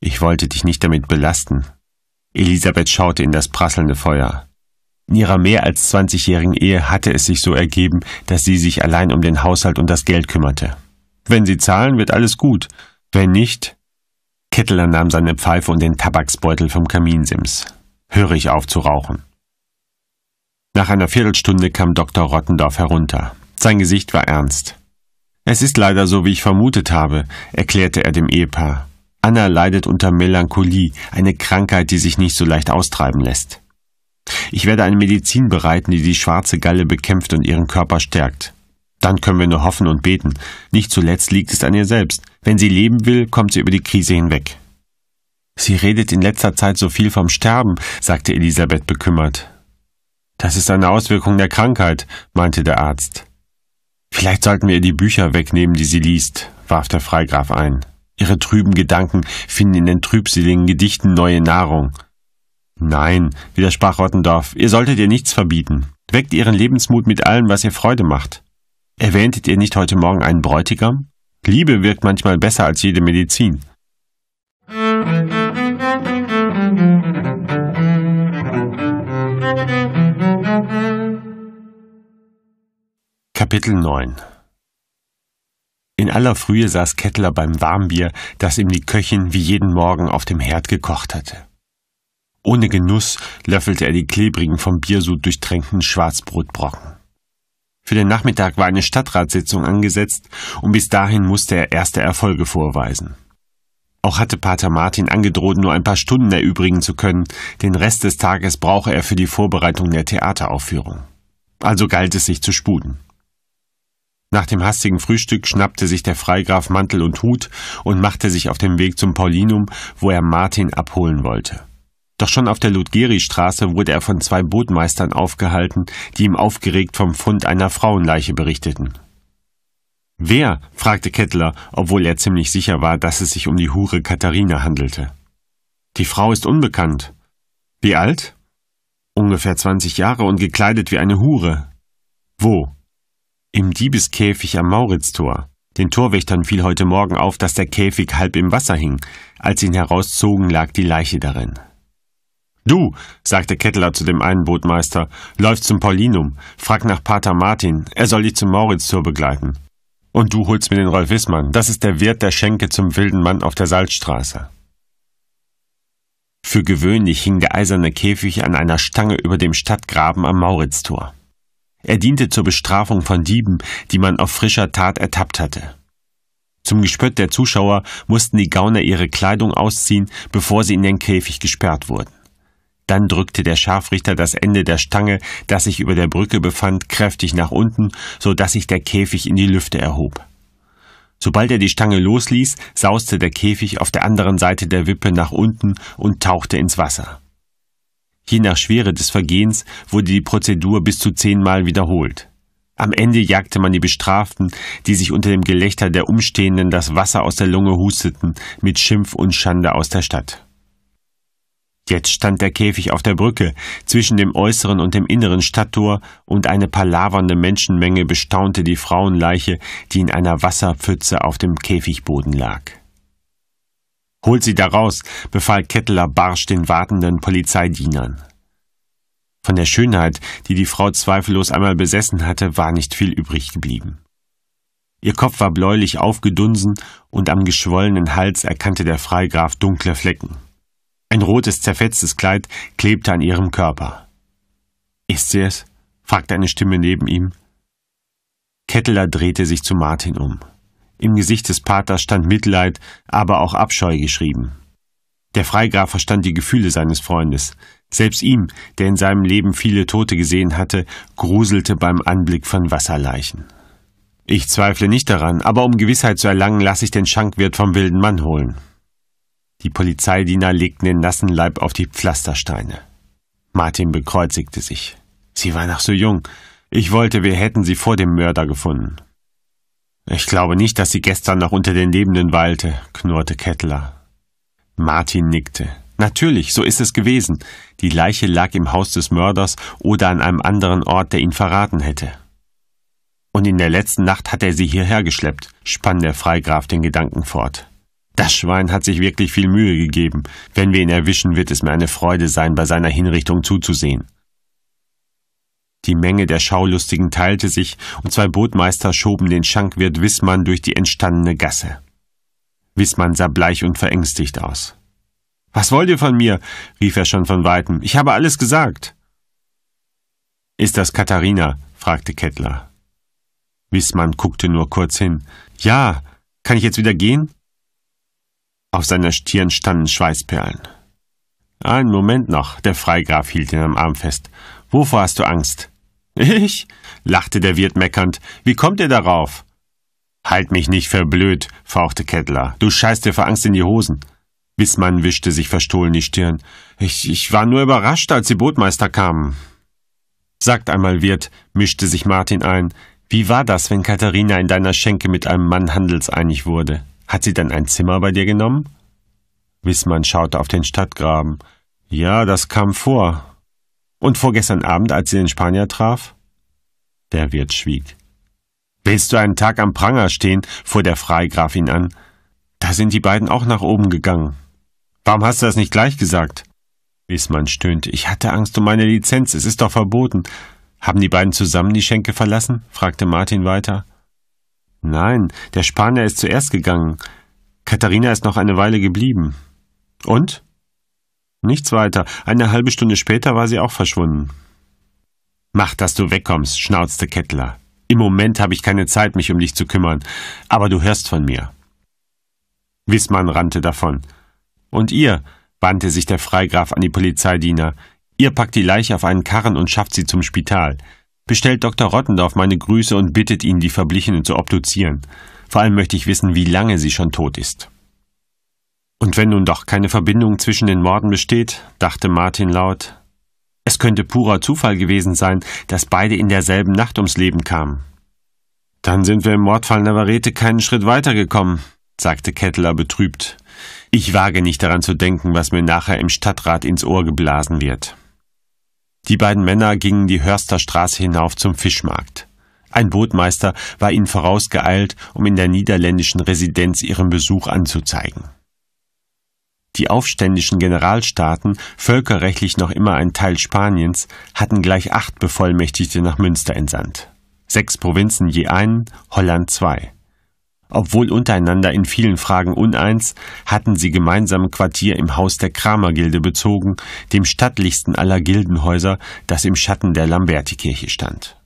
Ich wollte dich nicht damit belasten. Elisabeth schaute in das prasselnde Feuer. In ihrer mehr als zwanzigjährigen Ehe hatte es sich so ergeben, dass sie sich allein um den Haushalt und das Geld kümmerte. Wenn sie zahlen, wird alles gut. Wenn nicht... Kettler nahm seine Pfeife und den Tabaksbeutel vom Kaminsims. Höre ich auf zu rauchen. Nach einer Viertelstunde kam Dr. Rottendorf herunter. Sein Gesicht war ernst. Es ist leider so, wie ich vermutet habe, erklärte er dem Ehepaar. Anna leidet unter Melancholie, eine Krankheit, die sich nicht so leicht austreiben lässt. Ich werde eine Medizin bereiten, die die schwarze Galle bekämpft und ihren Körper stärkt. Dann können wir nur hoffen und beten. Nicht zuletzt liegt es an ihr selbst. Wenn sie leben will, kommt sie über die Krise hinweg. Sie redet in letzter Zeit so viel vom Sterben, sagte Elisabeth bekümmert. Das ist eine Auswirkung der Krankheit, meinte der Arzt. Vielleicht sollten wir ihr die Bücher wegnehmen, die sie liest, warf der Freigraf ein. Ihre trüben Gedanken finden in den trübseligen Gedichten neue Nahrung. Nein, widersprach Rottendorf, ihr solltet ihr nichts verbieten. Weckt ihren Lebensmut mit allem, was ihr Freude macht. Erwähntet ihr nicht heute Morgen einen Bräutigam? Liebe wirkt manchmal besser als jede Medizin. Kapitel 9 In aller Frühe saß Kettler beim Warmbier, das ihm die Köchin wie jeden Morgen auf dem Herd gekocht hatte. Ohne Genuss löffelte er die klebrigen, vom Biersud durchtränkten Schwarzbrotbrocken. Für den Nachmittag war eine Stadtratssitzung angesetzt und bis dahin musste er erste Erfolge vorweisen. Auch hatte Pater Martin angedroht, nur ein paar Stunden erübrigen zu können, den Rest des Tages brauche er für die Vorbereitung der Theateraufführung. Also galt es sich zu sputen. Nach dem hastigen Frühstück schnappte sich der Freigraf Mantel und Hut und machte sich auf den Weg zum Paulinum, wo er Martin abholen wollte. Doch schon auf der Ludgeri-Straße wurde er von zwei Bootmeistern aufgehalten, die ihm aufgeregt vom Fund einer Frauenleiche berichteten. Wer? fragte Kettler, obwohl er ziemlich sicher war, dass es sich um die Hure Katharina handelte. Die Frau ist unbekannt. Wie alt? Ungefähr zwanzig Jahre und gekleidet wie eine Hure. Wo? Im Diebeskäfig am Mauritztor. Den Torwächtern fiel heute Morgen auf, dass der Käfig halb im Wasser hing. Als sie ihn herauszogen, lag die Leiche darin. Du, sagte Kettler zu dem einen Bootmeister, läufst zum Paulinum, frag nach Pater Martin, er soll dich zum Mauritztor begleiten. Und du holst mir den Rolf Wissmann, das ist der Wirt der Schenke zum wilden Mann auf der Salzstraße. Für gewöhnlich hing der eiserne Käfig an einer Stange über dem Stadtgraben am Mauritztor. Er diente zur Bestrafung von Dieben, die man auf frischer Tat ertappt hatte. Zum Gespött der Zuschauer mussten die Gauner ihre Kleidung ausziehen, bevor sie in den Käfig gesperrt wurden. Dann drückte der Scharfrichter das Ende der Stange, das sich über der Brücke befand, kräftig nach unten, so dass sich der Käfig in die Lüfte erhob. Sobald er die Stange losließ, sauste der Käfig auf der anderen Seite der Wippe nach unten und tauchte ins Wasser. Je nach Schwere des Vergehens wurde die Prozedur bis zu zehnmal wiederholt. Am Ende jagte man die Bestraften, die sich unter dem Gelächter der Umstehenden das Wasser aus der Lunge husteten, mit Schimpf und Schande aus der Stadt. Jetzt stand der Käfig auf der Brücke zwischen dem äußeren und dem inneren Stadttor und eine palavernde Menschenmenge bestaunte die Frauenleiche, die in einer Wasserpfütze auf dem Käfigboden lag. Holt sie daraus, befahl Ketteler barsch den wartenden Polizeidienern. Von der Schönheit, die die Frau zweifellos einmal besessen hatte, war nicht viel übrig geblieben. Ihr Kopf war bläulich aufgedunsen und am geschwollenen Hals erkannte der Freigraf dunkle Flecken. Ein rotes, zerfetztes Kleid klebte an ihrem Körper. Ist sie es? fragte eine Stimme neben ihm. Ketteler drehte sich zu Martin um. Im Gesicht des Paters stand Mitleid, aber auch Abscheu geschrieben. Der Freigraf verstand die Gefühle seines Freundes. Selbst ihm, der in seinem Leben viele Tote gesehen hatte, gruselte beim Anblick von Wasserleichen. Ich zweifle nicht daran, aber um Gewissheit zu erlangen, lasse ich den Schankwirt vom wilden Mann holen. Die Polizeidiener legten den nassen Leib auf die Pflastersteine. Martin bekreuzigte sich. Sie war noch so jung. Ich wollte, wir hätten sie vor dem Mörder gefunden. Ich glaube nicht, dass sie gestern noch unter den Lebenden weilte, knurrte Kettler. Martin nickte. Natürlich, so ist es gewesen. Die Leiche lag im Haus des Mörders oder an einem anderen Ort, der ihn verraten hätte. Und in der letzten Nacht hat er sie hierher geschleppt, spann der Freigraf den Gedanken fort. Das Schwein hat sich wirklich viel Mühe gegeben. Wenn wir ihn erwischen, wird es mir eine Freude sein, bei seiner Hinrichtung zuzusehen. Die Menge der Schaulustigen teilte sich, und zwei Bootmeister schoben den Schankwirt Wissmann durch die entstandene Gasse. Wissmann sah bleich und verängstigt aus. Was wollt ihr von mir? rief er schon von weitem. Ich habe alles gesagt. Ist das Katharina? fragte Kettler. Wissmann guckte nur kurz hin. Ja, kann ich jetzt wieder gehen? Auf seiner Stirn standen Schweißperlen. Einen Moment noch, der Freigraf hielt ihn am Arm fest. Wovor hast du Angst? Ich? lachte der Wirt meckernd. Wie kommt ihr darauf? Halt mich nicht für blöd, fauchte Kettler. Du scheißt dir vor Angst in die Hosen. Wissmann wischte sich verstohlen die Stirn. Ich, ich war nur überrascht, als die Bootmeister kamen. Sagt einmal, Wirt, mischte sich Martin ein. Wie war das, wenn Katharina in deiner Schenke mit einem Mann handelseinig wurde? Hat sie dann ein Zimmer bei dir genommen? Wissmann schaute auf den Stadtgraben. Ja, das kam vor. Und vorgestern Abend, als sie den Spanier traf? Der Wirt schwieg. Willst du einen Tag am Pranger stehen? fuhr der Freigraf ihn an. Da sind die beiden auch nach oben gegangen. Warum hast du das nicht gleich gesagt? Wiesmann stöhnte. Ich hatte Angst um meine Lizenz, es ist doch verboten. Haben die beiden zusammen die Schenke verlassen? fragte Martin weiter. Nein, der Spanier ist zuerst gegangen. Katharina ist noch eine Weile geblieben. Und? Nichts weiter. Eine halbe Stunde später war sie auch verschwunden. Mach, dass du wegkommst, schnauzte Kettler. Im Moment habe ich keine Zeit, mich um dich zu kümmern, aber du hörst von mir. Wissmann rannte davon. Und ihr, wandte sich der Freigraf an die Polizeidiener, ihr packt die Leiche auf einen Karren und schafft sie zum Spital. Bestellt Dr. Rottendorf meine Grüße und bittet ihn, die Verblichenen zu obduzieren. Vor allem möchte ich wissen, wie lange sie schon tot ist. Und wenn nun doch keine Verbindung zwischen den Morden besteht, dachte Martin laut, es könnte purer Zufall gewesen sein, dass beide in derselben Nacht ums Leben kamen. Dann sind wir im Mordfall Navarrete keinen Schritt weitergekommen, sagte Kettler betrübt. Ich wage nicht daran zu denken, was mir nachher im Stadtrat ins Ohr geblasen wird. Die beiden Männer gingen die Hörsterstraße hinauf zum Fischmarkt. Ein Bootmeister war ihnen vorausgeeilt, um in der niederländischen Residenz ihren Besuch anzuzeigen. Die aufständischen Generalstaaten, völkerrechtlich noch immer ein Teil Spaniens, hatten gleich acht Bevollmächtigte nach Münster entsandt. Sechs Provinzen je einen, Holland zwei. Obwohl untereinander in vielen Fragen uneins, hatten sie gemeinsam Quartier im Haus der Kramergilde bezogen, dem stattlichsten aller Gildenhäuser, das im Schatten der Lambertikirche stand.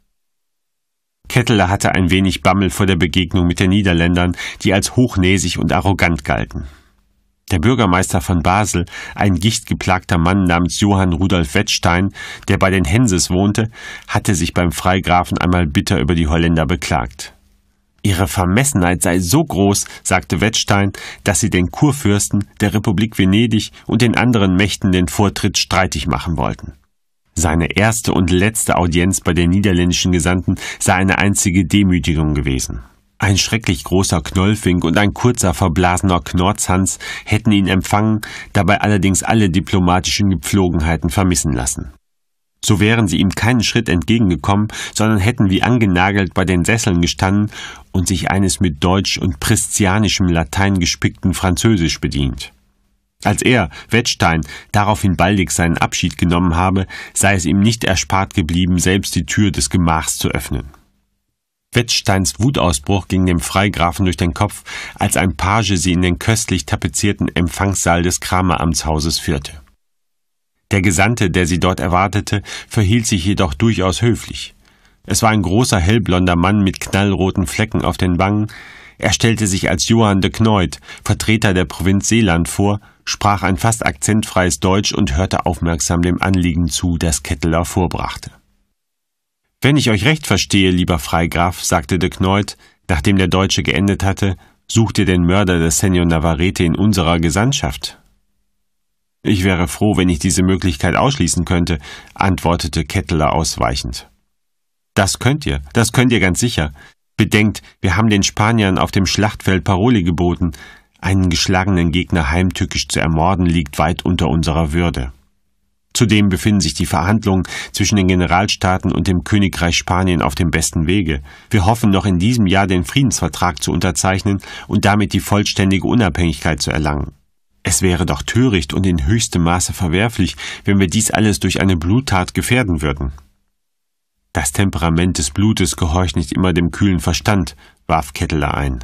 Ketteler hatte ein wenig Bammel vor der Begegnung mit den Niederländern, die als hochnäsig und arrogant galten. Der Bürgermeister von Basel, ein gichtgeplagter Mann namens Johann Rudolf Wettstein, der bei den Henses wohnte, hatte sich beim Freigrafen einmal bitter über die Holländer beklagt. Ihre Vermessenheit sei so groß, sagte Wettstein, dass sie den Kurfürsten, der Republik Venedig und den anderen Mächten den Vortritt streitig machen wollten. Seine erste und letzte Audienz bei den niederländischen Gesandten sei eine einzige Demütigung gewesen. Ein schrecklich großer Knollfink und ein kurzer, verblasener Knorzhans hätten ihn empfangen, dabei allerdings alle diplomatischen Gepflogenheiten vermissen lassen. So wären sie ihm keinen Schritt entgegengekommen, sondern hätten wie angenagelt bei den Sesseln gestanden und sich eines mit deutsch und pristianischem Latein gespickten Französisch bedient. Als er, Wettstein, daraufhin baldig seinen Abschied genommen habe, sei es ihm nicht erspart geblieben, selbst die Tür des Gemachs zu öffnen. Wettsteins Wutausbruch ging dem Freigrafen durch den Kopf, als ein Page sie in den köstlich tapezierten Empfangssaal des Krameramtshauses führte. Der Gesandte, der sie dort erwartete, verhielt sich jedoch durchaus höflich. Es war ein großer hellblonder Mann mit knallroten Flecken auf den Wangen. Er stellte sich als Johann de Kneut, Vertreter der Provinz Seeland, vor, sprach ein fast akzentfreies Deutsch und hörte aufmerksam dem Anliegen zu, das Ketteler vorbrachte. Wenn ich euch recht verstehe, lieber Freigraf, sagte de Knoit, nachdem der Deutsche geendet hatte, sucht ihr den Mörder des Senor Navarrete in unserer Gesandtschaft? Ich wäre froh, wenn ich diese Möglichkeit ausschließen könnte, antwortete Kettler ausweichend. Das könnt ihr, das könnt ihr ganz sicher. Bedenkt, wir haben den Spaniern auf dem Schlachtfeld Paroli geboten. Einen geschlagenen Gegner heimtückisch zu ermorden liegt weit unter unserer Würde. Zudem befinden sich die Verhandlungen zwischen den Generalstaaten und dem Königreich Spanien auf dem besten Wege. Wir hoffen noch in diesem Jahr den Friedensvertrag zu unterzeichnen und damit die vollständige Unabhängigkeit zu erlangen. Es wäre doch töricht und in höchstem Maße verwerflich, wenn wir dies alles durch eine Bluttat gefährden würden. Das Temperament des Blutes gehorcht nicht immer dem kühlen Verstand, warf Ketteler ein.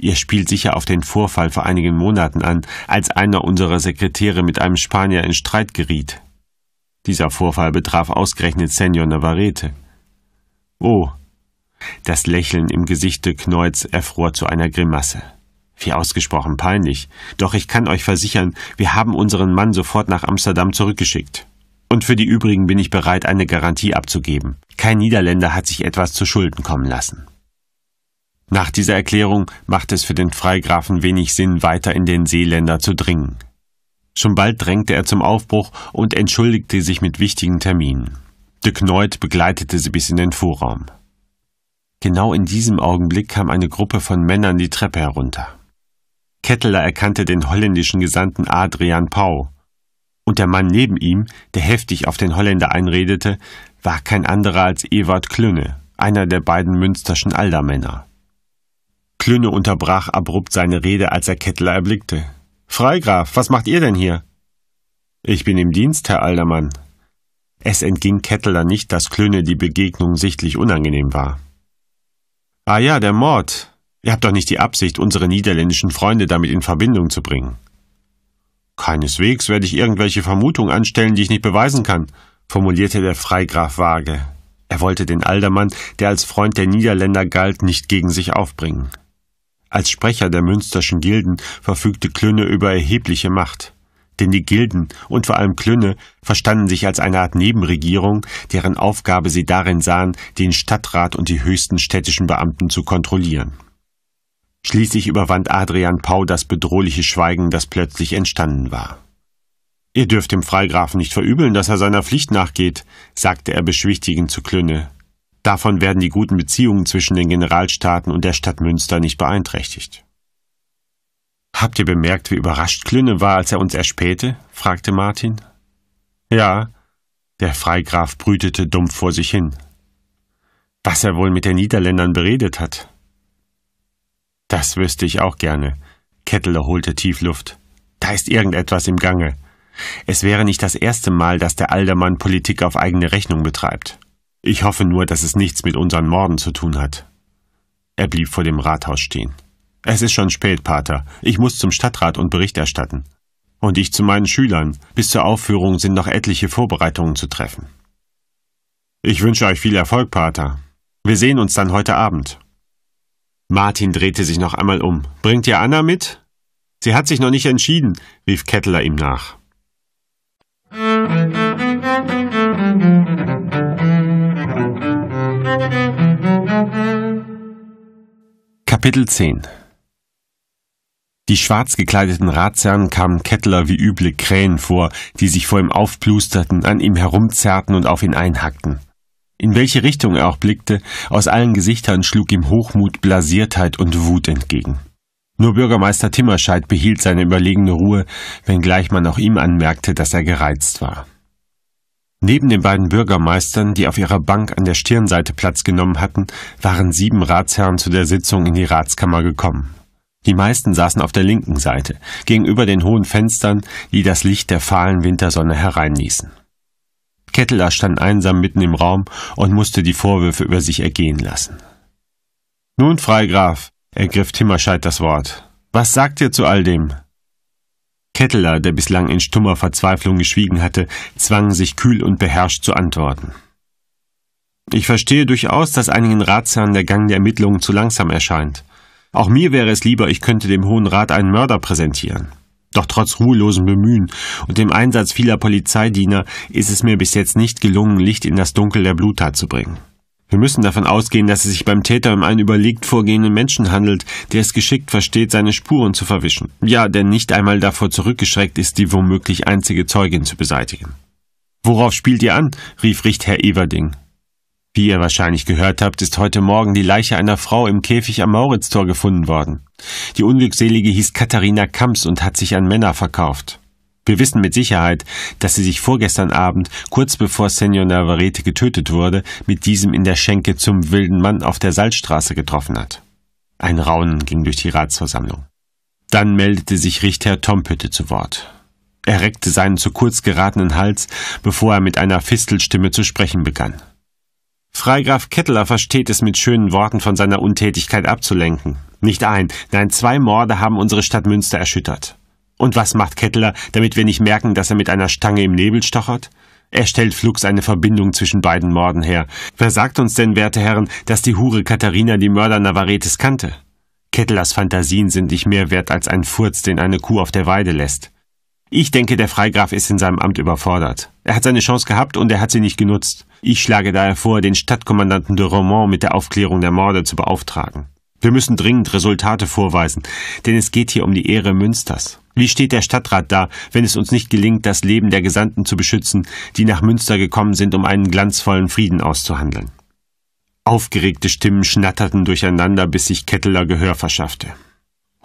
Ihr spielt sicher auf den Vorfall vor einigen Monaten an, als einer unserer Sekretäre mit einem Spanier in Streit geriet. Dieser Vorfall betraf ausgerechnet Senor Navarrete. Oh. Das Lächeln im Gesichte Kneuz erfror zu einer Grimasse. Wie ausgesprochen peinlich. Doch ich kann euch versichern, wir haben unseren Mann sofort nach Amsterdam zurückgeschickt. Und für die übrigen bin ich bereit, eine Garantie abzugeben. Kein Niederländer hat sich etwas zu Schulden kommen lassen. Nach dieser Erklärung machte es für den Freigrafen wenig Sinn, weiter in den Seeländer zu dringen. Schon bald drängte er zum Aufbruch und entschuldigte sich mit wichtigen Terminen. De Kneuth begleitete sie bis in den Vorraum. Genau in diesem Augenblick kam eine Gruppe von Männern die Treppe herunter. Ketteler erkannte den holländischen Gesandten Adrian Pau. Und der Mann neben ihm, der heftig auf den Holländer einredete, war kein anderer als Ewart Klünne, einer der beiden münsterschen Aldermänner. Klünne unterbrach abrupt seine Rede, als er Kettler erblickte. Freigraf, was macht ihr denn hier? Ich bin im Dienst, Herr Aldermann. Es entging Kettler nicht, dass Klöne die Begegnung sichtlich unangenehm war. Ah ja, der Mord. Ihr habt doch nicht die Absicht, unsere niederländischen Freunde damit in Verbindung zu bringen. Keineswegs werde ich irgendwelche Vermutungen anstellen, die ich nicht beweisen kann, formulierte der Freigraf vage. Er wollte den Aldermann, der als Freund der Niederländer galt, nicht gegen sich aufbringen. Als Sprecher der Münsterschen Gilden verfügte Klünne über erhebliche Macht. Denn die Gilden und vor allem Klünne verstanden sich als eine Art Nebenregierung, deren Aufgabe sie darin sahen, den Stadtrat und die höchsten städtischen Beamten zu kontrollieren. Schließlich überwand Adrian Pau das bedrohliche Schweigen, das plötzlich entstanden war. Ihr dürft dem Freigrafen nicht verübeln, dass er seiner Pflicht nachgeht, sagte er beschwichtigend zu Klünne. Davon werden die guten Beziehungen zwischen den Generalstaaten und der Stadt Münster nicht beeinträchtigt. Habt ihr bemerkt, wie überrascht Klünne war, als er uns erspähte? fragte Martin. Ja, der Freigraf brütete dumpf vor sich hin. Was er wohl mit den Niederländern beredet hat. Das wüsste ich auch gerne. Ketteler holte tief Luft. Da ist irgendetwas im Gange. Es wäre nicht das erste Mal, dass der Aldermann Politik auf eigene Rechnung betreibt. Ich hoffe nur, dass es nichts mit unseren Morden zu tun hat. Er blieb vor dem Rathaus stehen. Es ist schon spät, Pater. Ich muss zum Stadtrat und Bericht erstatten. Und ich zu meinen Schülern. Bis zur Aufführung sind noch etliche Vorbereitungen zu treffen. Ich wünsche euch viel Erfolg, Pater. Wir sehen uns dann heute Abend. Martin drehte sich noch einmal um. Bringt ihr Anna mit? Sie hat sich noch nicht entschieden, rief Kettler ihm nach. Kapitel 10 Die schwarz gekleideten Ratsherren kamen Kettler wie üble Krähen vor, die sich vor ihm aufplusterten, an ihm herumzerrten und auf ihn einhackten. In welche Richtung er auch blickte, aus allen Gesichtern schlug ihm Hochmut, Blasiertheit und Wut entgegen. Nur Bürgermeister Timmerscheid behielt seine überlegene Ruhe, wenngleich man auch ihm anmerkte, dass er gereizt war. Neben den beiden Bürgermeistern, die auf ihrer Bank an der Stirnseite Platz genommen hatten, waren sieben Ratsherren zu der Sitzung in die Ratskammer gekommen. Die meisten saßen auf der linken Seite, gegenüber den hohen Fenstern, die das Licht der fahlen Wintersonne hereinließen. Ketteler stand einsam mitten im Raum und musste die Vorwürfe über sich ergehen lassen. Nun, Freigraf, ergriff Timmerscheid das Wort. Was sagt ihr zu all dem? Ketteler, der bislang in stummer Verzweiflung geschwiegen hatte, zwang sich kühl und beherrscht zu antworten. Ich verstehe durchaus, dass einigen Ratsherren der Gang der Ermittlungen zu langsam erscheint. Auch mir wäre es lieber, ich könnte dem Hohen Rat einen Mörder präsentieren. Doch trotz ruhelosem Bemühen und dem Einsatz vieler Polizeidiener ist es mir bis jetzt nicht gelungen, Licht in das Dunkel der Bluttat zu bringen. Wir müssen davon ausgehen, dass es sich beim Täter um einen überlegt vorgehenden Menschen handelt, der es geschickt versteht, seine Spuren zu verwischen. Ja, der nicht einmal davor zurückgeschreckt ist, die womöglich einzige Zeugin zu beseitigen. Worauf spielt ihr an? rief Richtherr Everding. Wie ihr wahrscheinlich gehört habt, ist heute Morgen die Leiche einer Frau im Käfig am Mauritstor gefunden worden. Die Unglückselige hieß Katharina Kamps und hat sich an Männer verkauft. Wir wissen mit Sicherheit, dass sie sich vorgestern Abend, kurz bevor Senor Navarrete getötet wurde, mit diesem in der Schenke zum wilden Mann auf der Salzstraße getroffen hat. Ein Raunen ging durch die Ratsversammlung. Dann meldete sich Richter Pütte zu Wort. Er reckte seinen zu kurz geratenen Hals, bevor er mit einer Fistelstimme zu sprechen begann. Freigraf Ketteler versteht es mit schönen Worten von seiner Untätigkeit abzulenken. Nicht ein, nein zwei Morde haben unsere Stadt Münster erschüttert. Und was macht Kettler, damit wir nicht merken, dass er mit einer Stange im Nebel stochert? Er stellt flugs eine Verbindung zwischen beiden Morden her. Wer sagt uns denn, werte Herren, dass die Hure Katharina die Mörder Navaretes kannte? Kettlers Fantasien sind nicht mehr wert als ein Furz, den eine Kuh auf der Weide lässt. Ich denke, der Freigraf ist in seinem Amt überfordert. Er hat seine Chance gehabt und er hat sie nicht genutzt. Ich schlage daher vor, den Stadtkommandanten de Romont mit der Aufklärung der Morde zu beauftragen. Wir müssen dringend Resultate vorweisen, denn es geht hier um die Ehre Münsters. Wie steht der Stadtrat da, wenn es uns nicht gelingt, das Leben der Gesandten zu beschützen, die nach Münster gekommen sind, um einen glanzvollen Frieden auszuhandeln? Aufgeregte Stimmen schnatterten durcheinander, bis sich Ketteler Gehör verschaffte.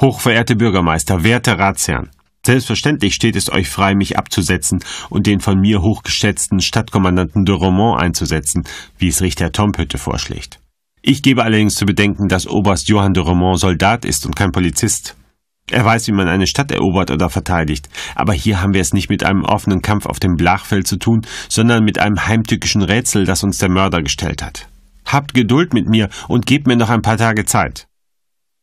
Hochverehrte Bürgermeister, werte Ratsherren, selbstverständlich steht es euch frei, mich abzusetzen und den von mir hochgeschätzten Stadtkommandanten de Romont einzusetzen, wie es Richter Tompötte vorschlägt. Ich gebe allerdings zu bedenken, dass Oberst Johann de Romont Soldat ist und kein Polizist. Er weiß, wie man eine Stadt erobert oder verteidigt, aber hier haben wir es nicht mit einem offenen Kampf auf dem Blachfeld zu tun, sondern mit einem heimtückischen Rätsel, das uns der Mörder gestellt hat. Habt Geduld mit mir und gebt mir noch ein paar Tage Zeit.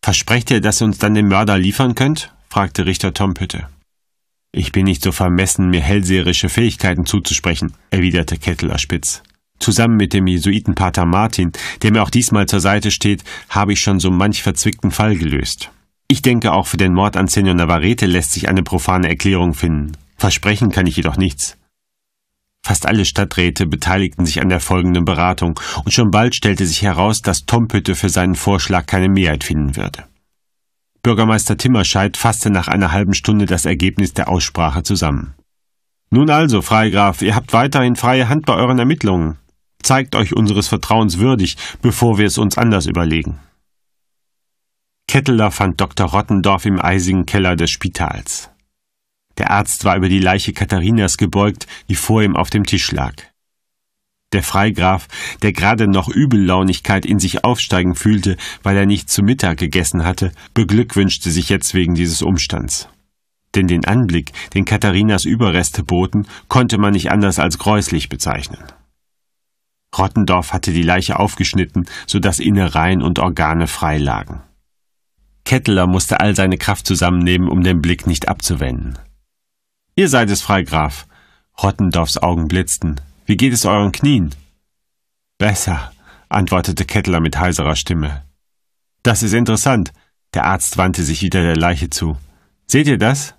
Versprecht ihr, dass ihr uns dann den Mörder liefern könnt? fragte Richter Tom Pütte. Ich bin nicht so vermessen, mir hellseherische Fähigkeiten zuzusprechen, erwiderte Kettler spitz. Zusammen mit dem Jesuitenpater Martin, der mir auch diesmal zur Seite steht, habe ich schon so manch verzwickten Fall gelöst. Ich denke, auch für den Mord an Senor Navarrete lässt sich eine profane Erklärung finden. Versprechen kann ich jedoch nichts. Fast alle Stadträte beteiligten sich an der folgenden Beratung, und schon bald stellte sich heraus, dass Tom Pütte für seinen Vorschlag keine Mehrheit finden würde. Bürgermeister Timmerscheid fasste nach einer halben Stunde das Ergebnis der Aussprache zusammen. Nun also, Freigraf, ihr habt weiterhin freie Hand bei euren Ermittlungen. Zeigt euch unseres Vertrauens würdig, bevor wir es uns anders überlegen. Ketteler fand Dr. Rottendorf im eisigen Keller des Spitals. Der Arzt war über die Leiche Katharinas gebeugt, die vor ihm auf dem Tisch lag. Der Freigraf, der gerade noch Übellaunigkeit in sich aufsteigen fühlte, weil er nicht zu Mittag gegessen hatte, beglückwünschte sich jetzt wegen dieses Umstands. Denn den Anblick, den Katharinas Überreste boten, konnte man nicht anders als gräuslich bezeichnen. Rottendorf hatte die Leiche aufgeschnitten, so dass Innereien und Organe frei lagen. Kettler musste all seine Kraft zusammennehmen, um den Blick nicht abzuwenden. Ihr seid es, Freigraf. Rottendorfs Augen blitzten. Wie geht es euren Knien? Besser, antwortete Kettler mit heiserer Stimme. Das ist interessant. Der Arzt wandte sich wieder der Leiche zu. Seht ihr das?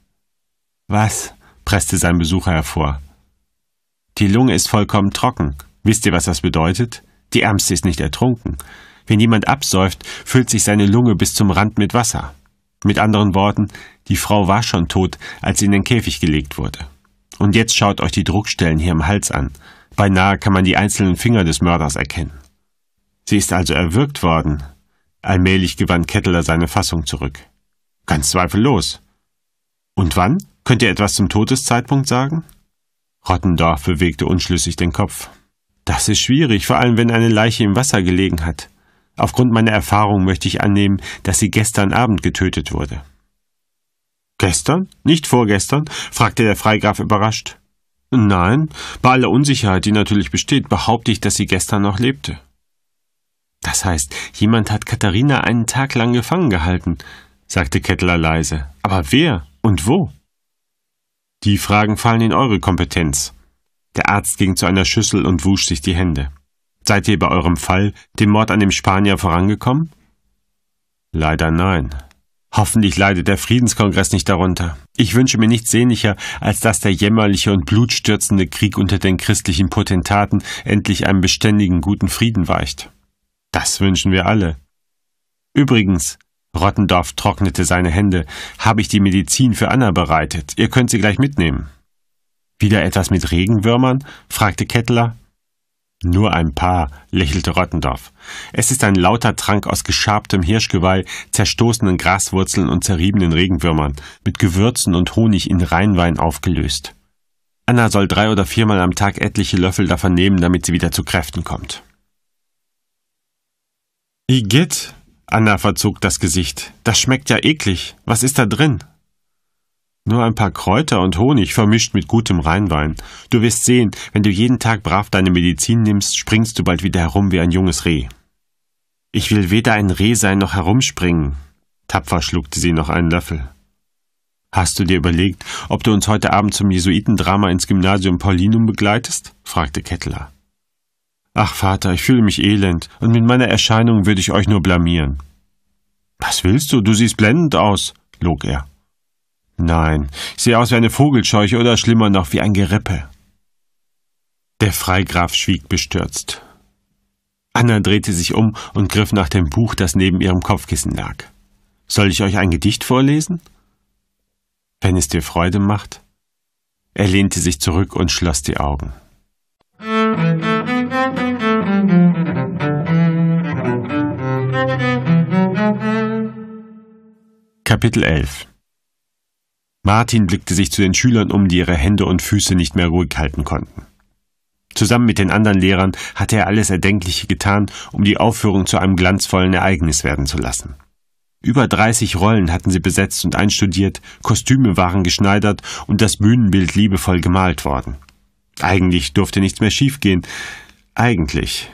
Was? presste sein Besucher hervor. Die Lunge ist vollkommen trocken. Wisst ihr, was das bedeutet? Die Ärmste ist nicht ertrunken. Wenn jemand absäuft, füllt sich seine Lunge bis zum Rand mit Wasser. Mit anderen Worten, die Frau war schon tot, als sie in den Käfig gelegt wurde. Und jetzt schaut euch die Druckstellen hier im Hals an. Beinahe kann man die einzelnen Finger des Mörders erkennen. Sie ist also erwürgt worden. Allmählich gewann Ketteler seine Fassung zurück. Ganz zweifellos. Und wann? Könnt ihr etwas zum Todeszeitpunkt sagen? Rottendorf bewegte unschlüssig den Kopf. Das ist schwierig, vor allem wenn eine Leiche im Wasser gelegen hat. Aufgrund meiner Erfahrung möchte ich annehmen, dass sie gestern Abend getötet wurde. Gestern? Nicht vorgestern? fragte der Freigraf überrascht. Nein, bei aller Unsicherheit, die natürlich besteht, behaupte ich, dass sie gestern noch lebte. Das heißt, jemand hat Katharina einen Tag lang gefangen gehalten, sagte Kettler leise. Aber wer und wo? Die Fragen fallen in eure Kompetenz. Der Arzt ging zu einer Schüssel und wusch sich die Hände. Seid ihr bei eurem Fall, dem Mord an dem Spanier, vorangekommen? Leider nein. Hoffentlich leidet der Friedenskongress nicht darunter. Ich wünsche mir nichts sehnlicher, als dass der jämmerliche und blutstürzende Krieg unter den christlichen Potentaten endlich einem beständigen guten Frieden weicht. Das wünschen wir alle. Übrigens, Rottendorf trocknete seine Hände, habe ich die Medizin für Anna bereitet. Ihr könnt sie gleich mitnehmen. Wieder etwas mit Regenwürmern? fragte Kettler. Nur ein paar, lächelte Rottendorf. Es ist ein lauter Trank aus geschabtem Hirschgeweih, zerstoßenen Graswurzeln und zerriebenen Regenwürmern, mit Gewürzen und Honig in Rheinwein aufgelöst. Anna soll drei oder viermal am Tag etliche Löffel davon nehmen, damit sie wieder zu Kräften kommt. Igitt, Anna verzog das Gesicht. Das schmeckt ja eklig. Was ist da drin? Nur ein paar Kräuter und Honig vermischt mit gutem Rheinwein. Du wirst sehen, wenn du jeden Tag brav deine Medizin nimmst, springst du bald wieder herum wie ein junges Reh. Ich will weder ein Reh sein noch herumspringen. Tapfer schluckte sie noch einen Löffel. Hast du dir überlegt, ob du uns heute Abend zum Jesuitendrama ins Gymnasium Paulinum begleitest? fragte Kettler. Ach, Vater, ich fühle mich elend, und mit meiner Erscheinung würde ich euch nur blamieren. Was willst du? Du siehst blendend aus, log er. Nein, ich sehe aus wie eine Vogelscheuche oder schlimmer noch wie ein Gerippe. Der Freigraf schwieg bestürzt. Anna drehte sich um und griff nach dem Buch, das neben ihrem Kopfkissen lag. Soll ich euch ein Gedicht vorlesen? Wenn es dir Freude macht. Er lehnte sich zurück und schloss die Augen. Kapitel 11 Martin blickte sich zu den Schülern um, die ihre Hände und Füße nicht mehr ruhig halten konnten. Zusammen mit den anderen Lehrern hatte er alles Erdenkliche getan, um die Aufführung zu einem glanzvollen Ereignis werden zu lassen. Über 30 Rollen hatten sie besetzt und einstudiert, Kostüme waren geschneidert und das Bühnenbild liebevoll gemalt worden. Eigentlich durfte nichts mehr schiefgehen. Eigentlich.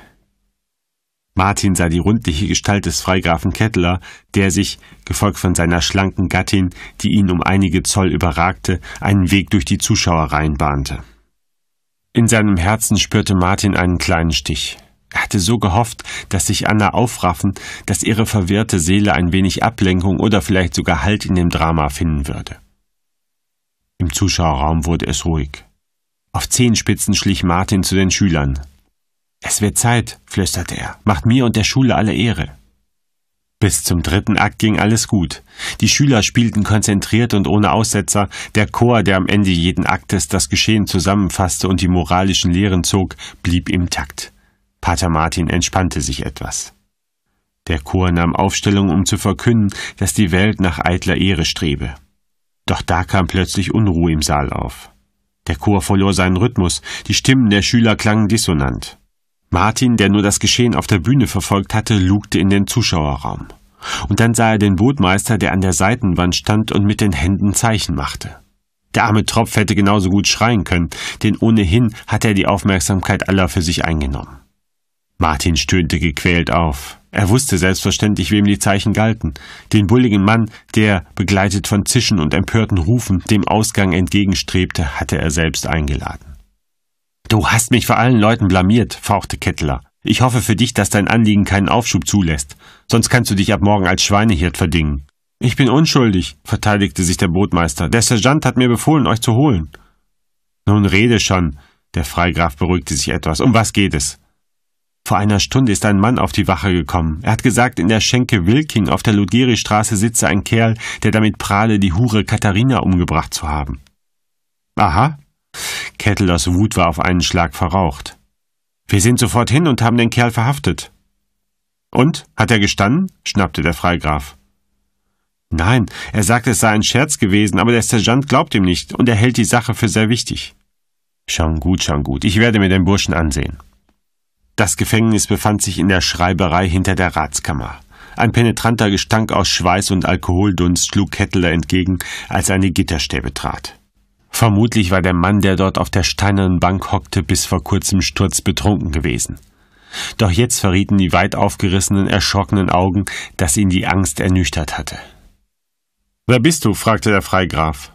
Martin sah die rundliche Gestalt des Freigrafen Kettler, der sich, gefolgt von seiner schlanken Gattin, die ihn um einige Zoll überragte, einen Weg durch die Zuschauerreihen bahnte. In seinem Herzen spürte Martin einen kleinen Stich. Er hatte so gehofft, dass sich Anna aufraffen, dass ihre verwirrte Seele ein wenig Ablenkung oder vielleicht sogar Halt in dem Drama finden würde. Im Zuschauerraum wurde es ruhig. Auf Zehenspitzen schlich Martin zu den Schülern. Es wird Zeit, flüsterte er, macht mir und der Schule alle Ehre. Bis zum dritten Akt ging alles gut. Die Schüler spielten konzentriert und ohne Aussetzer, der Chor, der am Ende jeden Aktes das Geschehen zusammenfasste und die moralischen Lehren zog, blieb im Takt. Pater Martin entspannte sich etwas. Der Chor nahm Aufstellung, um zu verkünden, dass die Welt nach eitler Ehre strebe. Doch da kam plötzlich Unruhe im Saal auf. Der Chor verlor seinen Rhythmus, die Stimmen der Schüler klangen dissonant. Martin, der nur das Geschehen auf der Bühne verfolgt hatte, lugte in den Zuschauerraum. Und dann sah er den Bootmeister, der an der Seitenwand stand und mit den Händen Zeichen machte. Der arme Tropf hätte genauso gut schreien können, denn ohnehin hatte er die Aufmerksamkeit aller für sich eingenommen. Martin stöhnte gequält auf. Er wusste selbstverständlich, wem die Zeichen galten. Den bulligen Mann, der, begleitet von Zischen und empörten Rufen, dem Ausgang entgegenstrebte, hatte er selbst eingeladen. Du hast mich vor allen Leuten blamiert, fauchte Kettler. Ich hoffe für dich, dass dein Anliegen keinen Aufschub zulässt, sonst kannst du dich ab morgen als Schweinehirt verdingen. Ich bin unschuldig, verteidigte sich der Bootmeister. Der Sergeant hat mir befohlen, euch zu holen. Nun rede schon, der Freigraf beruhigte sich etwas. Um was geht es? Vor einer Stunde ist ein Mann auf die Wache gekommen. Er hat gesagt, in der Schenke Wilking auf der Ludgeri-Straße sitze ein Kerl, der damit prahle, die Hure Katharina umgebracht zu haben. Aha, Kettlers Wut war auf einen Schlag verraucht. Wir sind sofort hin und haben den Kerl verhaftet. Und? Hat er gestanden? schnappte der Freigraf. Nein, er sagte, es sei ein Scherz gewesen, aber der Sergeant glaubt ihm nicht und er hält die Sache für sehr wichtig. Schon gut, schon gut. Ich werde mir den Burschen ansehen. Das Gefängnis befand sich in der Schreiberei hinter der Ratskammer. Ein penetranter Gestank aus Schweiß und Alkoholdunst schlug Ketteler entgegen, als er an die Gitterstäbe trat. Vermutlich war der Mann, der dort auf der steinernen Bank hockte, bis vor kurzem sturzbetrunken gewesen. Doch jetzt verrieten die weit aufgerissenen, erschrockenen Augen, dass ihn die Angst ernüchtert hatte. Wer bist du? fragte der Freigraf.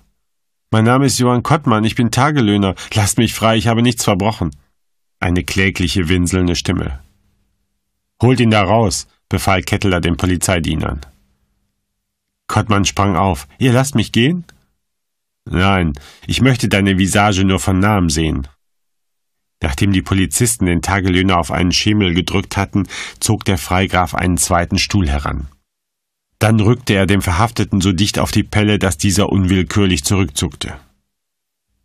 Mein Name ist Johann Kottmann, ich bin Tagelöhner. Lasst mich frei, ich habe nichts verbrochen. Eine klägliche, winselnde Stimme. Holt ihn da raus, befahl Ketteler den Polizeidienern. Kottmann sprang auf. Ihr lasst mich gehen? Nein, ich möchte deine Visage nur von nahem sehen. Nachdem die Polizisten den Tagelöhner auf einen Schemel gedrückt hatten, zog der Freigraf einen zweiten Stuhl heran. Dann rückte er dem Verhafteten so dicht auf die Pelle, dass dieser unwillkürlich zurückzuckte.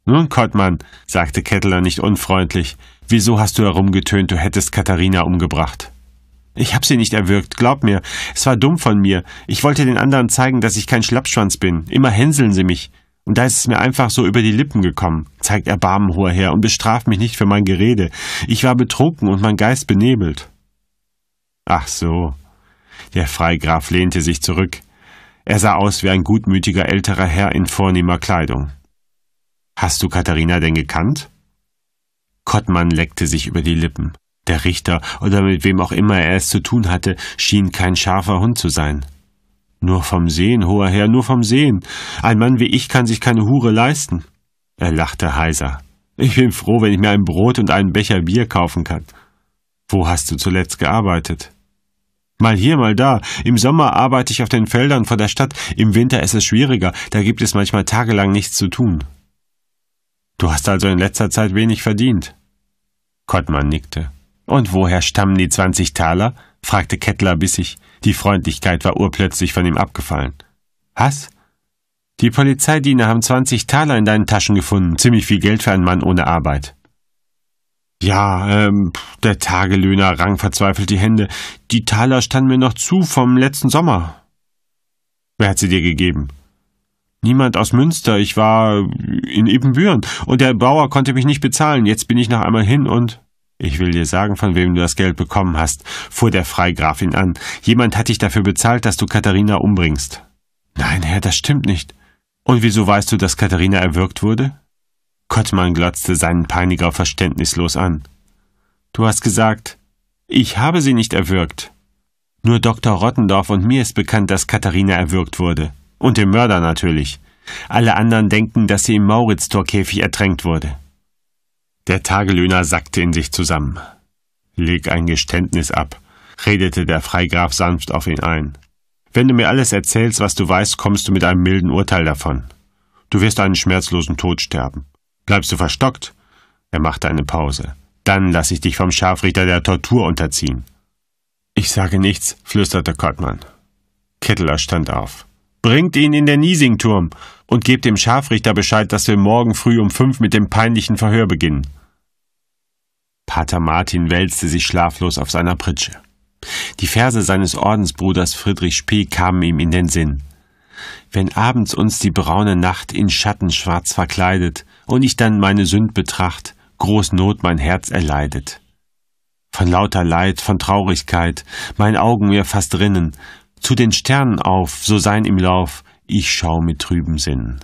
Nun, Kottmann, sagte Ketteler nicht unfreundlich, wieso hast du herumgetönt, du hättest Katharina umgebracht? Ich hab sie nicht erwürgt, glaub mir. Es war dumm von mir. Ich wollte den anderen zeigen, dass ich kein Schlappschwanz bin. Immer hänseln sie mich. Und da ist es mir einfach so über die Lippen gekommen. Zeigt Erbarmen, hoher her und bestraft mich nicht für mein Gerede. Ich war betrunken und mein Geist benebelt. Ach so. Der Freigraf lehnte sich zurück. Er sah aus wie ein gutmütiger älterer Herr in vornehmer Kleidung. Hast du Katharina denn gekannt? Kottmann leckte sich über die Lippen. Der Richter oder mit wem auch immer er es zu tun hatte, schien kein scharfer Hund zu sein. Nur vom Sehen, hoher Herr, nur vom Sehen. Ein Mann wie ich kann sich keine Hure leisten. Er lachte heiser. Ich bin froh, wenn ich mir ein Brot und einen Becher Bier kaufen kann. Wo hast du zuletzt gearbeitet? Mal hier, mal da. Im Sommer arbeite ich auf den Feldern vor der Stadt, im Winter ist es schwieriger, da gibt es manchmal tagelang nichts zu tun. Du hast also in letzter Zeit wenig verdient. Kottmann nickte. Und woher stammen die zwanzig Taler? fragte Kettler bissig. Die Freundlichkeit war urplötzlich von ihm abgefallen. Was? Die Polizeidiener haben zwanzig Taler in deinen Taschen gefunden. Ziemlich viel Geld für einen Mann ohne Arbeit. Ja, ähm, der Tagelöhner rang verzweifelt die Hände. Die Taler standen mir noch zu vom letzten Sommer. Wer hat sie dir gegeben? Niemand aus Münster. Ich war in Ebenbüren und der Bauer konnte mich nicht bezahlen. Jetzt bin ich noch einmal hin und. Ich will dir sagen, von wem du das Geld bekommen hast, fuhr der Freigraf ihn an. Jemand hat dich dafür bezahlt, dass du Katharina umbringst. Nein, Herr, das stimmt nicht. Und wieso weißt du, dass Katharina erwürgt wurde? Kottmann glotzte seinen Peiniger verständnislos an. Du hast gesagt, ich habe sie nicht erwürgt. Nur Dr. Rottendorf und mir ist bekannt, dass Katharina erwürgt wurde. Und dem Mörder natürlich. Alle anderen denken, dass sie im Mauritstorkäfig ertränkt wurde. Der Tagelöhner sackte in sich zusammen. Leg ein Geständnis ab, redete der Freigraf sanft auf ihn ein. Wenn du mir alles erzählst, was du weißt, kommst du mit einem milden Urteil davon. Du wirst einen schmerzlosen Tod sterben. Bleibst du verstockt? Er machte eine Pause. Dann lass ich dich vom Scharfrichter der Tortur unterziehen. Ich sage nichts, flüsterte Kottmann. Ketteler stand auf. Bringt ihn in den Niesingturm und gebt dem Scharfrichter Bescheid, dass wir morgen früh um fünf mit dem peinlichen Verhör beginnen. Pater Martin wälzte sich schlaflos auf seiner Pritsche. Die Verse seines Ordensbruders Friedrich Spee kamen ihm in den Sinn. Wenn abends uns die braune Nacht in Schatten schwarz verkleidet und ich dann meine Sünd betracht, groß Not mein Herz erleidet. Von lauter Leid, von Traurigkeit, mein Augen mir fast rinnen, zu den Sternen auf, so sein im Lauf, ich schau mit trüben Sinn.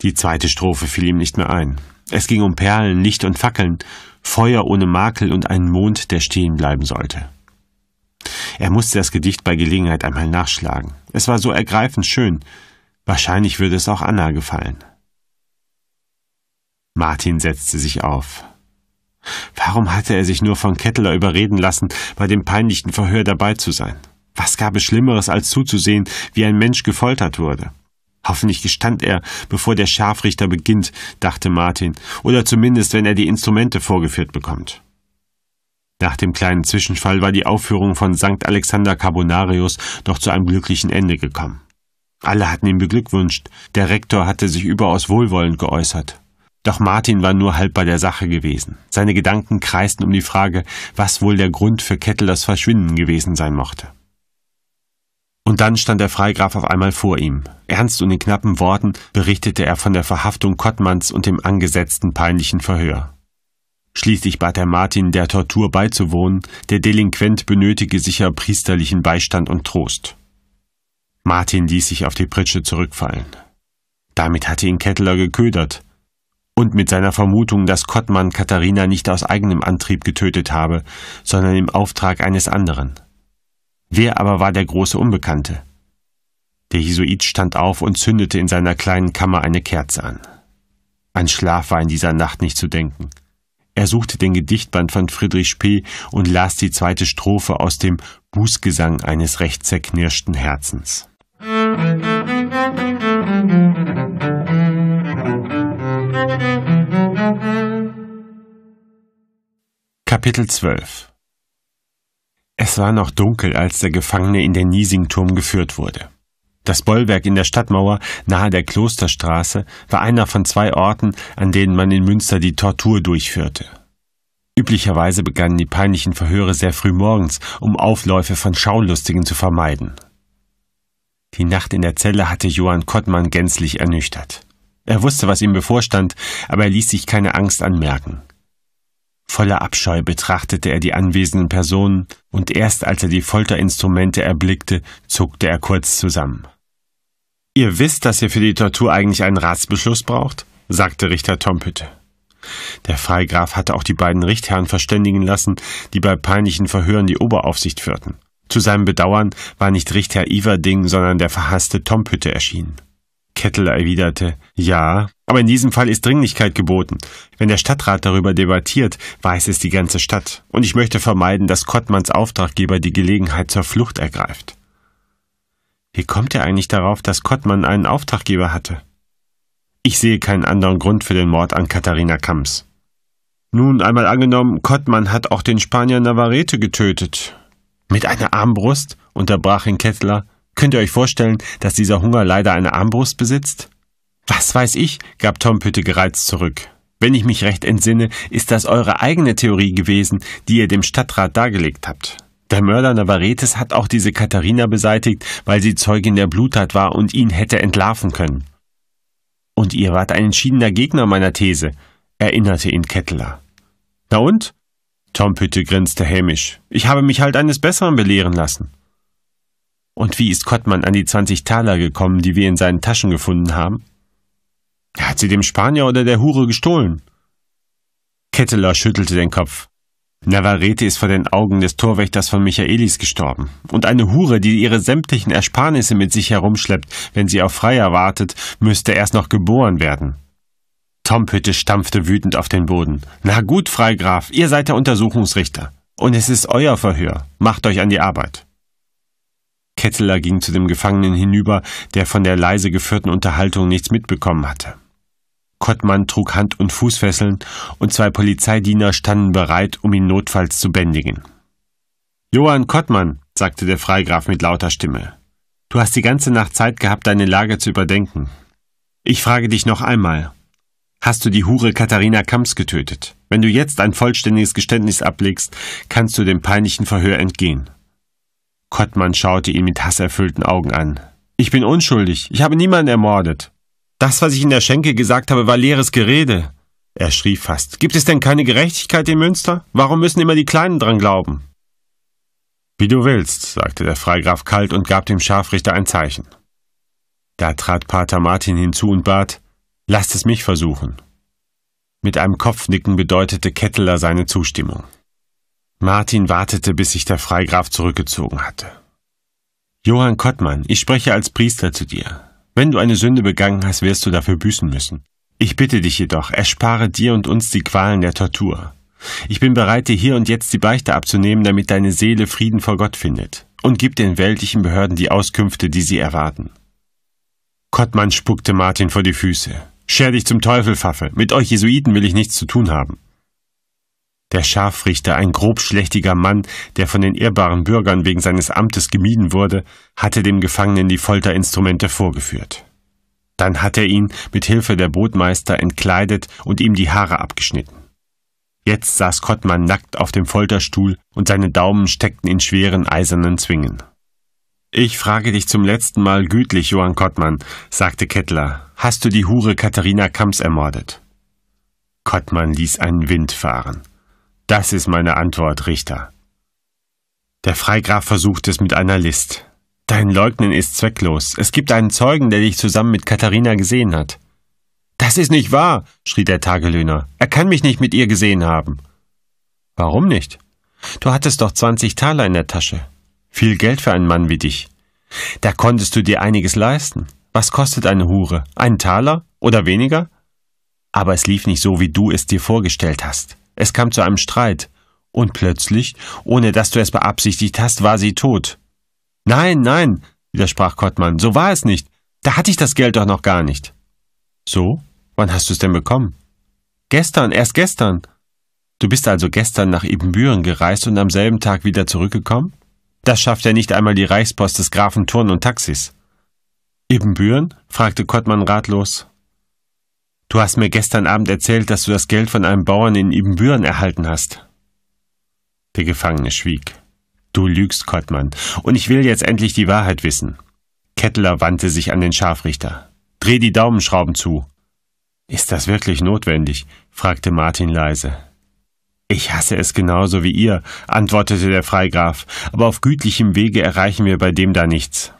Die zweite Strophe fiel ihm nicht mehr ein. Es ging um Perlen, Licht und Fackeln, Feuer ohne Makel und einen Mond, der stehen bleiben sollte. Er musste das Gedicht bei Gelegenheit einmal nachschlagen. Es war so ergreifend schön. Wahrscheinlich würde es auch Anna gefallen. Martin setzte sich auf. Warum hatte er sich nur von Ketteler überreden lassen, bei dem peinlichen Verhör dabei zu sein? Was gab es Schlimmeres, als zuzusehen, wie ein Mensch gefoltert wurde? Hoffentlich gestand er, bevor der Scharfrichter beginnt, dachte Martin, oder zumindest, wenn er die Instrumente vorgeführt bekommt. Nach dem kleinen Zwischenfall war die Aufführung von St. Alexander Carbonarius doch zu einem glücklichen Ende gekommen. Alle hatten ihn beglückwünscht, der Rektor hatte sich überaus wohlwollend geäußert. Doch Martin war nur halb bei der Sache gewesen. Seine Gedanken kreisten um die Frage, was wohl der Grund für Kettlers Verschwinden gewesen sein mochte. Und dann stand der Freigraf auf einmal vor ihm. Ernst und in knappen Worten berichtete er von der Verhaftung Kottmanns und dem angesetzten peinlichen Verhör. Schließlich bat er Martin, der Tortur beizuwohnen, der Delinquent benötige sicher priesterlichen Beistand und Trost. Martin ließ sich auf die Pritsche zurückfallen. Damit hatte ihn Kettler geködert. Und mit seiner Vermutung, dass Kottmann Katharina nicht aus eigenem Antrieb getötet habe, sondern im Auftrag eines anderen. Wer aber war der große Unbekannte? Der Jesuit stand auf und zündete in seiner kleinen Kammer eine Kerze an. An Schlaf war in dieser Nacht nicht zu denken. Er suchte den Gedichtband von Friedrich Spee und las die zweite Strophe aus dem Bußgesang eines recht zerknirschten Herzens. Kapitel 12 es war noch dunkel, als der Gefangene in den Niesingturm geführt wurde. Das Bollwerk in der Stadtmauer nahe der Klosterstraße war einer von zwei Orten, an denen man in Münster die Tortur durchführte. Üblicherweise begannen die peinlichen Verhöre sehr früh morgens, um Aufläufe von Schaulustigen zu vermeiden. Die Nacht in der Zelle hatte Johann Kottmann gänzlich ernüchtert. Er wusste, was ihm bevorstand, aber er ließ sich keine Angst anmerken. Voller Abscheu betrachtete er die anwesenden Personen, und erst als er die Folterinstrumente erblickte, zuckte er kurz zusammen. Ihr wisst, dass ihr für die Tortur eigentlich einen Ratsbeschluss braucht? sagte Richter Tompütte. Der Freigraf hatte auch die beiden Richtherren verständigen lassen, die bei peinlichen Verhören die Oberaufsicht führten. Zu seinem Bedauern war nicht Richter Iverding, sondern der verhasste Tompütte erschienen. Kettel erwiderte, ja, aber in diesem Fall ist Dringlichkeit geboten. Wenn der Stadtrat darüber debattiert, weiß es die ganze Stadt. Und ich möchte vermeiden, dass Kottmanns Auftraggeber die Gelegenheit zur Flucht ergreift. Wie kommt er eigentlich darauf, dass Kottmann einen Auftraggeber hatte? Ich sehe keinen anderen Grund für den Mord an Katharina Kamps. Nun einmal angenommen, Kottmann hat auch den Spanier Navarrete getötet. Mit einer Armbrust? unterbrach ihn Kettler. Könnt ihr euch vorstellen, dass dieser Hunger leider eine Armbrust besitzt? Was weiß ich, gab Tom Pütte gereizt zurück. Wenn ich mich recht entsinne, ist das eure eigene Theorie gewesen, die ihr dem Stadtrat dargelegt habt. Der Mörder Navaretes hat auch diese Katharina beseitigt, weil sie Zeugin der Bluttat war und ihn hätte entlarven können. Und ihr wart ein entschiedener Gegner meiner These, erinnerte ihn Ketteler. Na und? Tom Pütte grinste hämisch. Ich habe mich halt eines Besseren belehren lassen. Und wie ist Kottmann an die 20 Taler gekommen, die wir in seinen Taschen gefunden haben? Er Hat sie dem Spanier oder der Hure gestohlen? Ketteler schüttelte den Kopf. Navarrete ist vor den Augen des Torwächters von Michaelis gestorben. Und eine Hure, die ihre sämtlichen Ersparnisse mit sich herumschleppt, wenn sie auf Freier wartet, müsste erst noch geboren werden. Tom Tompütte stampfte wütend auf den Boden. Na gut, Freigraf, ihr seid der Untersuchungsrichter. Und es ist euer Verhör. Macht euch an die Arbeit. Ketteler ging zu dem Gefangenen hinüber, der von der leise geführten Unterhaltung nichts mitbekommen hatte. Kottmann trug Hand- und Fußfesseln und zwei Polizeidiener standen bereit, um ihn notfalls zu bändigen. Johann Kottmann, sagte der Freigraf mit lauter Stimme, du hast die ganze Nacht Zeit gehabt, deine Lage zu überdenken. Ich frage dich noch einmal. Hast du die Hure Katharina Kamps getötet? Wenn du jetzt ein vollständiges Geständnis ablegst, kannst du dem peinlichen Verhör entgehen. Kottmann schaute ihn mit hasserfüllten Augen an. Ich bin unschuldig. Ich habe niemanden ermordet. Das, was ich in der Schenke gesagt habe, war leeres Gerede. Er schrie fast. Gibt es denn keine Gerechtigkeit in Münster? Warum müssen immer die Kleinen dran glauben? Wie du willst, sagte der Freigraf kalt und gab dem Scharfrichter ein Zeichen. Da trat Pater Martin hinzu und bat, lasst es mich versuchen. Mit einem Kopfnicken bedeutete Ketteler seine Zustimmung. Martin wartete, bis sich der Freigraf zurückgezogen hatte. Johann Kottmann, ich spreche als Priester zu dir. Wenn du eine Sünde begangen hast, wirst du dafür büßen müssen. Ich bitte dich jedoch, erspare dir und uns die Qualen der Tortur. Ich bin bereit, dir hier und jetzt die Beichte abzunehmen, damit deine Seele Frieden vor Gott findet, und gib den weltlichen Behörden die Auskünfte, die sie erwarten. Kottmann spuckte Martin vor die Füße. Scher dich zum Teufel, Pfaffe. Mit euch Jesuiten will ich nichts zu tun haben. Der Scharfrichter, ein grobschlächtiger Mann, der von den ehrbaren Bürgern wegen seines Amtes gemieden wurde, hatte dem Gefangenen die Folterinstrumente vorgeführt. Dann hat er ihn mit Hilfe der Bootmeister entkleidet und ihm die Haare abgeschnitten. Jetzt saß Kottmann nackt auf dem Folterstuhl und seine Daumen steckten in schweren eisernen Zwingen. Ich frage dich zum letzten Mal gütlich, Johann Kottmann, sagte Kettler. Hast du die Hure Katharina Kamps ermordet? Kottmann ließ einen Wind fahren. Das ist meine Antwort, Richter. Der Freigraf versucht es mit einer List. Dein Leugnen ist zwecklos. Es gibt einen Zeugen, der dich zusammen mit Katharina gesehen hat. Das ist nicht wahr, schrie der Tagelöhner. Er kann mich nicht mit ihr gesehen haben. Warum nicht? Du hattest doch zwanzig Taler in der Tasche. Viel Geld für einen Mann wie dich. Da konntest du dir einiges leisten. Was kostet eine Hure? Einen Taler oder weniger? Aber es lief nicht so, wie du es dir vorgestellt hast. Es kam zu einem Streit. Und plötzlich, ohne dass du es beabsichtigt hast, war sie tot. Nein, nein, widersprach Kottmann, so war es nicht. Da hatte ich das Geld doch noch gar nicht. So? Wann hast du es denn bekommen? Gestern, erst gestern. Du bist also gestern nach Ibbenbüren gereist und am selben Tag wieder zurückgekommen? Das schafft ja nicht einmal die Reichspost des Grafen Turn und Taxis. Ibbenbüren? fragte Kottmann ratlos. Du hast mir gestern Abend erzählt, dass du das Geld von einem Bauern in Ibbenbüren erhalten hast. Der Gefangene schwieg. Du lügst, Kottmann, und ich will jetzt endlich die Wahrheit wissen. Kettler wandte sich an den Scharfrichter. Dreh die Daumenschrauben zu. Ist das wirklich notwendig? fragte Martin leise. Ich hasse es genauso wie ihr, antwortete der Freigraf, aber auf gütlichem Wege erreichen wir bei dem da nichts.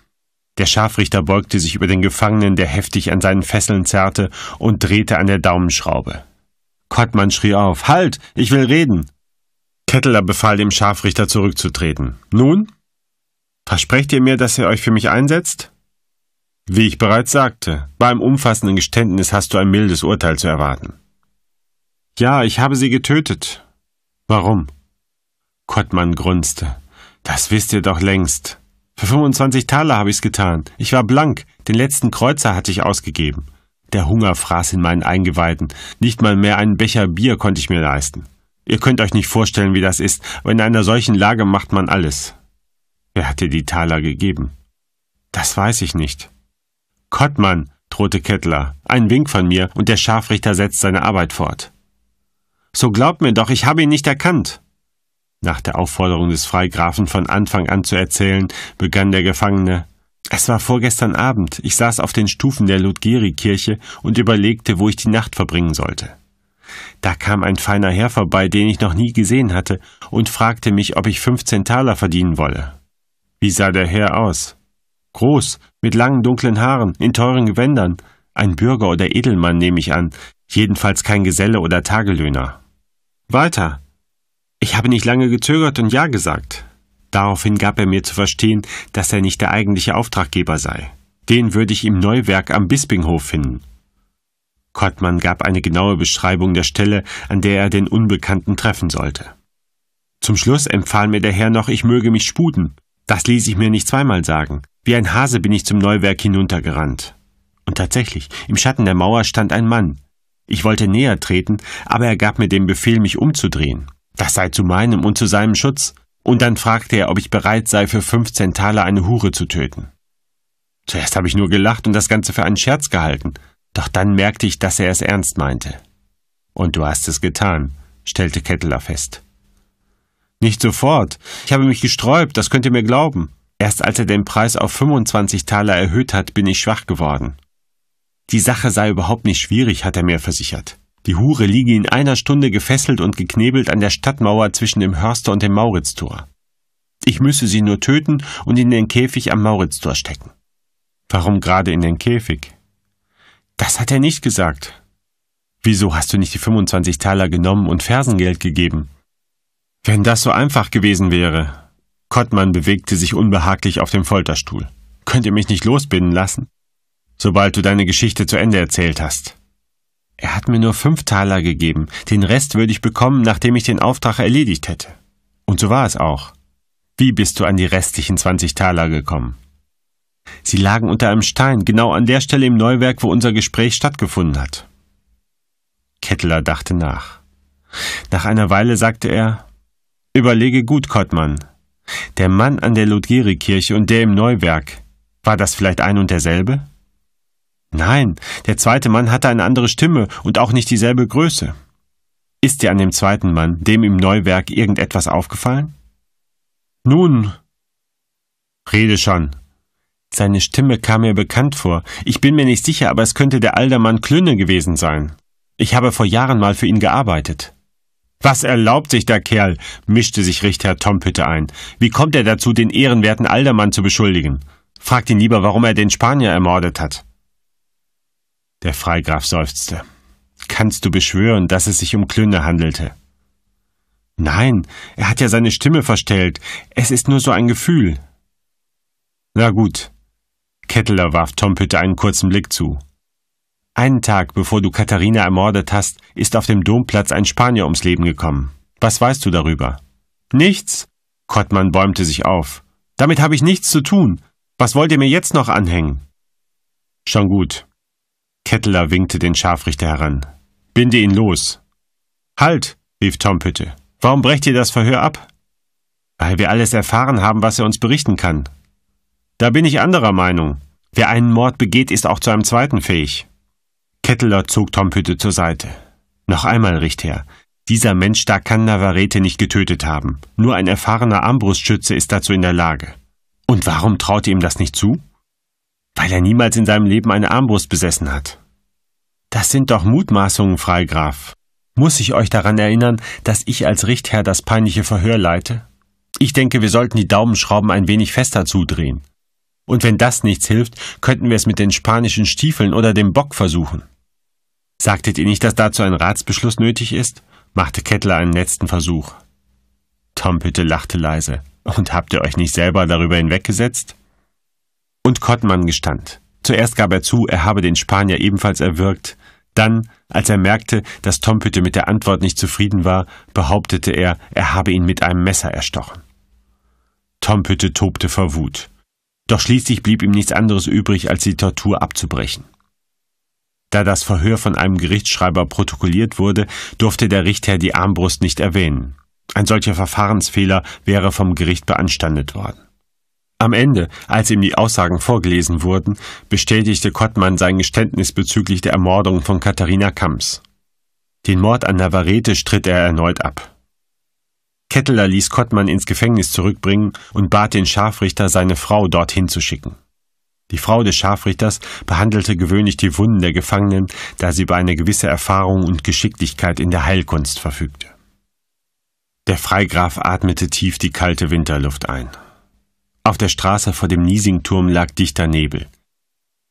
Der Scharfrichter beugte sich über den Gefangenen, der heftig an seinen Fesseln zerrte, und drehte an der Daumenschraube. Kottmann schrie auf Halt, ich will reden. Ketteler befahl dem Scharfrichter zurückzutreten. Nun? Versprecht ihr mir, dass ihr euch für mich einsetzt? Wie ich bereits sagte, beim umfassenden Geständnis hast du ein mildes Urteil zu erwarten. Ja, ich habe sie getötet. Warum? Kottmann grunzte. Das wisst ihr doch längst. Für 25 Taler habe ich's getan. Ich war blank. Den letzten Kreuzer hatte ich ausgegeben. Der Hunger fraß in meinen Eingeweiden. Nicht mal mehr einen Becher Bier konnte ich mir leisten. Ihr könnt euch nicht vorstellen, wie das ist, aber in einer solchen Lage macht man alles. Wer hat dir die Taler gegeben? Das weiß ich nicht. Kottmann, drohte Kettler, ein Wink von mir, und der Scharfrichter setzt seine Arbeit fort. So glaubt mir doch, ich habe ihn nicht erkannt. Nach der Aufforderung des Freigrafen von Anfang an zu erzählen, begann der Gefangene. Es war vorgestern Abend, ich saß auf den Stufen der Ludgeri-Kirche und überlegte, wo ich die Nacht verbringen sollte. Da kam ein feiner Herr vorbei, den ich noch nie gesehen hatte, und fragte mich, ob ich fünfzehn Taler verdienen wolle. Wie sah der Herr aus? Groß, mit langen dunklen Haaren, in teuren Gewändern. Ein Bürger oder Edelmann nehme ich an, jedenfalls kein Geselle oder Tagelöhner. Weiter, ich habe nicht lange gezögert und Ja gesagt. Daraufhin gab er mir zu verstehen, dass er nicht der eigentliche Auftraggeber sei. Den würde ich im Neuwerk am Bispinghof finden. Kottmann gab eine genaue Beschreibung der Stelle, an der er den Unbekannten treffen sollte. Zum Schluss empfahl mir der Herr noch, ich möge mich sputen. Das ließ ich mir nicht zweimal sagen. Wie ein Hase bin ich zum Neuwerk hinuntergerannt. Und tatsächlich, im Schatten der Mauer stand ein Mann. Ich wollte näher treten, aber er gab mir den Befehl, mich umzudrehen. Das sei zu meinem und zu seinem Schutz, und dann fragte er, ob ich bereit sei, für 15 Taler eine Hure zu töten. Zuerst habe ich nur gelacht und das Ganze für einen Scherz gehalten, doch dann merkte ich, dass er es ernst meinte. Und du hast es getan, stellte Ketteler fest. Nicht sofort. Ich habe mich gesträubt, das könnt ihr mir glauben. Erst als er den Preis auf 25 Taler erhöht hat, bin ich schwach geworden. Die Sache sei überhaupt nicht schwierig, hat er mir versichert. Die Hure liege in einer Stunde gefesselt und geknebelt an der Stadtmauer zwischen dem Hörster und dem Mauritztor. Ich müsse sie nur töten und in den Käfig am Mauritztor stecken. Warum gerade in den Käfig? Das hat er nicht gesagt. Wieso hast du nicht die 25 Taler genommen und Fersengeld gegeben? Wenn das so einfach gewesen wäre. Kottmann bewegte sich unbehaglich auf dem Folterstuhl. Könnt ihr mich nicht losbinden lassen? Sobald du deine Geschichte zu Ende erzählt hast. Er hat mir nur fünf Taler gegeben, den Rest würde ich bekommen, nachdem ich den Auftrag erledigt hätte. Und so war es auch. Wie bist du an die restlichen zwanzig Taler gekommen? Sie lagen unter einem Stein, genau an der Stelle im Neuwerk, wo unser Gespräch stattgefunden hat. Kettler dachte nach. Nach einer Weile sagte er, Überlege gut, Kottmann. Der Mann an der Ludgeri-Kirche und der im Neuwerk, war das vielleicht ein und derselbe? Nein, der zweite Mann hatte eine andere Stimme und auch nicht dieselbe Größe. Ist dir an dem zweiten Mann, dem im Neuwerk, irgendetwas aufgefallen? Nun. Rede schon. Seine Stimme kam mir bekannt vor. Ich bin mir nicht sicher, aber es könnte der Aldermann Klünne gewesen sein. Ich habe vor Jahren mal für ihn gearbeitet. Was erlaubt sich der Kerl? mischte sich Richter Tompitte ein. Wie kommt er dazu, den ehrenwerten Aldermann zu beschuldigen? Fragt ihn lieber, warum er den Spanier ermordet hat. Der Freigraf seufzte. Kannst du beschwören, dass es sich um Klünne handelte? Nein, er hat ja seine Stimme verstellt. Es ist nur so ein Gefühl. Na gut. Ketteler warf Tom Pütte einen kurzen Blick zu. Einen Tag bevor du Katharina ermordet hast, ist auf dem Domplatz ein Spanier ums Leben gekommen. Was weißt du darüber? Nichts. Kottmann bäumte sich auf. Damit habe ich nichts zu tun. Was wollt ihr mir jetzt noch anhängen? Schon gut. Ketteler winkte den Scharfrichter heran. Binde ihn los. Halt, rief Tom Pütte. Warum brecht ihr das Verhör ab? Weil wir alles erfahren haben, was er uns berichten kann. Da bin ich anderer Meinung. Wer einen Mord begeht, ist auch zu einem zweiten fähig. Ketteler zog Tom Pütte zur Seite. Noch einmal, Richter. Dieser Mensch da kann Navarrete nicht getötet haben. Nur ein erfahrener Armbrustschütze ist dazu in der Lage. Und warum traut ihr ihm das nicht zu? Weil er niemals in seinem Leben eine Armbrust besessen hat. Das sind doch Mutmaßungen, Freigraf. Muss ich euch daran erinnern, dass ich als Richtherr das peinliche Verhör leite? Ich denke, wir sollten die Daumenschrauben ein wenig fester zudrehen. Und wenn das nichts hilft, könnten wir es mit den spanischen Stiefeln oder dem Bock versuchen. Sagtet ihr nicht, dass dazu ein Ratsbeschluss nötig ist? machte Kettler einen letzten Versuch. Tom Hütte lachte leise. Und habt ihr euch nicht selber darüber hinweggesetzt? und Kottmann gestand. Zuerst gab er zu, er habe den Spanier ebenfalls erwürgt. Dann, als er merkte, dass Tompütte mit der Antwort nicht zufrieden war, behauptete er, er habe ihn mit einem Messer erstochen. Tompütte tobte vor Wut. Doch schließlich blieb ihm nichts anderes übrig, als die Tortur abzubrechen. Da das Verhör von einem Gerichtsschreiber protokolliert wurde, durfte der Richter die Armbrust nicht erwähnen. Ein solcher Verfahrensfehler wäre vom Gericht beanstandet worden. Am Ende, als ihm die Aussagen vorgelesen wurden, bestätigte Kottmann sein Geständnis bezüglich der Ermordung von Katharina Kamps. Den Mord an Navarrete stritt er erneut ab. Ketteler ließ Kottmann ins Gefängnis zurückbringen und bat den Scharfrichter, seine Frau dorthin zu schicken. Die Frau des Scharfrichters behandelte gewöhnlich die Wunden der Gefangenen, da sie über eine gewisse Erfahrung und Geschicklichkeit in der Heilkunst verfügte. Der Freigraf atmete tief die kalte Winterluft ein. Auf der Straße vor dem Niesingturm lag dichter Nebel.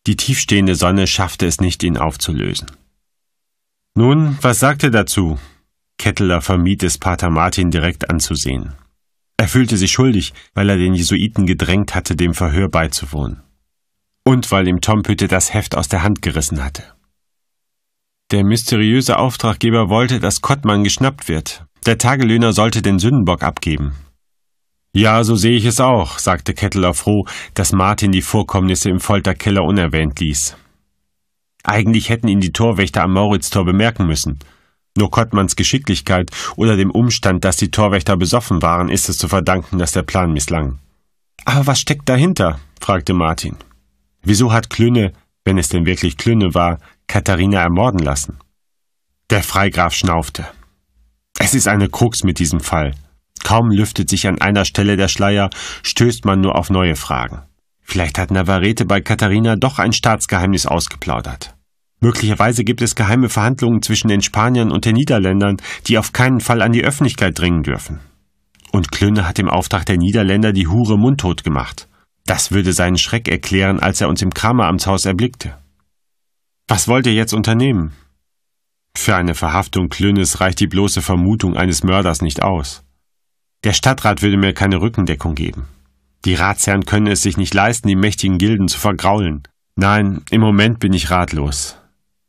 Die tiefstehende Sonne schaffte es nicht, ihn aufzulösen. Nun, was sagt er dazu? Ketteler vermied es, Pater Martin direkt anzusehen. Er fühlte sich schuldig, weil er den Jesuiten gedrängt hatte, dem Verhör beizuwohnen. Und weil ihm Tom Pütte das Heft aus der Hand gerissen hatte. Der mysteriöse Auftraggeber wollte, dass Kottmann geschnappt wird. Der Tagelöhner sollte den Sündenbock abgeben. Ja, so sehe ich es auch, sagte Ketteler froh, dass Martin die Vorkommnisse im Folterkeller unerwähnt ließ. Eigentlich hätten ihn die Torwächter am Mauritztor bemerken müssen. Nur Kottmanns Geschicklichkeit oder dem Umstand, dass die Torwächter besoffen waren, ist es zu verdanken, dass der Plan misslang. Aber was steckt dahinter? fragte Martin. Wieso hat Klünne, wenn es denn wirklich Klünne war, Katharina ermorden lassen? Der Freigraf schnaufte. Es ist eine Krux mit diesem Fall. Kaum lüftet sich an einer Stelle der Schleier, stößt man nur auf neue Fragen. Vielleicht hat Navarrete bei Katharina doch ein Staatsgeheimnis ausgeplaudert. Möglicherweise gibt es geheime Verhandlungen zwischen den Spaniern und den Niederländern, die auf keinen Fall an die Öffentlichkeit dringen dürfen. Und Klünne hat im Auftrag der Niederländer die Hure mundtot gemacht. Das würde seinen Schreck erklären, als er uns im Krameramtshaus erblickte. Was wollt ihr jetzt unternehmen? Für eine Verhaftung Klünnes reicht die bloße Vermutung eines Mörders nicht aus. Der Stadtrat würde mir keine Rückendeckung geben. Die Ratsherren können es sich nicht leisten, die mächtigen Gilden zu vergraulen. Nein, im Moment bin ich ratlos.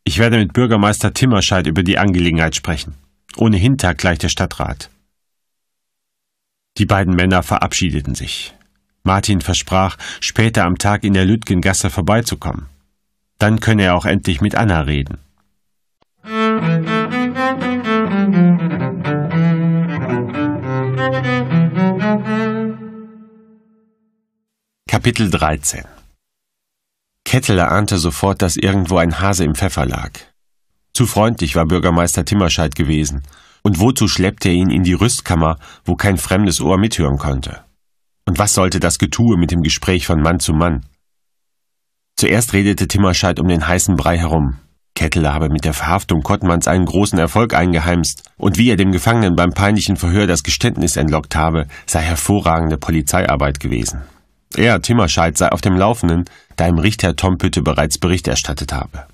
Ich werde mit Bürgermeister Timmerscheid über die Angelegenheit sprechen. Ohnehin tagt gleich der Stadtrat. Die beiden Männer verabschiedeten sich. Martin versprach, später am Tag in der Lütgengasse vorbeizukommen. Dann könne er auch endlich mit Anna reden. Kapitel 13 Ketteler ahnte sofort, dass irgendwo ein Hase im Pfeffer lag. Zu freundlich war Bürgermeister Timmerscheid gewesen, und wozu schleppte er ihn in die Rüstkammer, wo kein fremdes Ohr mithören konnte? Und was sollte das Getue mit dem Gespräch von Mann zu Mann? Zuerst redete Timmerscheid um den heißen Brei herum. Ketteler habe mit der Verhaftung Kottmanns einen großen Erfolg eingeheimst, und wie er dem Gefangenen beim peinlichen Verhör das Geständnis entlockt habe, sei hervorragende Polizeiarbeit gewesen. Er, Timmerscheid, sei auf dem Laufenden, da ihm Richter Tom Pütte bereits Bericht erstattet habe.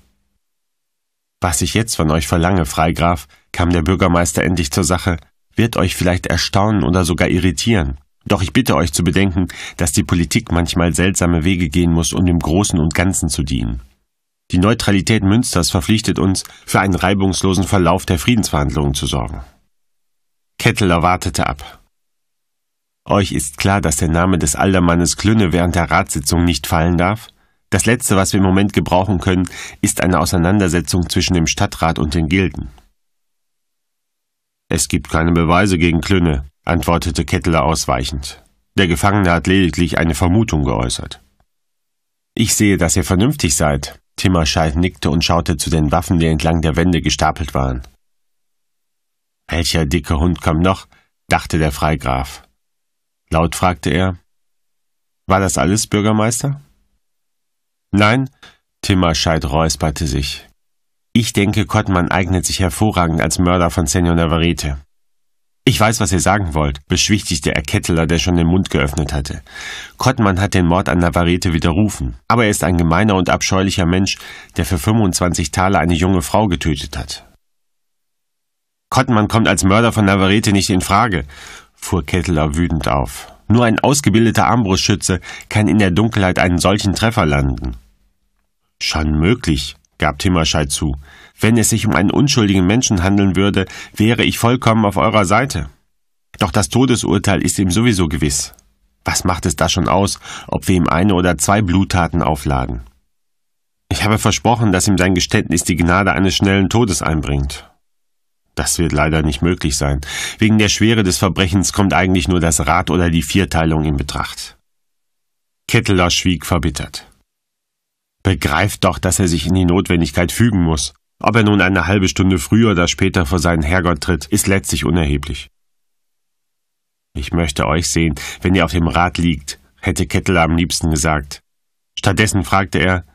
Was ich jetzt von euch verlange, Freigraf, kam der Bürgermeister endlich zur Sache, wird euch vielleicht erstaunen oder sogar irritieren. Doch ich bitte euch zu bedenken, dass die Politik manchmal seltsame Wege gehen muss, um dem Großen und Ganzen zu dienen. Die Neutralität Münsters verpflichtet uns, für einen reibungslosen Verlauf der Friedensverhandlungen zu sorgen. Kettler wartete ab. Euch ist klar, dass der Name des Aldermannes Klünne während der Ratssitzung nicht fallen darf? Das Letzte, was wir im Moment gebrauchen können, ist eine Auseinandersetzung zwischen dem Stadtrat und den Gilden. Es gibt keine Beweise gegen Klünne, antwortete Ketteler ausweichend. Der Gefangene hat lediglich eine Vermutung geäußert. Ich sehe, dass ihr vernünftig seid. Timmerscheid nickte und schaute zu den Waffen, die entlang der Wände gestapelt waren. Welcher dicke Hund kommt noch? dachte der Freigraf. Laut fragte er, war das alles, Bürgermeister? Nein, Timmerscheid räusperte sich. Ich denke, Kottmann eignet sich hervorragend als Mörder von Senor Navarrete. Ich weiß, was ihr sagen wollt, beschwichtigte er Ketteler, der schon den Mund geöffnet hatte. Kottmann hat den Mord an Navarrete widerrufen, aber er ist ein gemeiner und abscheulicher Mensch, der für 25 Taler eine junge Frau getötet hat. Kottmann kommt als Mörder von Navarrete nicht in Frage, fuhr Ketteler wütend auf. Nur ein ausgebildeter Armbrustschütze kann in der Dunkelheit einen solchen Treffer landen. Schon möglich, gab Timmerscheid zu. Wenn es sich um einen unschuldigen Menschen handeln würde, wäre ich vollkommen auf eurer Seite. Doch das Todesurteil ist ihm sowieso gewiss. Was macht es da schon aus, ob wir ihm eine oder zwei Bluttaten aufladen? Ich habe versprochen, dass ihm sein Geständnis die Gnade eines schnellen Todes einbringt. Das wird leider nicht möglich sein. Wegen der Schwere des Verbrechens kommt eigentlich nur das Rad oder die Vierteilung in Betracht. Ketteler schwieg verbittert. Begreift doch, dass er sich in die Notwendigkeit fügen muss. Ob er nun eine halbe Stunde früher oder später vor seinen Herrgott tritt, ist letztlich unerheblich. Ich möchte euch sehen, wenn ihr auf dem Rad liegt, hätte Ketteler am liebsten gesagt. Stattdessen fragte er,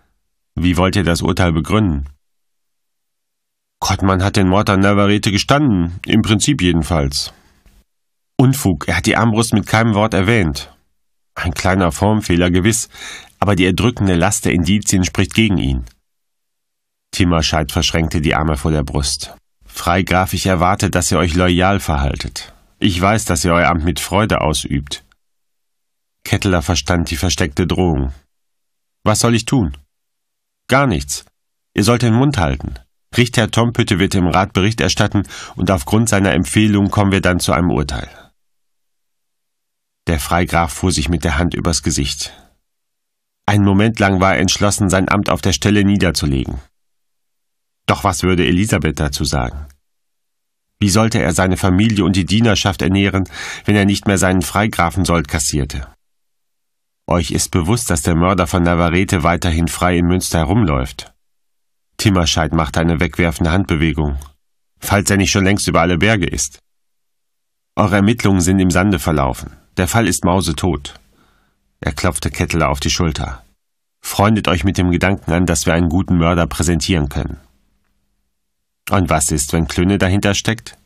wie wollt ihr das Urteil begründen? Gott, man hat den Mord an Navarrete gestanden. Im Prinzip jedenfalls. Unfug, er hat die Armbrust mit keinem Wort erwähnt. Ein kleiner Formfehler gewiss, aber die erdrückende Last der Indizien spricht gegen ihn. Timmerscheid verschränkte die Arme vor der Brust. Freigraf, ich erwarte, dass ihr euch loyal verhaltet. Ich weiß, dass ihr euer Amt mit Freude ausübt. Kettler verstand die versteckte Drohung. Was soll ich tun? Gar nichts. Ihr sollt den Mund halten. Richter Tom Pütte wird im Rat Bericht erstatten und aufgrund seiner Empfehlung kommen wir dann zu einem Urteil. Der Freigraf fuhr sich mit der Hand übers Gesicht. Einen Moment lang war er entschlossen, sein Amt auf der Stelle niederzulegen. Doch was würde Elisabeth dazu sagen? Wie sollte er seine Familie und die Dienerschaft ernähren, wenn er nicht mehr seinen Freigrafensold kassierte? Euch ist bewusst, dass der Mörder von Navarrete weiterhin frei in Münster herumläuft. Timmerscheid machte eine wegwerfende Handbewegung. Falls er nicht schon längst über alle Berge ist. Eure Ermittlungen sind im Sande verlaufen. Der Fall ist mausetot. Er klopfte Ketteler auf die Schulter. Freundet euch mit dem Gedanken an, dass wir einen guten Mörder präsentieren können. Und was ist, wenn Klöne dahinter steckt?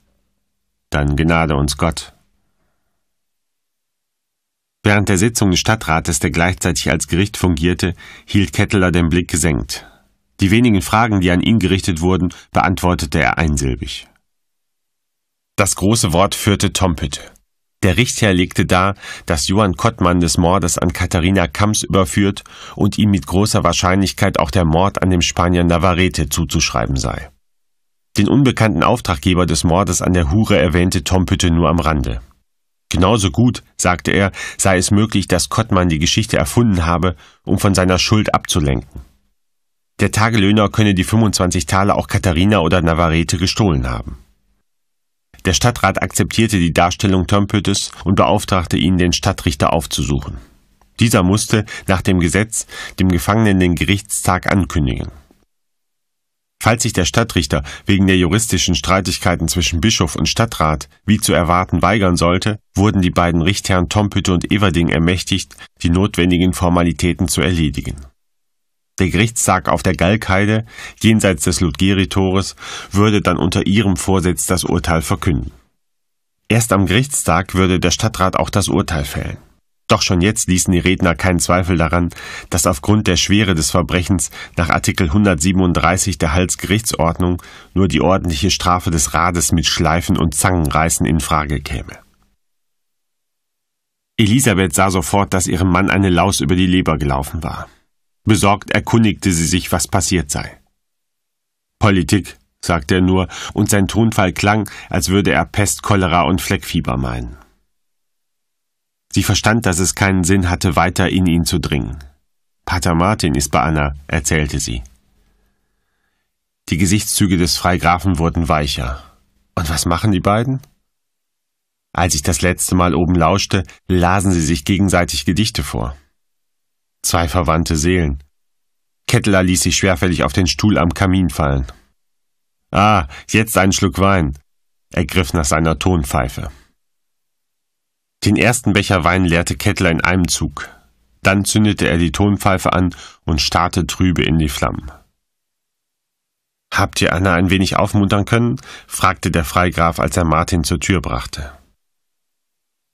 Dann gnade uns Gott. Während der Sitzung des Stadtrates, der gleichzeitig als Gericht fungierte, hielt Ketteler den Blick gesenkt. Die wenigen Fragen, die an ihn gerichtet wurden, beantwortete er einsilbig. Das große Wort führte Tompitte. Der Richter legte dar, dass Johann Kottmann des Mordes an Katharina Kamps überführt und ihm mit großer Wahrscheinlichkeit auch der Mord an dem Spanier Navarrete zuzuschreiben sei. Den unbekannten Auftraggeber des Mordes an der Hure erwähnte Tompütte nur am Rande. Genauso gut, sagte er, sei es möglich, dass Kottmann die Geschichte erfunden habe, um von seiner Schuld abzulenken. Der Tagelöhner könne die 25 Taler auch Katharina oder Navarrete gestohlen haben. Der Stadtrat akzeptierte die Darstellung Törnpöttes und beauftragte ihn, den Stadtrichter aufzusuchen. Dieser musste nach dem Gesetz dem Gefangenen den Gerichtstag ankündigen. Falls sich der Stadtrichter wegen der juristischen Streitigkeiten zwischen Bischof und Stadtrat wie zu erwarten weigern sollte, wurden die beiden Richtherren Tompütte und Everding ermächtigt, die notwendigen Formalitäten zu erledigen. Der Gerichtstag auf der Gallkeide, jenseits des Ludgeri-Tores, würde dann unter ihrem Vorsitz das Urteil verkünden. Erst am Gerichtstag würde der Stadtrat auch das Urteil fällen. Doch schon jetzt ließen die Redner keinen Zweifel daran, dass aufgrund der Schwere des Verbrechens nach Artikel 137 der Halsgerichtsordnung nur die ordentliche Strafe des Rades mit Schleifen und Zangenreißen in Frage käme. Elisabeth sah sofort, dass ihrem Mann eine Laus über die Leber gelaufen war. Besorgt erkundigte sie sich, was passiert sei. Politik, sagte er nur, und sein Tonfall klang, als würde er Pest, Cholera und Fleckfieber meinen. Sie verstand, dass es keinen Sinn hatte, weiter in ihn zu dringen. Pater Martin ist bei Anna, erzählte sie. Die Gesichtszüge des Freigrafen wurden weicher. Und was machen die beiden? Als ich das letzte Mal oben lauschte, lasen sie sich gegenseitig Gedichte vor. Zwei verwandte Seelen. Kettler ließ sich schwerfällig auf den Stuhl am Kamin fallen. Ah, jetzt einen Schluck Wein. Er griff nach seiner Tonpfeife. Den ersten Becher Wein leerte Kettler in einem Zug. Dann zündete er die Tonpfeife an und starrte trübe in die Flammen. Habt ihr Anna ein wenig aufmuntern können? fragte der Freigraf, als er Martin zur Tür brachte.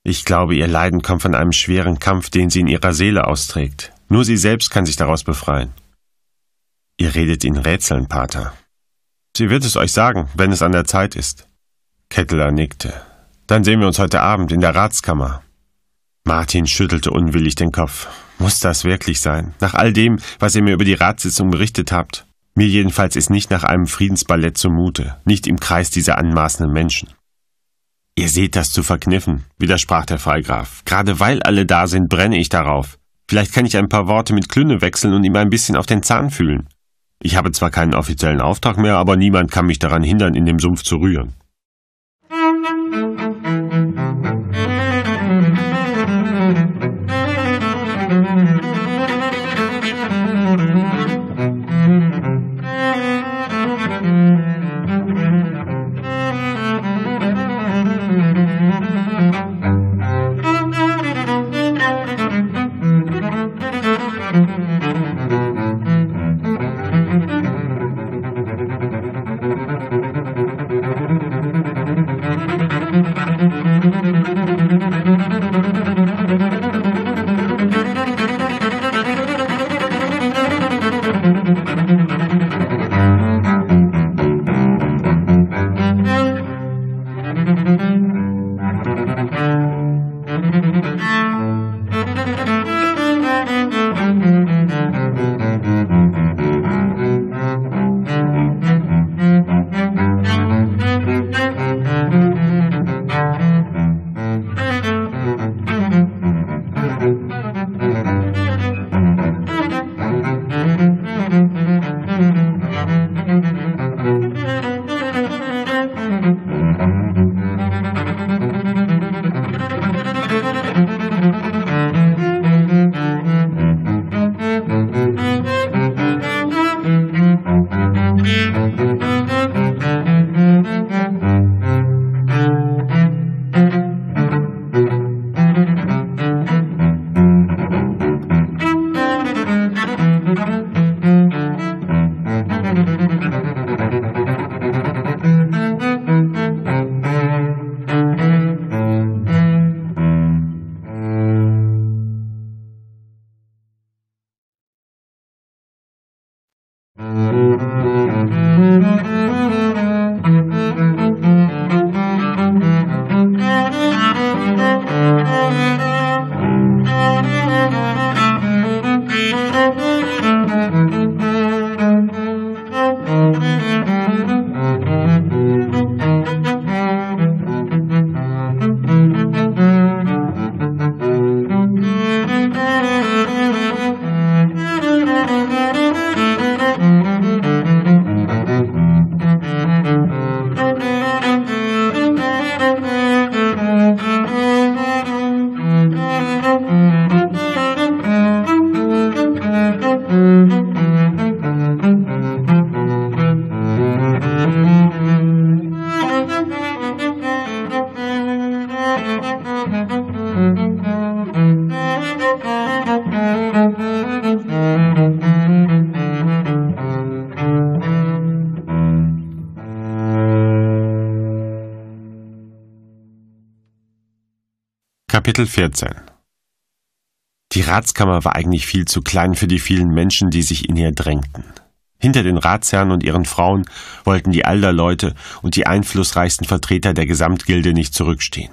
Ich glaube, ihr Leiden kommt von einem schweren Kampf, den sie in ihrer Seele austrägt. Nur sie selbst kann sich daraus befreien. Ihr redet in Rätseln, Pater. Sie wird es euch sagen, wenn es an der Zeit ist. Ketteler nickte. Dann sehen wir uns heute Abend in der Ratskammer. Martin schüttelte unwillig den Kopf. Muss das wirklich sein? Nach all dem, was ihr mir über die Ratssitzung berichtet habt? Mir jedenfalls ist nicht nach einem Friedensballett zumute, nicht im Kreis dieser anmaßenden Menschen. Ihr seht das zu verkniffen, widersprach der Freigraf. Gerade weil alle da sind, brenne ich darauf. Vielleicht kann ich ein paar Worte mit Klünne wechseln und ihm ein bisschen auf den Zahn fühlen. Ich habe zwar keinen offiziellen Auftrag mehr, aber niemand kann mich daran hindern, in dem Sumpf zu rühren. Kapitel 14 Die Ratskammer war eigentlich viel zu klein für die vielen Menschen, die sich in ihr drängten. Hinter den Ratsherren und ihren Frauen wollten die Alderleute und die einflussreichsten Vertreter der Gesamtgilde nicht zurückstehen.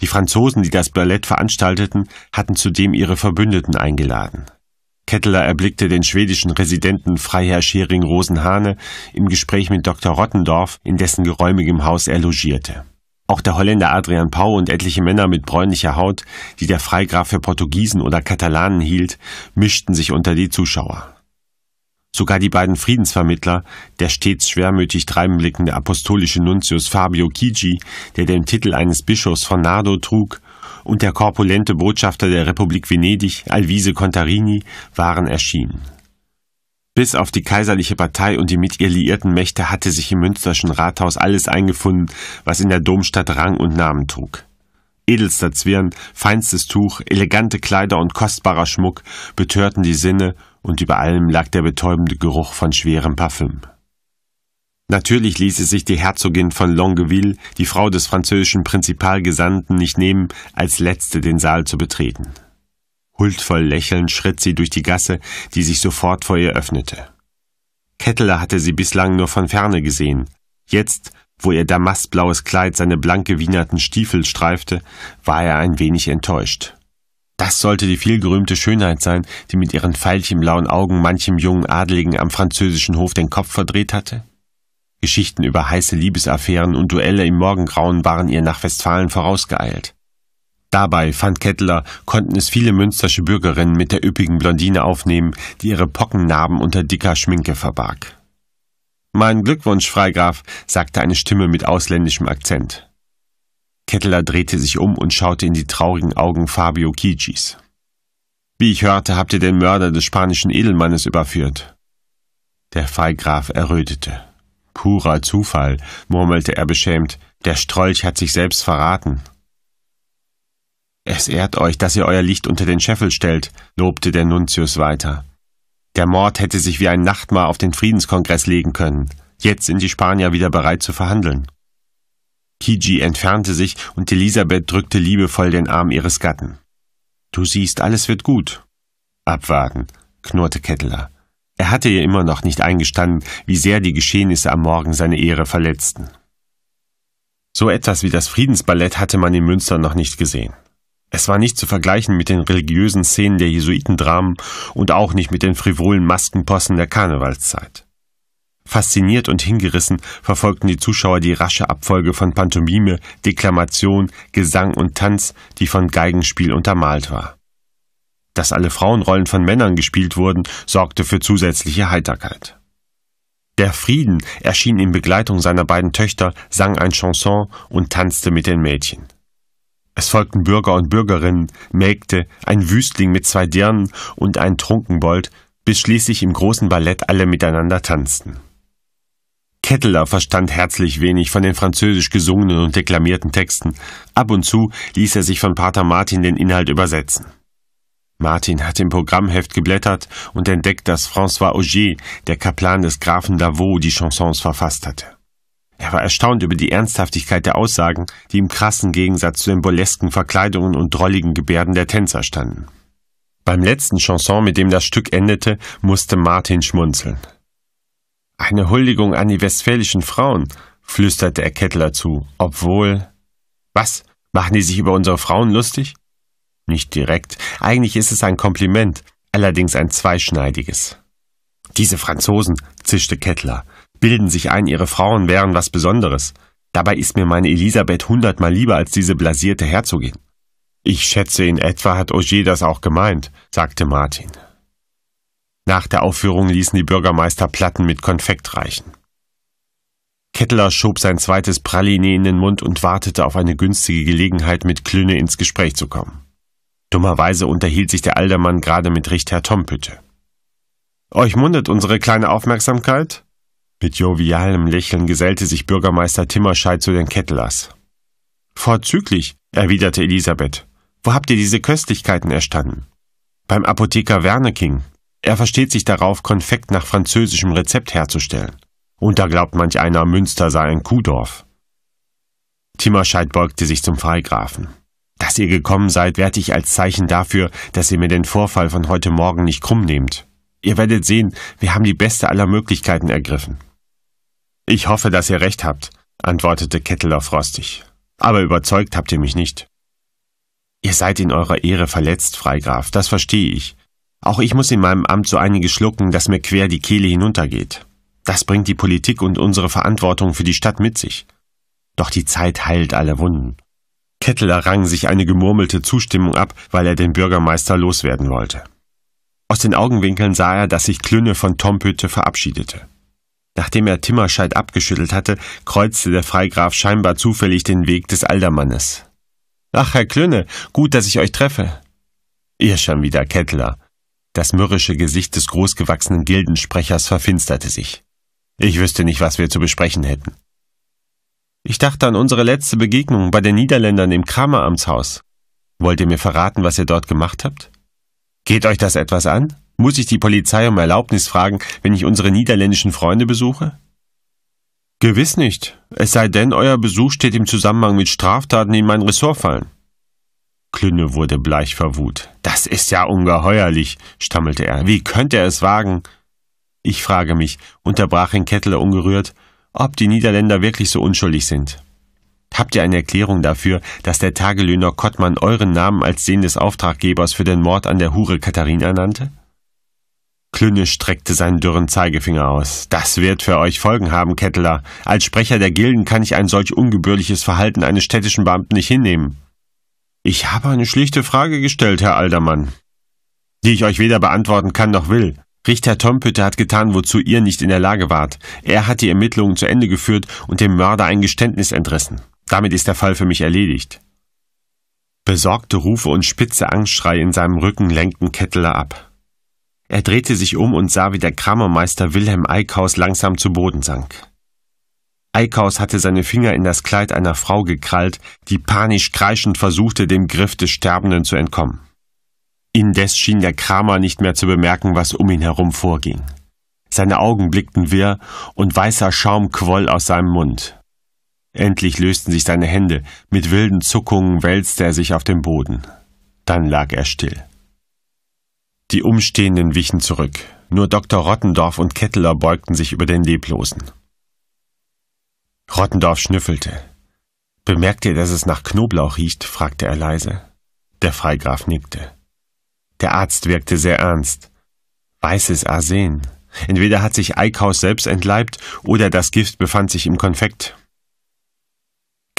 Die Franzosen, die das Ballett veranstalteten, hatten zudem ihre Verbündeten eingeladen. Ketteler erblickte den schwedischen Residenten Freiherr Schering Rosenhane im Gespräch mit Dr. Rottendorf, in dessen geräumigem Haus er logierte. Auch der Holländer Adrian Pau und etliche Männer mit bräunlicher Haut, die der Freigraf für Portugiesen oder Katalanen hielt, mischten sich unter die Zuschauer. Sogar die beiden Friedensvermittler, der stets schwermütig dreinblickende apostolische Nuntius Fabio Chigi, der den Titel eines Bischofs von Nardo trug, und der korpulente Botschafter der Republik Venedig, Alvise Contarini, waren erschienen. Bis auf die kaiserliche Partei und die mit ihr liierten Mächte hatte sich im münsterschen Rathaus alles eingefunden, was in der Domstadt Rang und Namen trug. Edelster Zwirn, feinstes Tuch, elegante Kleider und kostbarer Schmuck betörten die Sinne und über allem lag der betäubende Geruch von schwerem Parfüm. Natürlich ließ es sich die Herzogin von Longueville, die Frau des französischen Prinzipalgesandten, nicht nehmen, als letzte den Saal zu betreten. Huldvoll lächelnd schritt sie durch die Gasse, die sich sofort vor ihr öffnete. Ketteler hatte sie bislang nur von ferne gesehen. Jetzt, wo ihr damastblaues Kleid seine blank gewienerten Stiefel streifte, war er ein wenig enttäuscht. Das sollte die vielgerühmte Schönheit sein, die mit ihren veilchenblauen Augen manchem jungen Adligen am französischen Hof den Kopf verdreht hatte? Geschichten über heiße Liebesaffären und Duelle im Morgengrauen waren ihr nach Westfalen vorausgeeilt. Dabei, fand Kettler, konnten es viele münstersche Bürgerinnen mit der üppigen Blondine aufnehmen, die ihre Pockennarben unter dicker Schminke verbarg. Mein Glückwunsch, Freigraf, sagte eine Stimme mit ausländischem Akzent. Kettler drehte sich um und schaute in die traurigen Augen Fabio Kicis. Wie ich hörte, habt ihr den Mörder des spanischen Edelmannes überführt. Der Freigraf errötete. Purer Zufall, murmelte er beschämt. Der Strolch hat sich selbst verraten. Es ehrt euch, dass ihr euer Licht unter den Scheffel stellt, lobte der Nuntius weiter. Der Mord hätte sich wie ein Nachtmahr auf den Friedenskongress legen können. Jetzt sind die Spanier wieder bereit zu verhandeln. Kiji entfernte sich und Elisabeth drückte liebevoll den Arm ihres Gatten. Du siehst, alles wird gut. Abwarten, knurrte Ketteler. Er hatte ihr immer noch nicht eingestanden, wie sehr die Geschehnisse am Morgen seine Ehre verletzten. So etwas wie das Friedensballett hatte man in Münster noch nicht gesehen. Es war nicht zu vergleichen mit den religiösen Szenen der Jesuitendramen und auch nicht mit den frivolen Maskenpossen der Karnevalszeit. Fasziniert und hingerissen verfolgten die Zuschauer die rasche Abfolge von Pantomime, Deklamation, Gesang und Tanz, die von Geigenspiel untermalt war. Dass alle Frauenrollen von Männern gespielt wurden, sorgte für zusätzliche Heiterkeit. Der Frieden erschien in Begleitung seiner beiden Töchter, sang ein Chanson und tanzte mit den Mädchen. Es folgten Bürger und Bürgerinnen, Mägde, ein Wüstling mit zwei Dirnen und ein Trunkenbold, bis schließlich im großen Ballett alle miteinander tanzten. Ketteler verstand herzlich wenig von den französisch gesungenen und deklamierten Texten. Ab und zu ließ er sich von Pater Martin den Inhalt übersetzen. Martin hat im Programmheft geblättert und entdeckt, dass François Auger, der Kaplan des Grafen Davaux, die Chansons verfasst hatte. Er war erstaunt über die Ernsthaftigkeit der Aussagen, die im krassen Gegensatz zu den burlesken Verkleidungen und drolligen Gebärden der Tänzer standen. Beim letzten Chanson, mit dem das Stück endete, musste Martin schmunzeln. Eine Huldigung an die westfälischen Frauen, flüsterte er Kettler zu, obwohl. Was? Machen die sich über unsere Frauen lustig? Nicht direkt. Eigentlich ist es ein Kompliment, allerdings ein zweischneidiges. Diese Franzosen, zischte Kettler bilden sich ein, ihre Frauen wären was Besonderes. Dabei ist mir meine Elisabeth hundertmal lieber als diese blasierte Herzogin. Ich schätze, in etwa hat Auger das auch gemeint, sagte Martin. Nach der Aufführung ließen die Bürgermeister Platten mit Konfekt reichen. Kettler schob sein zweites Praline in den Mund und wartete auf eine günstige Gelegenheit, mit Klüne ins Gespräch zu kommen. Dummerweise unterhielt sich der Aldermann gerade mit Richter Tompütte. Euch mundet unsere kleine Aufmerksamkeit? Mit jovialem Lächeln gesellte sich Bürgermeister Timmerscheid zu den Kettlers. Vorzüglich, erwiderte Elisabeth. Wo habt ihr diese Köstlichkeiten erstanden? Beim Apotheker Werneking. Er versteht sich darauf, Konfekt nach französischem Rezept herzustellen. Und da glaubt manch einer, Münster sei ein Kuhdorf. Timmerscheid beugte sich zum Freigrafen. Dass ihr gekommen seid, werte ich als Zeichen dafür, dass ihr mir den Vorfall von heute Morgen nicht krumm nehmt. Ihr werdet sehen, wir haben die beste aller Möglichkeiten ergriffen. Ich hoffe, dass ihr recht habt, antwortete Ketteler frostig. Aber überzeugt habt ihr mich nicht. Ihr seid in eurer Ehre verletzt, Freigraf, das verstehe ich. Auch ich muss in meinem Amt so einige schlucken, dass mir quer die Kehle hinuntergeht. Das bringt die Politik und unsere Verantwortung für die Stadt mit sich. Doch die Zeit heilt alle Wunden. Ketteler rang sich eine gemurmelte Zustimmung ab, weil er den Bürgermeister loswerden wollte. Aus den Augenwinkeln sah er, dass sich Klünne von Tompöte verabschiedete. Nachdem er Timmerscheid abgeschüttelt hatte, kreuzte der Freigraf scheinbar zufällig den Weg des Aldermannes. Ach, Herr Klünne, gut, dass ich euch treffe. Ihr schon wieder, Kettler. Das mürrische Gesicht des großgewachsenen Gildensprechers verfinsterte sich. Ich wüsste nicht, was wir zu besprechen hätten. Ich dachte an unsere letzte Begegnung bei den Niederländern im Krameramtshaus. Wollt ihr mir verraten, was ihr dort gemacht habt? Geht euch das etwas an? Muss ich die Polizei um Erlaubnis fragen, wenn ich unsere niederländischen Freunde besuche? Gewiss nicht, es sei denn, euer Besuch steht im Zusammenhang mit Straftaten, die in mein Ressort fallen. Klünne wurde bleich vor Wut. Das ist ja ungeheuerlich, stammelte er. Wie könnte er es wagen? Ich frage mich, unterbrach ihn Kettler ungerührt, ob die Niederländer wirklich so unschuldig sind. Habt ihr eine Erklärung dafür, dass der Tagelöhner Kottmann euren Namen als den des Auftraggebers für den Mord an der Hure Katharina nannte? Klünne streckte seinen dürren Zeigefinger aus. Das wird für euch Folgen haben, Ketteler. Als Sprecher der Gilden kann ich ein solch ungebührliches Verhalten eines städtischen Beamten nicht hinnehmen. Ich habe eine schlichte Frage gestellt, Herr Aldermann, die ich euch weder beantworten kann noch will. Richter Tompütte hat getan, wozu ihr nicht in der Lage wart. Er hat die Ermittlungen zu Ende geführt und dem Mörder ein Geständnis entrissen. Damit ist der Fall für mich erledigt. Besorgte Rufe und spitze Angstschrei in seinem Rücken lenkten Ketteler ab. Er drehte sich um und sah, wie der Kramermeister Wilhelm Eickhaus langsam zu Boden sank. Eickhaus hatte seine Finger in das Kleid einer Frau gekrallt, die panisch kreischend versuchte, dem Griff des Sterbenden zu entkommen. Indes schien der Kramer nicht mehr zu bemerken, was um ihn herum vorging. Seine Augen blickten wirr und weißer Schaum quoll aus seinem Mund. Endlich lösten sich seine Hände, mit wilden Zuckungen wälzte er sich auf dem Boden. Dann lag er still. Die Umstehenden wichen zurück, nur Dr. Rottendorf und Ketteler beugten sich über den Leblosen. Rottendorf schnüffelte. Bemerkt ihr, dass es nach Knoblauch riecht? fragte er leise. Der Freigraf nickte. Der Arzt wirkte sehr ernst. Weißes Arsen. Entweder hat sich Eickhaus selbst entleibt oder das Gift befand sich im Konfekt.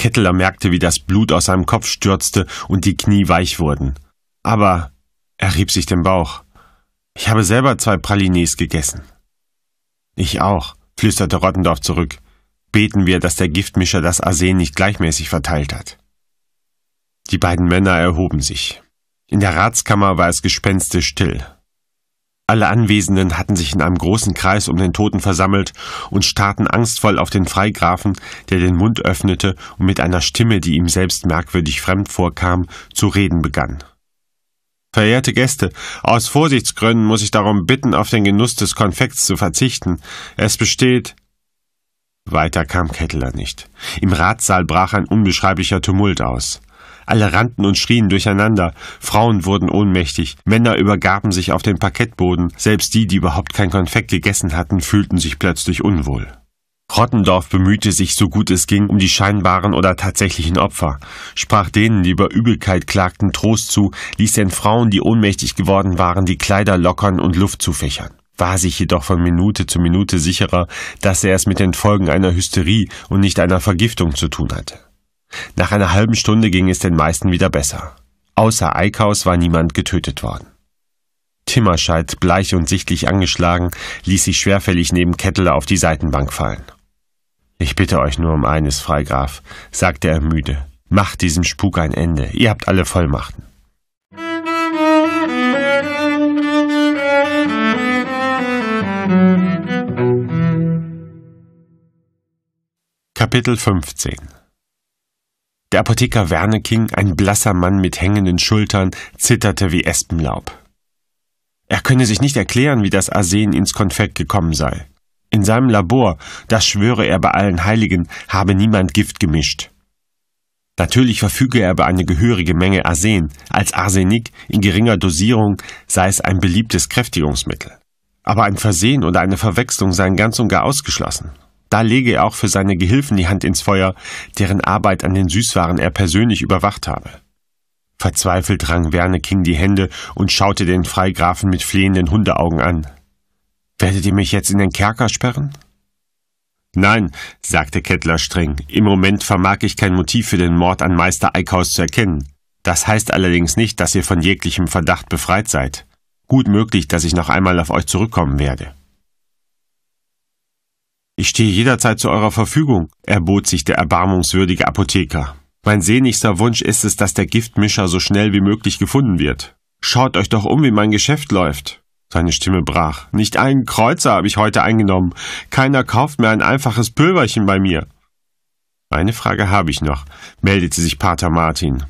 Kettler merkte, wie das Blut aus seinem Kopf stürzte und die Knie weich wurden. Aber er rieb sich den Bauch. Ich habe selber zwei Pralines gegessen. Ich auch, flüsterte Rottendorf zurück. Beten wir, dass der Giftmischer das Arsen nicht gleichmäßig verteilt hat. Die beiden Männer erhoben sich. In der Ratskammer war es gespenstisch still. Alle Anwesenden hatten sich in einem großen Kreis um den Toten versammelt und starrten angstvoll auf den Freigrafen, der den Mund öffnete und mit einer Stimme, die ihm selbst merkwürdig fremd vorkam, zu reden begann. Verehrte Gäste, aus Vorsichtsgründen muss ich darum bitten, auf den Genuss des Konfekts zu verzichten. Es besteht. Weiter kam Ketteler nicht. Im Ratssaal brach ein unbeschreiblicher Tumult aus. Alle rannten und schrien durcheinander. Frauen wurden ohnmächtig. Männer übergaben sich auf den Parkettboden. Selbst die, die überhaupt kein Konfekt gegessen hatten, fühlten sich plötzlich unwohl. Rottendorf bemühte sich, so gut es ging, um die scheinbaren oder tatsächlichen Opfer, sprach denen, die über Übelkeit klagten, Trost zu, ließ den Frauen, die ohnmächtig geworden waren, die Kleider lockern und Luft zufächern, war sich jedoch von Minute zu Minute sicherer, dass er es mit den Folgen einer Hysterie und nicht einer Vergiftung zu tun hatte. Nach einer halben Stunde ging es den meisten wieder besser. Außer Eickhaus war niemand getötet worden. Timmerscheid, bleich und sichtlich angeschlagen, ließ sich schwerfällig neben Ketteler auf die Seitenbank fallen. Ich bitte euch nur um eines, Freigraf, sagte er müde. Macht diesem Spuk ein Ende. Ihr habt alle Vollmachten. Kapitel 15 der Apotheker Werneking, ein blasser Mann mit hängenden Schultern, zitterte wie Espenlaub. Er könne sich nicht erklären, wie das Arsen ins Konfekt gekommen sei. In seinem Labor, das schwöre er bei allen Heiligen, habe niemand Gift gemischt. Natürlich verfüge er über eine gehörige Menge Arsen. Als Arsenik in geringer Dosierung sei es ein beliebtes Kräftigungsmittel. Aber ein Versehen oder eine Verwechslung seien ganz und gar ausgeschlossen. Da lege er auch für seine Gehilfen die Hand ins Feuer, deren Arbeit an den Süßwaren er persönlich überwacht habe. Verzweifelt rang Werne King die Hände und schaute den Freigrafen mit flehenden Hundeaugen an. Werdet ihr mich jetzt in den Kerker sperren? Nein, sagte Kettler streng, im Moment vermag ich kein Motiv für den Mord an Meister Eickhaus zu erkennen. Das heißt allerdings nicht, dass ihr von jeglichem Verdacht befreit seid. Gut möglich, dass ich noch einmal auf euch zurückkommen werde. Ich stehe jederzeit zu eurer Verfügung, erbot sich der erbarmungswürdige Apotheker. Mein sehnlichster Wunsch ist es, dass der Giftmischer so schnell wie möglich gefunden wird. Schaut euch doch um, wie mein Geschäft läuft. Seine Stimme brach. Nicht einen Kreuzer habe ich heute eingenommen. Keiner kauft mehr ein einfaches Pülverchen bei mir. Eine Frage habe ich noch, meldete sich Pater Martin.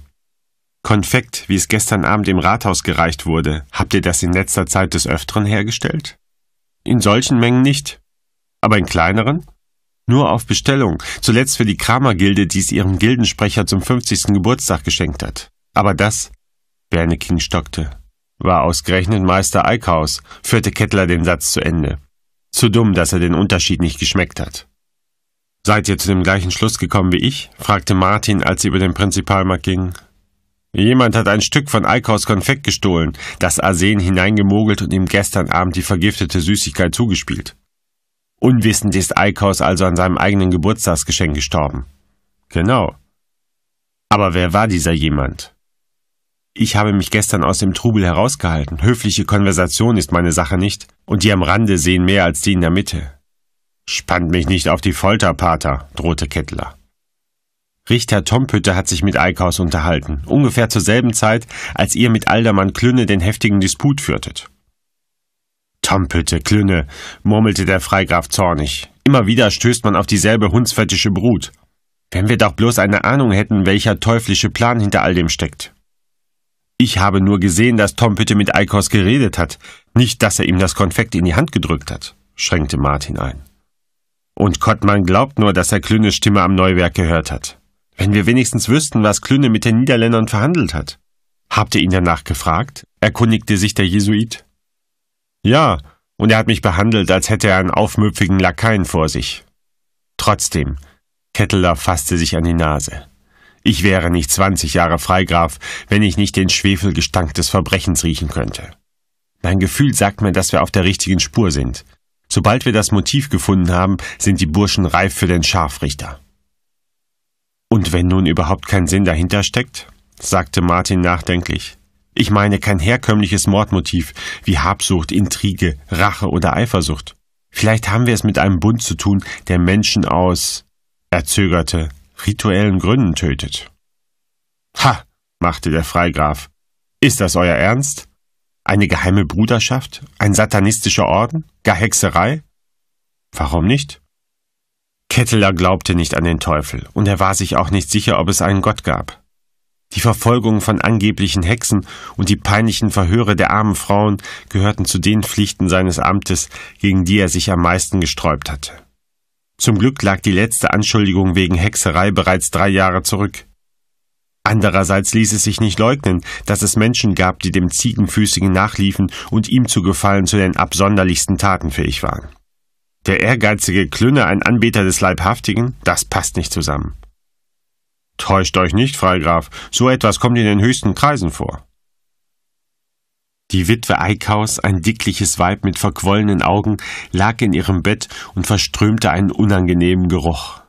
Konfekt, wie es gestern Abend im Rathaus gereicht wurde, habt ihr das in letzter Zeit des Öfteren hergestellt? In solchen Mengen nicht, aber in kleineren? Nur auf Bestellung, zuletzt für die Kramer-Gilde, die es ihrem Gildensprecher zum 50. Geburtstag geschenkt hat. Aber das, Werneking stockte, war ausgerechnet Meister Eickhaus, führte Kettler den Satz zu Ende. Zu dumm, dass er den Unterschied nicht geschmeckt hat. Seid ihr zu dem gleichen Schluss gekommen wie ich? fragte Martin, als sie über den Prinzipalmarkt gingen. Jemand hat ein Stück von Eickhaus Konfekt gestohlen, das Arsen hineingemogelt und ihm gestern Abend die vergiftete Süßigkeit zugespielt. Unwissend ist Eickhaus also an seinem eigenen Geburtstagsgeschenk gestorben. Genau. Aber wer war dieser jemand? Ich habe mich gestern aus dem Trubel herausgehalten. Höfliche Konversation ist meine Sache nicht, und die am Rande sehen mehr als die in der Mitte. Spannt mich nicht auf die Folter, Pater, drohte Kettler. Richter Tompütte hat sich mit Eickhaus unterhalten, ungefähr zur selben Zeit, als ihr mit Aldermann Klünne den heftigen Disput führtet. Tampelte, Klünne, murmelte der Freigraf zornig. Immer wieder stößt man auf dieselbe hundsfettische Brut. Wenn wir doch bloß eine Ahnung hätten, welcher teuflische Plan hinter all dem steckt. Ich habe nur gesehen, dass Tom Tompitte mit Eikos geredet hat, nicht, dass er ihm das Konfekt in die Hand gedrückt hat, schränkte Martin ein. Und Kottmann glaubt nur, dass er Klünnes Stimme am Neuwerk gehört hat. Wenn wir wenigstens wüssten, was Klünne mit den Niederländern verhandelt hat. Habt ihr ihn danach gefragt? erkundigte sich der Jesuit. Ja, und er hat mich behandelt, als hätte er einen aufmüpfigen Lakaien vor sich. Trotzdem, Ketteler fasste sich an die Nase. Ich wäre nicht 20 Jahre Freigraf, wenn ich nicht den Schwefelgestank des Verbrechens riechen könnte. Mein Gefühl sagt mir, dass wir auf der richtigen Spur sind. Sobald wir das Motiv gefunden haben, sind die Burschen reif für den Scharfrichter. Und wenn nun überhaupt kein Sinn dahinter steckt? sagte Martin nachdenklich. Ich meine kein herkömmliches Mordmotiv wie Habsucht, Intrige, Rache oder Eifersucht. Vielleicht haben wir es mit einem Bund zu tun, der Menschen aus, er zögerte, rituellen Gründen tötet. Ha, machte der Freigraf. Ist das euer Ernst? Eine geheime Bruderschaft? Ein satanistischer Orden? Gar Hexerei? Warum nicht? Ketteler glaubte nicht an den Teufel, und er war sich auch nicht sicher, ob es einen Gott gab. Die Verfolgung von angeblichen Hexen und die peinlichen Verhöre der armen Frauen gehörten zu den Pflichten seines Amtes, gegen die er sich am meisten gesträubt hatte. Zum Glück lag die letzte Anschuldigung wegen Hexerei bereits drei Jahre zurück. Andererseits ließ es sich nicht leugnen, dass es Menschen gab, die dem Ziegenfüßigen nachliefen und ihm zu Gefallen zu den absonderlichsten Taten fähig waren. Der ehrgeizige Klünne ein Anbeter des Leibhaftigen? Das passt nicht zusammen. Täuscht euch nicht, Freigraf, so etwas kommt in den höchsten Kreisen vor. Die Witwe Eickhaus, ein dickliches Weib mit verquollenen Augen, lag in ihrem Bett und verströmte einen unangenehmen Geruch.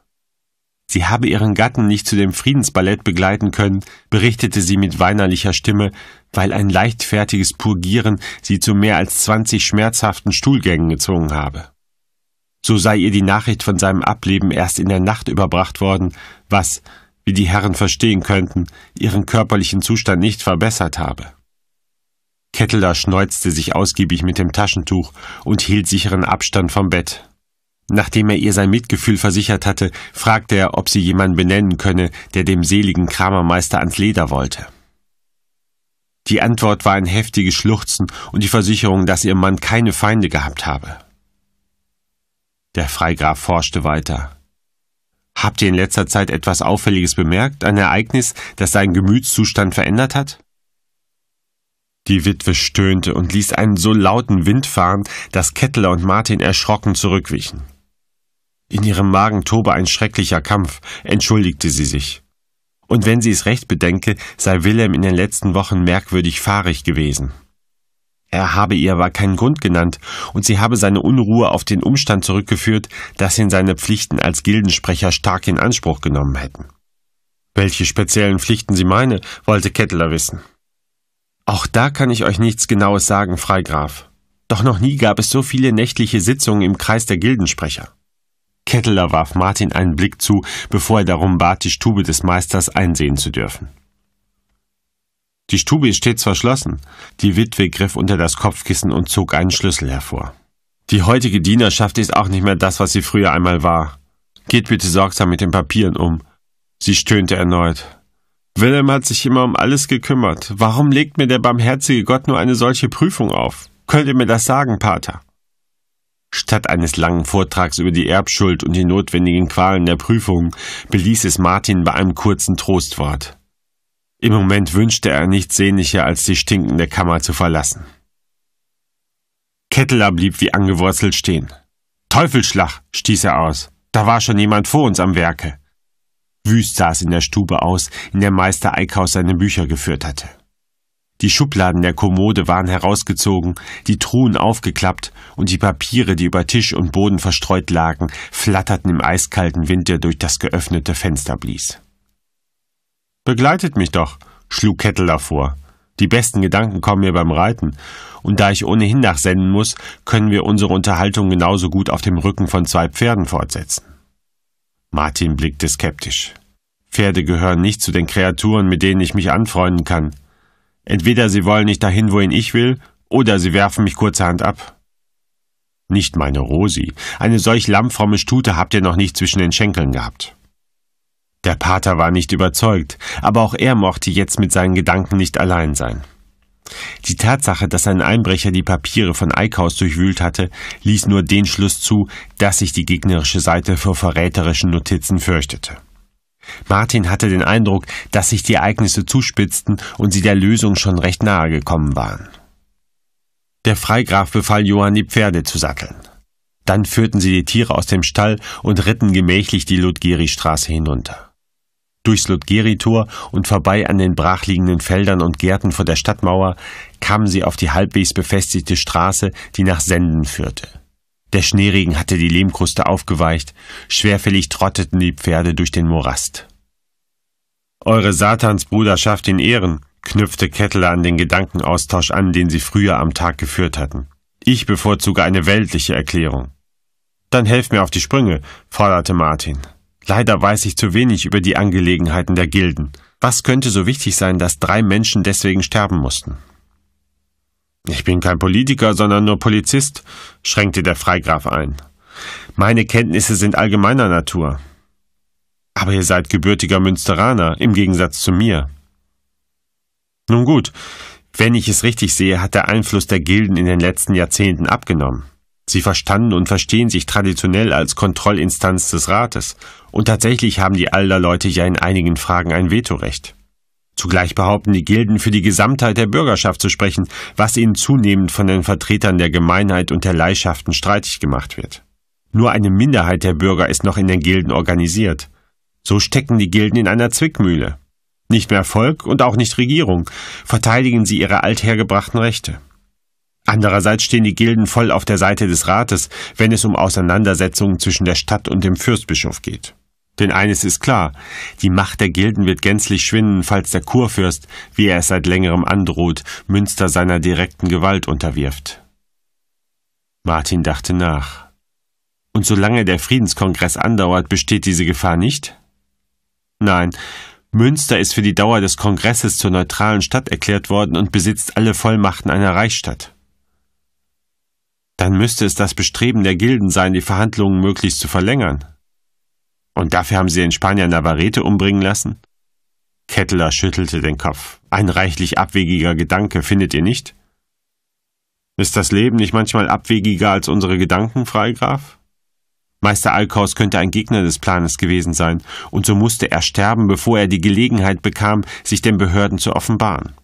Sie habe ihren Gatten nicht zu dem Friedensballett begleiten können, berichtete sie mit weinerlicher Stimme, weil ein leichtfertiges Purgieren sie zu mehr als zwanzig schmerzhaften Stuhlgängen gezwungen habe. So sei ihr die Nachricht von seinem Ableben erst in der Nacht überbracht worden, was, wie die Herren verstehen könnten, ihren körperlichen Zustand nicht verbessert habe. Ketteler schneuzte sich ausgiebig mit dem Taschentuch und hielt sicheren Abstand vom Bett. Nachdem er ihr sein Mitgefühl versichert hatte, fragte er, ob sie jemanden benennen könne, der dem seligen Kramermeister ans Leder wollte. Die Antwort war ein heftiges Schluchzen und die Versicherung, dass ihr Mann keine Feinde gehabt habe. Der Freigraf forschte weiter. Habt ihr in letzter Zeit etwas Auffälliges bemerkt, ein Ereignis, das seinen Gemütszustand verändert hat? Die Witwe stöhnte und ließ einen so lauten Wind fahren, dass Kettler und Martin erschrocken zurückwichen. In ihrem Magen tobe ein schrecklicher Kampf, entschuldigte sie sich. Und wenn sie es recht bedenke, sei Wilhelm in den letzten Wochen merkwürdig fahrig gewesen. Er habe ihr aber keinen Grund genannt und sie habe seine Unruhe auf den Umstand zurückgeführt, dass ihn seine Pflichten als Gildensprecher stark in Anspruch genommen hätten. Welche speziellen Pflichten sie meine, wollte Kettler wissen. Auch da kann ich euch nichts Genaues sagen, Freigraf. Doch noch nie gab es so viele nächtliche Sitzungen im Kreis der Gildensprecher. Ketteler warf Martin einen Blick zu, bevor er darum bat, die Stube des Meisters einsehen zu dürfen. Die Stube ist stets verschlossen. Die Witwe griff unter das Kopfkissen und zog einen Schlüssel hervor. Die heutige Dienerschaft ist auch nicht mehr das, was sie früher einmal war. Geht bitte sorgsam mit den Papieren um. Sie stöhnte erneut. Willem hat sich immer um alles gekümmert. Warum legt mir der barmherzige Gott nur eine solche Prüfung auf? Könnt ihr mir das sagen, Pater? Statt eines langen Vortrags über die Erbschuld und die notwendigen Qualen der Prüfung beließ es Martin bei einem kurzen Trostwort. Im Moment wünschte er nichts sehnlicher, als die stinkende Kammer zu verlassen. Ketteler blieb wie angewurzelt stehen. Teufelschlag, stieß er aus. Da war schon jemand vor uns am Werke. Wüst saß in der Stube aus, in der Meister Eickhaus seine Bücher geführt hatte. Die Schubladen der Kommode waren herausgezogen, die Truhen aufgeklappt und die Papiere, die über Tisch und Boden verstreut lagen, flatterten im eiskalten Wind, der durch das geöffnete Fenster blies. Begleitet mich doch, schlug Ketteler vor. Die besten Gedanken kommen mir beim Reiten. Und da ich ohnehin nachsenden muss, können wir unsere Unterhaltung genauso gut auf dem Rücken von zwei Pferden fortsetzen. Martin blickte skeptisch. Pferde gehören nicht zu den Kreaturen, mit denen ich mich anfreunden kann. Entweder sie wollen nicht dahin, wohin ich will, oder sie werfen mich kurzerhand ab. Nicht meine Rosi. Eine solch lammfromme Stute habt ihr noch nicht zwischen den Schenkeln gehabt. Der Pater war nicht überzeugt, aber auch er mochte jetzt mit seinen Gedanken nicht allein sein. Die Tatsache, dass ein Einbrecher die Papiere von Eickhaus durchwühlt hatte, ließ nur den Schluss zu, dass sich die gegnerische Seite vor verräterischen Notizen fürchtete. Martin hatte den Eindruck, dass sich die Ereignisse zuspitzten und sie der Lösung schon recht nahe gekommen waren. Der Freigraf befahl Johann die Pferde zu satteln. Dann führten sie die Tiere aus dem Stall und ritten gemächlich die Ludgeri-Straße hinunter durchs Ludgeri-Tor und vorbei an den brachliegenden Feldern und Gärten vor der Stadtmauer kamen sie auf die halbwegs befestigte Straße, die nach Senden führte. Der Schneeregen hatte die Lehmkruste aufgeweicht, schwerfällig trotteten die Pferde durch den Morast. Eure Satansbruderschaft in Ehren, knüpfte Ketteler an den Gedankenaustausch an, den sie früher am Tag geführt hatten. Ich bevorzuge eine weltliche Erklärung. Dann helft mir auf die Sprünge, forderte Martin. Leider weiß ich zu wenig über die Angelegenheiten der Gilden. Was könnte so wichtig sein, dass drei Menschen deswegen sterben mussten? Ich bin kein Politiker, sondern nur Polizist, schränkte der Freigraf ein. Meine Kenntnisse sind allgemeiner Natur. Aber ihr seid gebürtiger Münsteraner, im Gegensatz zu mir. Nun gut, wenn ich es richtig sehe, hat der Einfluss der Gilden in den letzten Jahrzehnten abgenommen. Sie verstanden und verstehen sich traditionell als Kontrollinstanz des Rates, und tatsächlich haben die Alderleute ja in einigen Fragen ein Vetorecht. Zugleich behaupten die Gilden, für die Gesamtheit der Bürgerschaft zu sprechen, was ihnen zunehmend von den Vertretern der Gemeinheit und der Leihschaften streitig gemacht wird. Nur eine Minderheit der Bürger ist noch in den Gilden organisiert. So stecken die Gilden in einer Zwickmühle. Nicht mehr Volk und auch nicht Regierung verteidigen sie ihre althergebrachten Rechte. Andererseits stehen die Gilden voll auf der Seite des Rates, wenn es um Auseinandersetzungen zwischen der Stadt und dem Fürstbischof geht. Denn eines ist klar, die Macht der Gilden wird gänzlich schwinden, falls der Kurfürst, wie er es seit längerem androht, Münster seiner direkten Gewalt unterwirft. Martin dachte nach. Und solange der Friedenskongress andauert, besteht diese Gefahr nicht? Nein, Münster ist für die Dauer des Kongresses zur neutralen Stadt erklärt worden und besitzt alle Vollmachten einer Reichsstadt dann müsste es das Bestreben der Gilden sein, die Verhandlungen möglichst zu verlängern. Und dafür haben sie den Spanier Navarrete umbringen lassen? Kettler schüttelte den Kopf. Ein reichlich abwegiger Gedanke, findet ihr nicht? Ist das Leben nicht manchmal abwegiger als unsere Gedanken, Freigraf? Meister Alkaus könnte ein Gegner des Planes gewesen sein, und so musste er sterben, bevor er die Gelegenheit bekam, sich den Behörden zu offenbaren.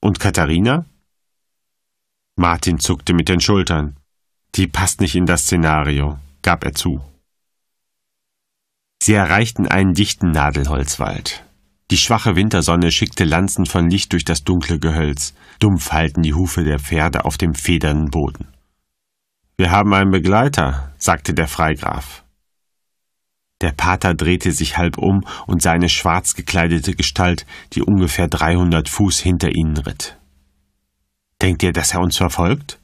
Und Katharina? Martin zuckte mit den Schultern. Die passt nicht in das Szenario, gab er zu. Sie erreichten einen dichten Nadelholzwald. Die schwache Wintersonne schickte Lanzen von Licht durch das dunkle Gehölz. Dumpf hallten die Hufe der Pferde auf dem federnden Boden. Wir haben einen Begleiter, sagte der Freigraf. Der Pater drehte sich halb um und sah eine schwarz gekleidete Gestalt, die ungefähr 300 Fuß hinter ihnen ritt. Denkt ihr, dass er uns verfolgt?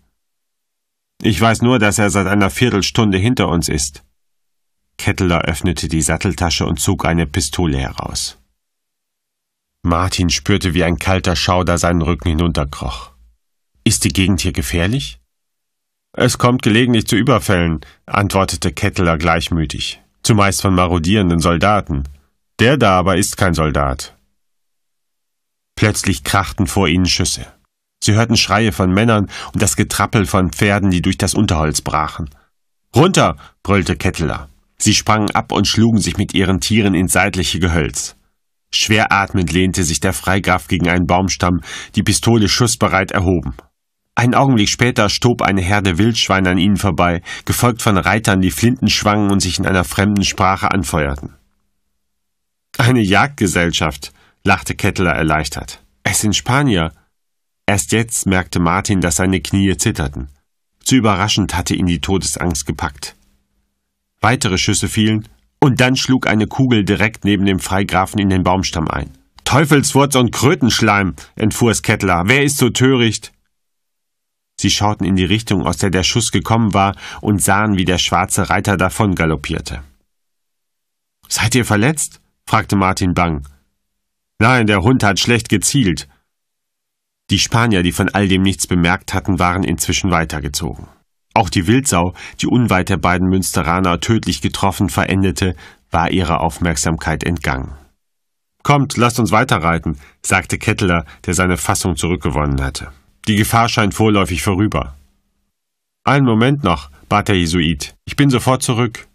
Ich weiß nur, dass er seit einer Viertelstunde hinter uns ist. Ketteler öffnete die Satteltasche und zog eine Pistole heraus. Martin spürte, wie ein kalter Schauder seinen Rücken hinunterkroch. Ist die Gegend hier gefährlich? Es kommt gelegentlich zu Überfällen, antwortete Ketteler gleichmütig, zumeist von marodierenden Soldaten. Der da aber ist kein Soldat. Plötzlich krachten vor ihnen Schüsse. Sie hörten Schreie von Männern und das Getrappel von Pferden, die durch das Unterholz brachen. Runter! brüllte Ketteler. Sie sprangen ab und schlugen sich mit ihren Tieren ins seitliche Gehölz. Schwer atmend lehnte sich der Freigraf gegen einen Baumstamm, die Pistole schussbereit erhoben. Einen Augenblick später stob eine Herde Wildschweine an ihnen vorbei, gefolgt von Reitern, die Flinten schwangen und sich in einer fremden Sprache anfeuerten. Eine Jagdgesellschaft, lachte Ketteler erleichtert. Es sind Spanier, Erst jetzt merkte Martin, dass seine Knie zitterten. Zu überraschend hatte ihn die Todesangst gepackt. Weitere Schüsse fielen, und dann schlug eine Kugel direkt neben dem Freigrafen in den Baumstamm ein. Teufelswurz und Krötenschleim, entfuhr es Kettler. Wer ist so töricht? Sie schauten in die Richtung, aus der der Schuss gekommen war, und sahen, wie der schwarze Reiter davon galoppierte. Seid ihr verletzt? fragte Martin bang. Nein, der Hund hat schlecht gezielt, die Spanier, die von all dem nichts bemerkt hatten, waren inzwischen weitergezogen. Auch die Wildsau, die unweit der beiden Münsteraner tödlich getroffen verendete, war ihrer Aufmerksamkeit entgangen. Kommt, lasst uns weiterreiten, sagte Ketteler, der seine Fassung zurückgewonnen hatte. Die Gefahr scheint vorläufig vorüber. Einen Moment noch, bat der Jesuit. Ich bin sofort zurück.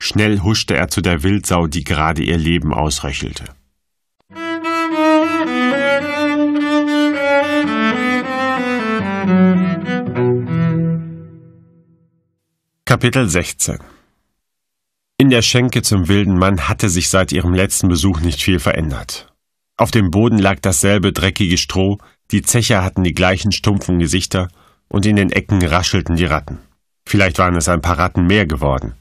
Schnell huschte er zu der Wildsau, die gerade ihr Leben ausröchelte. Kapitel 16 In der Schenke zum wilden Mann hatte sich seit ihrem letzten Besuch nicht viel verändert. Auf dem Boden lag dasselbe dreckige Stroh, die Zecher hatten die gleichen stumpfen Gesichter und in den Ecken raschelten die Ratten. Vielleicht waren es ein paar Ratten mehr geworden.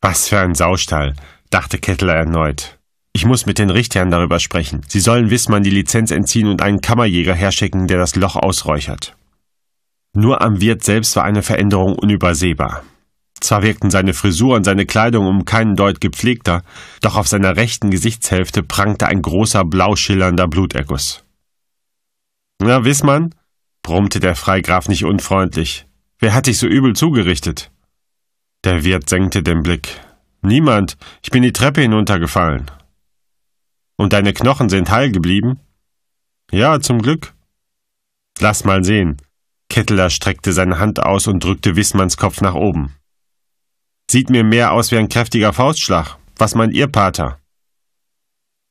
Was für ein Saustall, dachte Kettler erneut. Ich muss mit den Richtern darüber sprechen. Sie sollen Wismann die Lizenz entziehen und einen Kammerjäger herschicken, der das Loch ausräuchert. Nur am Wirt selbst war eine Veränderung unübersehbar. Zwar wirkten seine Frisur und seine Kleidung um keinen Deut gepflegter, doch auf seiner rechten Gesichtshälfte prangte ein großer blau schillernder Bluterguss. Na, Wissmann, brummte der Freigraf nicht unfreundlich, wer hat dich so übel zugerichtet? Der Wirt senkte den Blick. Niemand, ich bin die Treppe hinuntergefallen. Und deine Knochen sind heil geblieben? Ja, zum Glück. Lass mal sehen. Ketteler streckte seine Hand aus und drückte Wissmanns Kopf nach oben. Sieht mir mehr aus wie ein kräftiger Faustschlag. Was meint ihr, Pater?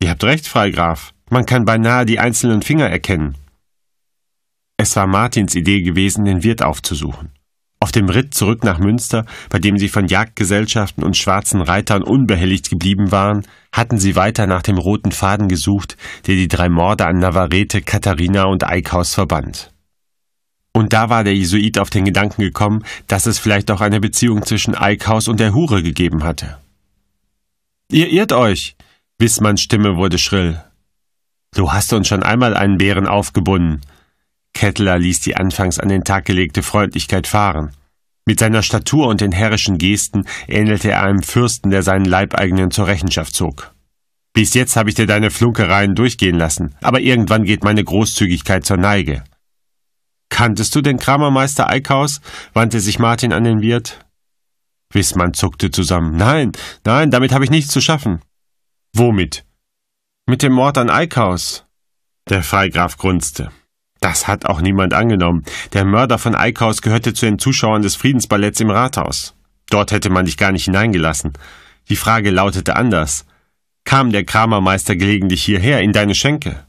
Ihr habt recht, Freigraf. Man kann beinahe die einzelnen Finger erkennen. Es war Martins Idee gewesen, den Wirt aufzusuchen. Auf dem Ritt zurück nach Münster, bei dem sie von Jagdgesellschaften und schwarzen Reitern unbehelligt geblieben waren, hatten sie weiter nach dem roten Faden gesucht, der die drei Morde an Navarrete, Katharina und Eickhaus verband. Und da war der Jesuit auf den Gedanken gekommen, dass es vielleicht auch eine Beziehung zwischen Eickhaus und der Hure gegeben hatte. Ihr irrt euch! Wissmanns Stimme wurde schrill. Du hast uns schon einmal einen Bären aufgebunden. Kettler ließ die anfangs an den Tag gelegte Freundlichkeit fahren. Mit seiner Statur und den herrischen Gesten ähnelte er einem Fürsten, der seinen Leibeigenen zur Rechenschaft zog. Bis jetzt habe ich dir deine Flunkereien durchgehen lassen, aber irgendwann geht meine Großzügigkeit zur Neige. Kanntest du den Kramermeister Eickhaus? wandte sich Martin an den Wirt. Wissmann zuckte zusammen. Nein, nein, damit habe ich nichts zu schaffen. Womit? Mit dem Mord an Eickhaus. Der Freigraf grunzte. Das hat auch niemand angenommen. Der Mörder von Eickhaus gehörte zu den Zuschauern des Friedensballetts im Rathaus. Dort hätte man dich gar nicht hineingelassen. Die Frage lautete anders. Kam der Kramermeister gelegentlich hierher in deine Schenke?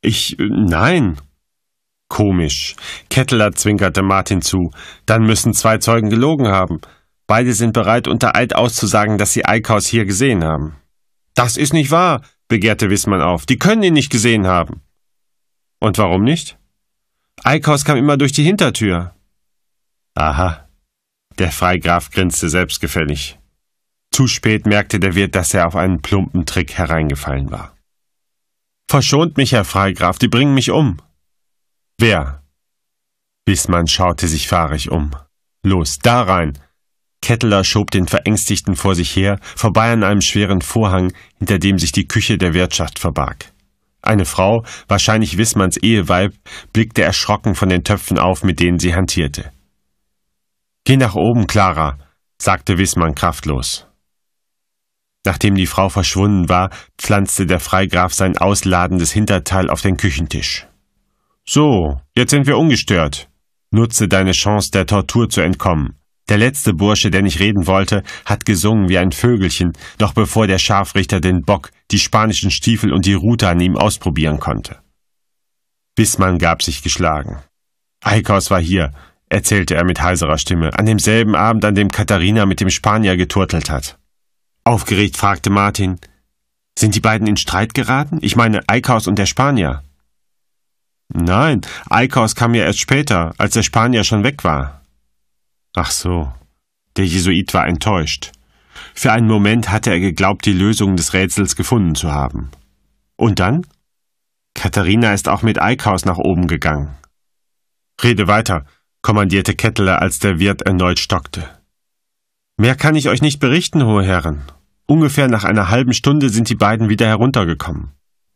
Ich, äh, nein, Komisch. Ketteler zwinkerte Martin zu. Dann müssen zwei Zeugen gelogen haben. Beide sind bereit, unter Eid auszusagen, dass sie Eickhaus hier gesehen haben. Das ist nicht wahr, begehrte Wissmann auf. Die können ihn nicht gesehen haben. Und warum nicht? Eickhaus kam immer durch die Hintertür. Aha. Der Freigraf grinste selbstgefällig. Zu spät merkte der Wirt, dass er auf einen plumpen Trick hereingefallen war. Verschont mich, Herr Freigraf, die bringen mich um. Wer? Wismann schaute sich fahrig um. Los, da rein! Ketteler schob den Verängstigten vor sich her, vorbei an einem schweren Vorhang, hinter dem sich die Küche der Wirtschaft verbarg. Eine Frau, wahrscheinlich Wismanns Eheweib, blickte erschrocken von den Töpfen auf, mit denen sie hantierte. Geh nach oben, Clara, sagte Wismann kraftlos. Nachdem die Frau verschwunden war, pflanzte der Freigraf sein ausladendes Hinterteil auf den Küchentisch. So, jetzt sind wir ungestört. Nutze deine Chance, der Tortur zu entkommen. Der letzte Bursche, der nicht reden wollte, hat gesungen wie ein Vögelchen, doch bevor der Scharfrichter den Bock, die spanischen Stiefel und die Rute an ihm ausprobieren konnte. Bismann gab sich geschlagen. Eikaus war hier, erzählte er mit heiserer Stimme, an demselben Abend, an dem Katharina mit dem Spanier geturtelt hat. Aufgeregt fragte Martin, sind die beiden in Streit geraten? Ich meine, Eikaus und der Spanier. Nein, Eickhaus kam ja erst später, als der Spanier schon weg war. Ach so. Der Jesuit war enttäuscht. Für einen Moment hatte er geglaubt, die Lösung des Rätsels gefunden zu haben. Und dann? Katharina ist auch mit Eickhaus nach oben gegangen. Rede weiter, kommandierte Ketteler, als der Wirt erneut stockte. Mehr kann ich euch nicht berichten, hohe Herren. Ungefähr nach einer halben Stunde sind die beiden wieder heruntergekommen.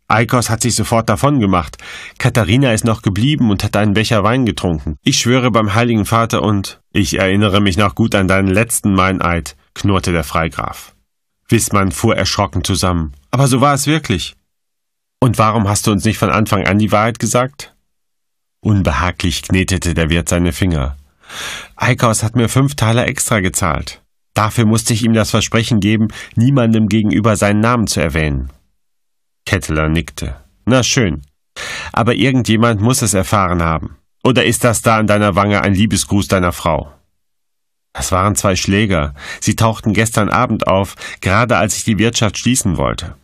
Eikos hat sich sofort davon gemacht. Katharina ist noch geblieben und hat einen Becher Wein getrunken. Ich schwöre beim Heiligen Vater und ich erinnere mich noch gut an deinen letzten Meineid, knurrte der Freigraf. Wissmann fuhr erschrocken zusammen. Aber so war es wirklich. Und warum hast du uns nicht von Anfang an die Wahrheit gesagt? Unbehaglich knetete der Wirt seine Finger. Eikos hat mir fünf Taler extra gezahlt. Dafür musste ich ihm das Versprechen geben, niemandem gegenüber seinen Namen zu erwähnen. Ketteler nickte. Na schön. Aber irgendjemand muss es erfahren haben. Oder ist das da an deiner Wange ein Liebesgruß deiner Frau? Das waren zwei Schläger. Sie tauchten gestern Abend auf, gerade als ich die Wirtschaft schließen wollte.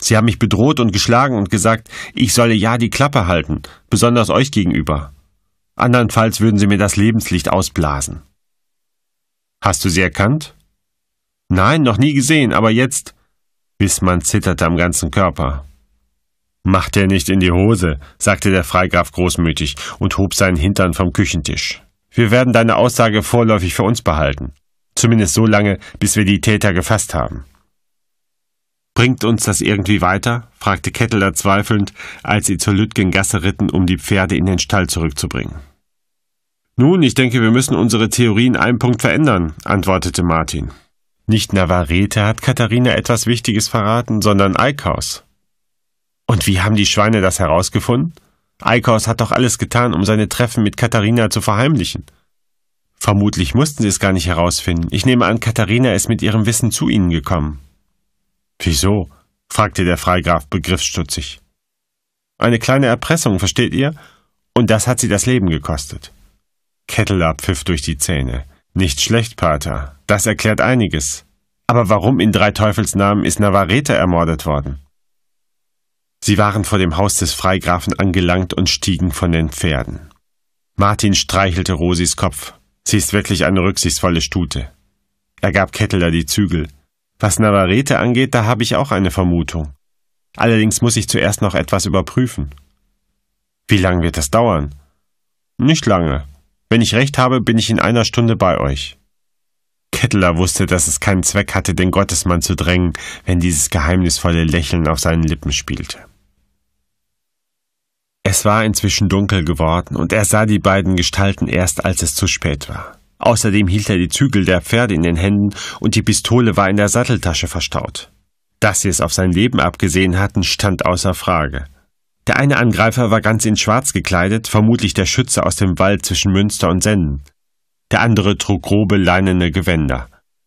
Sie haben mich bedroht und geschlagen und gesagt, ich solle ja die Klappe halten, besonders euch gegenüber. Andernfalls würden sie mir das Lebenslicht ausblasen. Hast du sie erkannt? Nein, noch nie gesehen, aber jetzt bis man zitterte am ganzen Körper. Mach er nicht in die Hose, sagte der Freigraf großmütig und hob seinen Hintern vom Küchentisch. Wir werden deine Aussage vorläufig für uns behalten. Zumindest so lange, bis wir die Täter gefasst haben. Bringt uns das irgendwie weiter? fragte Ketteler zweifelnd, als sie zur Lütgengasse ritten, um die Pferde in den Stall zurückzubringen. Nun, ich denke, wir müssen unsere Theorie in einem Punkt verändern, antwortete Martin. Nicht Navarrete hat Katharina etwas Wichtiges verraten, sondern Eickhaus. Und wie haben die Schweine das herausgefunden? Eickhaus hat doch alles getan, um seine Treffen mit Katharina zu verheimlichen. Vermutlich mussten sie es gar nicht herausfinden. Ich nehme an, Katharina ist mit ihrem Wissen zu ihnen gekommen. Wieso? fragte der Freigraf begriffsstutzig. Eine kleine Erpressung, versteht ihr? Und das hat sie das Leben gekostet. Ketteler pfiff durch die Zähne. Nicht schlecht, Pater. Das erklärt einiges. Aber warum in drei Teufelsnamen ist Navarrete ermordet worden? Sie waren vor dem Haus des Freigrafen angelangt und stiegen von den Pferden. Martin streichelte Rosis Kopf. Sie ist wirklich eine rücksichtsvolle Stute. Er gab Ketteler die Zügel. Was Navarrete angeht, da habe ich auch eine Vermutung. Allerdings muss ich zuerst noch etwas überprüfen. Wie lange wird das dauern? Nicht lange. Wenn ich recht habe, bin ich in einer Stunde bei euch. Kettler wusste, dass es keinen Zweck hatte, den Gottesmann zu drängen, wenn dieses geheimnisvolle Lächeln auf seinen Lippen spielte. Es war inzwischen dunkel geworden, und er sah die beiden Gestalten erst, als es zu spät war. Außerdem hielt er die Zügel der Pferde in den Händen und die Pistole war in der Satteltasche verstaut. Dass sie es auf sein Leben abgesehen hatten, stand außer Frage. Der eine Angreifer war ganz in Schwarz gekleidet, vermutlich der Schütze aus dem Wald zwischen Münster und Senden. Der andere trug grobe leinene Gewänder.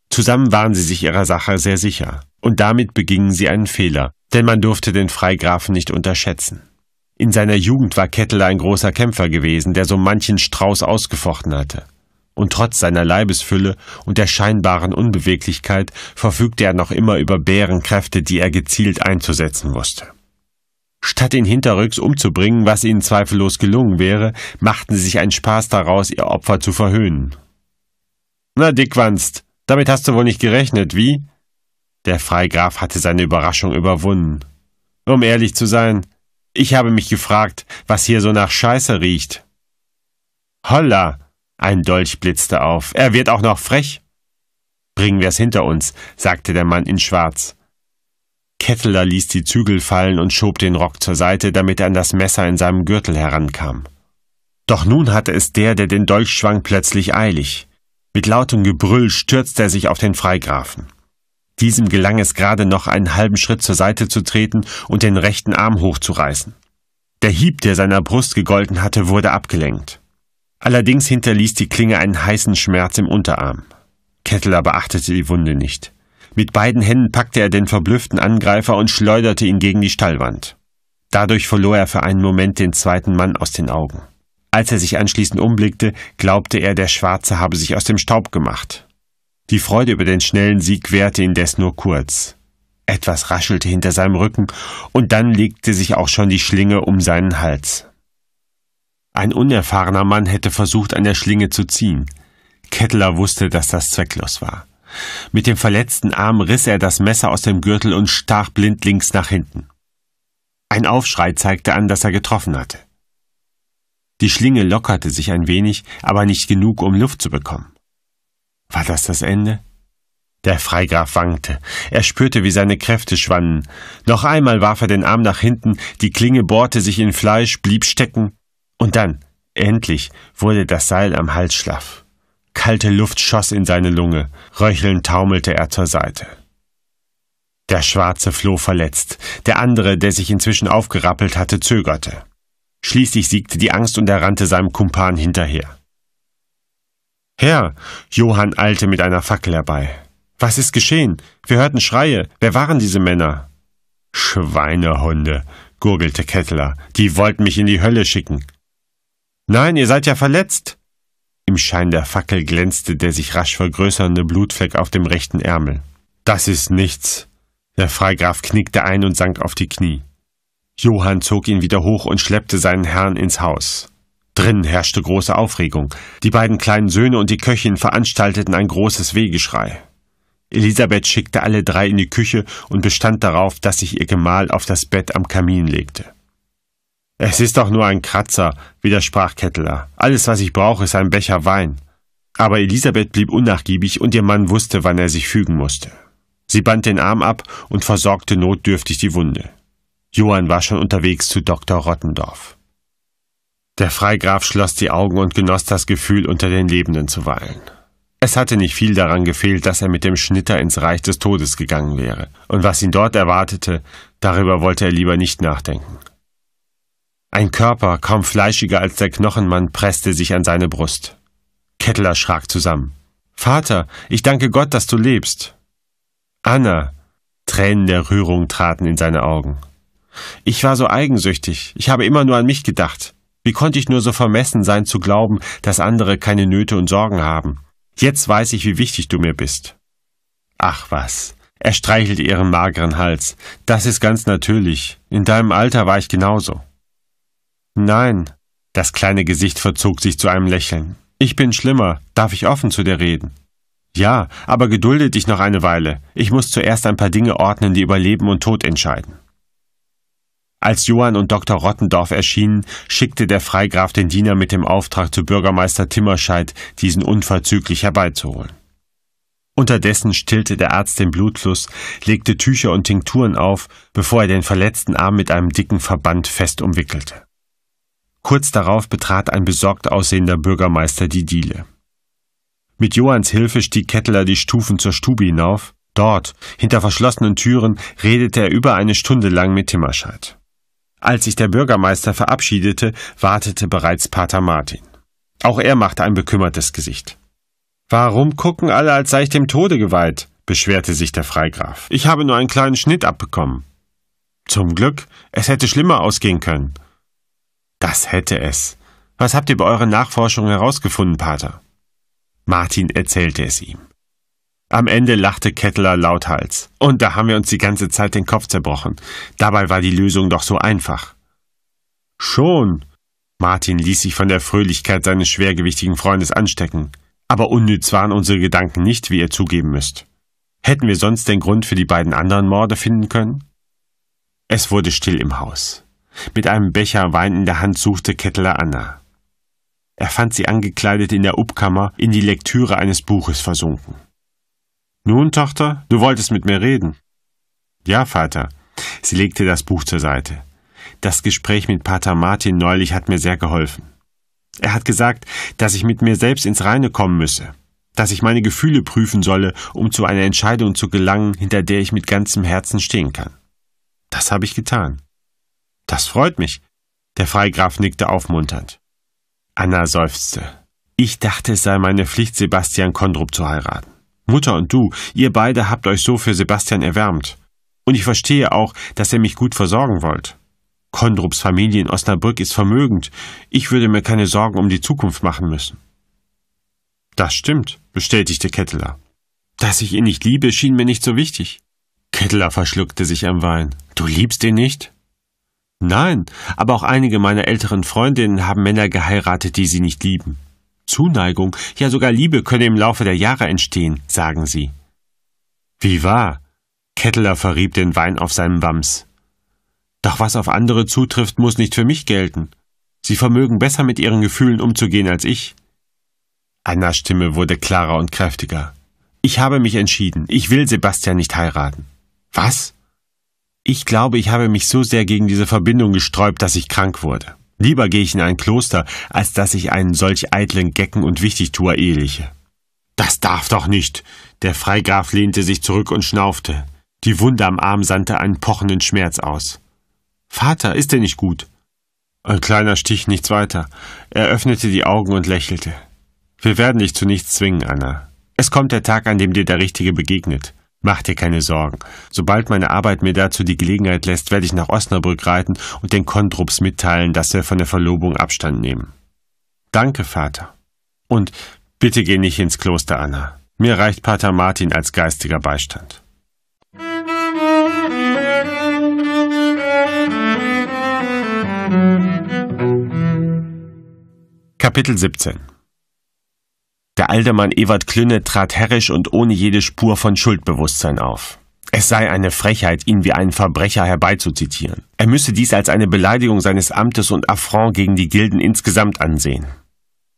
Zusammen waren sie sich ihrer Sache sehr sicher. Und damit begingen sie einen Fehler, denn man durfte den Freigrafen nicht unterschätzen. In seiner Jugend war Ketteler ein großer Kämpfer gewesen, der so manchen Strauß ausgefochten hatte. Und trotz seiner Leibesfülle und der scheinbaren Unbeweglichkeit verfügte er noch immer über Bärenkräfte, die er gezielt einzusetzen wusste. Statt ihn hinterrücks umzubringen, was ihnen zweifellos gelungen wäre, machten sie sich einen Spaß daraus, ihr Opfer zu verhöhnen. Na, Dickwanst, damit hast du wohl nicht gerechnet, wie? Der Freigraf hatte seine Überraschung überwunden. Um ehrlich zu sein, ich habe mich gefragt, was hier so nach Scheiße riecht. Holla! Ein Dolch blitzte auf. Er wird auch noch frech. Bringen wir's hinter uns, sagte der Mann in Schwarz. Ketteler ließ die Zügel fallen und schob den Rock zur Seite, damit er an das Messer in seinem Gürtel herankam. Doch nun hatte es der, der den Dolch schwang, plötzlich eilig. Mit lautem Gebrüll stürzte er sich auf den Freigrafen. Diesem gelang es gerade noch, einen halben Schritt zur Seite zu treten und den rechten Arm hochzureißen. Der Hieb, der seiner Brust gegolten hatte, wurde abgelenkt. Allerdings hinterließ die Klinge einen heißen Schmerz im Unterarm. Ketteler beachtete die Wunde nicht. Mit beiden Händen packte er den verblüfften Angreifer und schleuderte ihn gegen die Stallwand. Dadurch verlor er für einen Moment den zweiten Mann aus den Augen. Als er sich anschließend umblickte, glaubte er, der Schwarze habe sich aus dem Staub gemacht. Die Freude über den schnellen Sieg währte indes nur kurz. Etwas raschelte hinter seinem Rücken, und dann legte sich auch schon die Schlinge um seinen Hals. Ein unerfahrener Mann hätte versucht, an der Schlinge zu ziehen. Kettler wusste, dass das zwecklos war. Mit dem verletzten Arm riss er das Messer aus dem Gürtel und stach blindlings nach hinten. Ein Aufschrei zeigte an, dass er getroffen hatte. Die Schlinge lockerte sich ein wenig, aber nicht genug, um Luft zu bekommen. War das das Ende? Der Freigraf wankte. Er spürte, wie seine Kräfte schwanden. Noch einmal warf er den Arm nach hinten, die Klinge bohrte sich in Fleisch, blieb stecken. Und dann, endlich, wurde das Seil am Hals schlaff. Kalte Luft schoss in seine Lunge, röchelnd taumelte er zur Seite. Der Schwarze floh verletzt, der andere, der sich inzwischen aufgerappelt hatte, zögerte. Schließlich siegte die Angst und er rannte seinem Kumpan hinterher. Herr, Johann eilte mit einer Fackel herbei. Was ist geschehen? Wir hörten Schreie. Wer waren diese Männer? Schweinehunde, gurgelte Kettler. Die wollten mich in die Hölle schicken. Nein, ihr seid ja verletzt, im Schein der Fackel glänzte der sich rasch vergrößernde Blutfleck auf dem rechten Ärmel. Das ist nichts. Der Freigraf knickte ein und sank auf die Knie. Johann zog ihn wieder hoch und schleppte seinen Herrn ins Haus. Drinnen herrschte große Aufregung. Die beiden kleinen Söhne und die Köchin veranstalteten ein großes Wehgeschrei. Elisabeth schickte alle drei in die Küche und bestand darauf, dass sich ihr Gemahl auf das Bett am Kamin legte. Es ist doch nur ein Kratzer, widersprach Ketteler. Alles, was ich brauche, ist ein Becher Wein. Aber Elisabeth blieb unnachgiebig und ihr Mann wusste, wann er sich fügen musste. Sie band den Arm ab und versorgte notdürftig die Wunde. Johann war schon unterwegs zu Dr. Rottendorf. Der Freigraf schloss die Augen und genoss das Gefühl, unter den Lebenden zu weilen. Es hatte nicht viel daran gefehlt, dass er mit dem Schnitter ins Reich des Todes gegangen wäre. Und was ihn dort erwartete, darüber wollte er lieber nicht nachdenken. Ein Körper, kaum fleischiger als der Knochenmann, presste sich an seine Brust. Kettler schrak zusammen. Vater, ich danke Gott, dass du lebst. Anna. Tränen der Rührung traten in seine Augen. Ich war so eigensüchtig, ich habe immer nur an mich gedacht. Wie konnte ich nur so vermessen sein zu glauben, dass andere keine Nöte und Sorgen haben? Jetzt weiß ich, wie wichtig du mir bist. Ach was. Er streichelte ihren mageren Hals. Das ist ganz natürlich. In deinem Alter war ich genauso. Nein. Das kleine Gesicht verzog sich zu einem Lächeln. Ich bin schlimmer. Darf ich offen zu dir reden? Ja, aber gedulde dich noch eine Weile. Ich muss zuerst ein paar Dinge ordnen, die über Leben und Tod entscheiden. Als Johann und Dr. Rottendorf erschienen, schickte der Freigraf den Diener mit dem Auftrag zu Bürgermeister Timmerscheid, diesen unverzüglich herbeizuholen. Unterdessen stillte der Arzt den Blutfluss, legte Tücher und Tinkturen auf, bevor er den verletzten Arm mit einem dicken Verband fest umwickelte. Kurz darauf betrat ein besorgt aussehender Bürgermeister die Diele. Mit Johanns Hilfe stieg Ketteler die Stufen zur Stube hinauf. Dort, hinter verschlossenen Türen, redete er über eine Stunde lang mit Timmerscheid. Als sich der Bürgermeister verabschiedete, wartete bereits Pater Martin. Auch er machte ein bekümmertes Gesicht. Warum gucken alle, als sei ich dem Tode geweiht? beschwerte sich der Freigraf. Ich habe nur einen kleinen Schnitt abbekommen. Zum Glück, es hätte schlimmer ausgehen können. Das hätte es. Was habt ihr bei euren Nachforschungen herausgefunden, Pater? Martin erzählte es ihm. Am Ende lachte Kettler lauthals. Und da haben wir uns die ganze Zeit den Kopf zerbrochen. Dabei war die Lösung doch so einfach. Schon. Martin ließ sich von der Fröhlichkeit seines schwergewichtigen Freundes anstecken. Aber unnütz waren unsere Gedanken nicht, wie ihr zugeben müsst. Hätten wir sonst den Grund für die beiden anderen Morde finden können? Es wurde still im Haus. Mit einem Becher Wein in der Hand suchte Kettler Anna. Er fand sie angekleidet in der Upkammer, in die Lektüre eines Buches versunken. Nun, Tochter, du wolltest mit mir reden. Ja, Vater. Sie legte das Buch zur Seite. Das Gespräch mit Pater Martin neulich hat mir sehr geholfen. Er hat gesagt, dass ich mit mir selbst ins Reine kommen müsse, dass ich meine Gefühle prüfen solle, um zu einer Entscheidung zu gelangen, hinter der ich mit ganzem Herzen stehen kann. Das habe ich getan. Das freut mich. Der Freigraf nickte aufmunternd. Anna seufzte. Ich dachte, es sei meine Pflicht, Sebastian Kondrup zu heiraten. Mutter und du, ihr beide habt euch so für Sebastian erwärmt. Und ich verstehe auch, dass ihr mich gut versorgen wollt. Kondrups Familie in Osnabrück ist vermögend. Ich würde mir keine Sorgen um die Zukunft machen müssen. Das stimmt, bestätigte Ketteler. Dass ich ihn nicht liebe, schien mir nicht so wichtig. Ketteler verschluckte sich am Wein. Du liebst ihn nicht? Nein, aber auch einige meiner älteren Freundinnen haben Männer geheiratet, die sie nicht lieben. Zuneigung, ja sogar Liebe könne im Laufe der Jahre entstehen, sagen sie. Wie wahr? Ketteler verrieb den Wein auf seinem Wams. Doch was auf andere zutrifft, muss nicht für mich gelten. Sie vermögen besser mit ihren Gefühlen umzugehen als ich. Annas Stimme wurde klarer und kräftiger. Ich habe mich entschieden. Ich will Sebastian nicht heiraten. Was? Ich glaube, ich habe mich so sehr gegen diese Verbindung gesträubt, dass ich krank wurde. Lieber gehe ich in ein Kloster, als dass ich einen solch eitlen Gecken und Wichtigtuer eheliche. Das darf doch nicht! Der Freigraf lehnte sich zurück und schnaufte. Die Wunde am Arm sandte einen pochenden Schmerz aus. Vater, ist er nicht gut? Ein kleiner Stich, nichts weiter. Er öffnete die Augen und lächelte. Wir werden dich zu nichts zwingen, Anna. Es kommt der Tag, an dem dir der Richtige begegnet. Mach dir keine Sorgen. Sobald meine Arbeit mir dazu die Gelegenheit lässt, werde ich nach Osnabrück reiten und den Kondrups mitteilen, dass wir von der Verlobung Abstand nehmen. Danke, Vater. Und bitte geh nicht ins Kloster, Anna. Mir reicht Pater Martin als geistiger Beistand. Kapitel 17 der Aldermann Ewart Klünne trat herrisch und ohne jede Spur von Schuldbewusstsein auf. Es sei eine Frechheit, ihn wie einen Verbrecher herbeizuzitieren. Er müsse dies als eine Beleidigung seines Amtes und Affront gegen die Gilden insgesamt ansehen.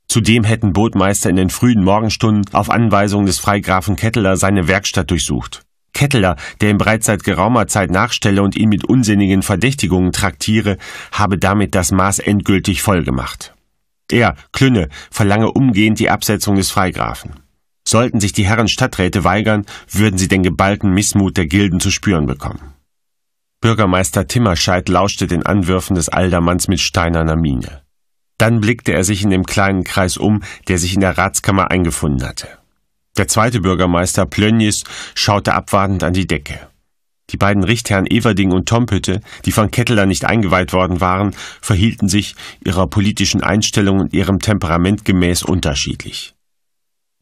Zudem hätten Bootmeister in den frühen Morgenstunden auf Anweisung des Freigrafen Ketteler seine Werkstatt durchsucht. Ketteler, der ihm bereits seit geraumer Zeit nachstelle und ihn mit unsinnigen Verdächtigungen traktiere, habe damit das Maß endgültig vollgemacht. Er, Klünne, verlange umgehend die Absetzung des Freigrafen. Sollten sich die Herren Stadträte weigern, würden sie den geballten Missmut der Gilden zu spüren bekommen. Bürgermeister Timmerscheid lauschte den Anwürfen des Aldermanns mit steinerner Miene. Dann blickte er sich in dem kleinen Kreis um, der sich in der Ratskammer eingefunden hatte. Der zweite Bürgermeister Plönjes schaute abwartend an die Decke. Die beiden Richtherren Everding und Tompitte, die von Ketteler nicht eingeweiht worden waren, verhielten sich ihrer politischen Einstellung und ihrem Temperament gemäß unterschiedlich.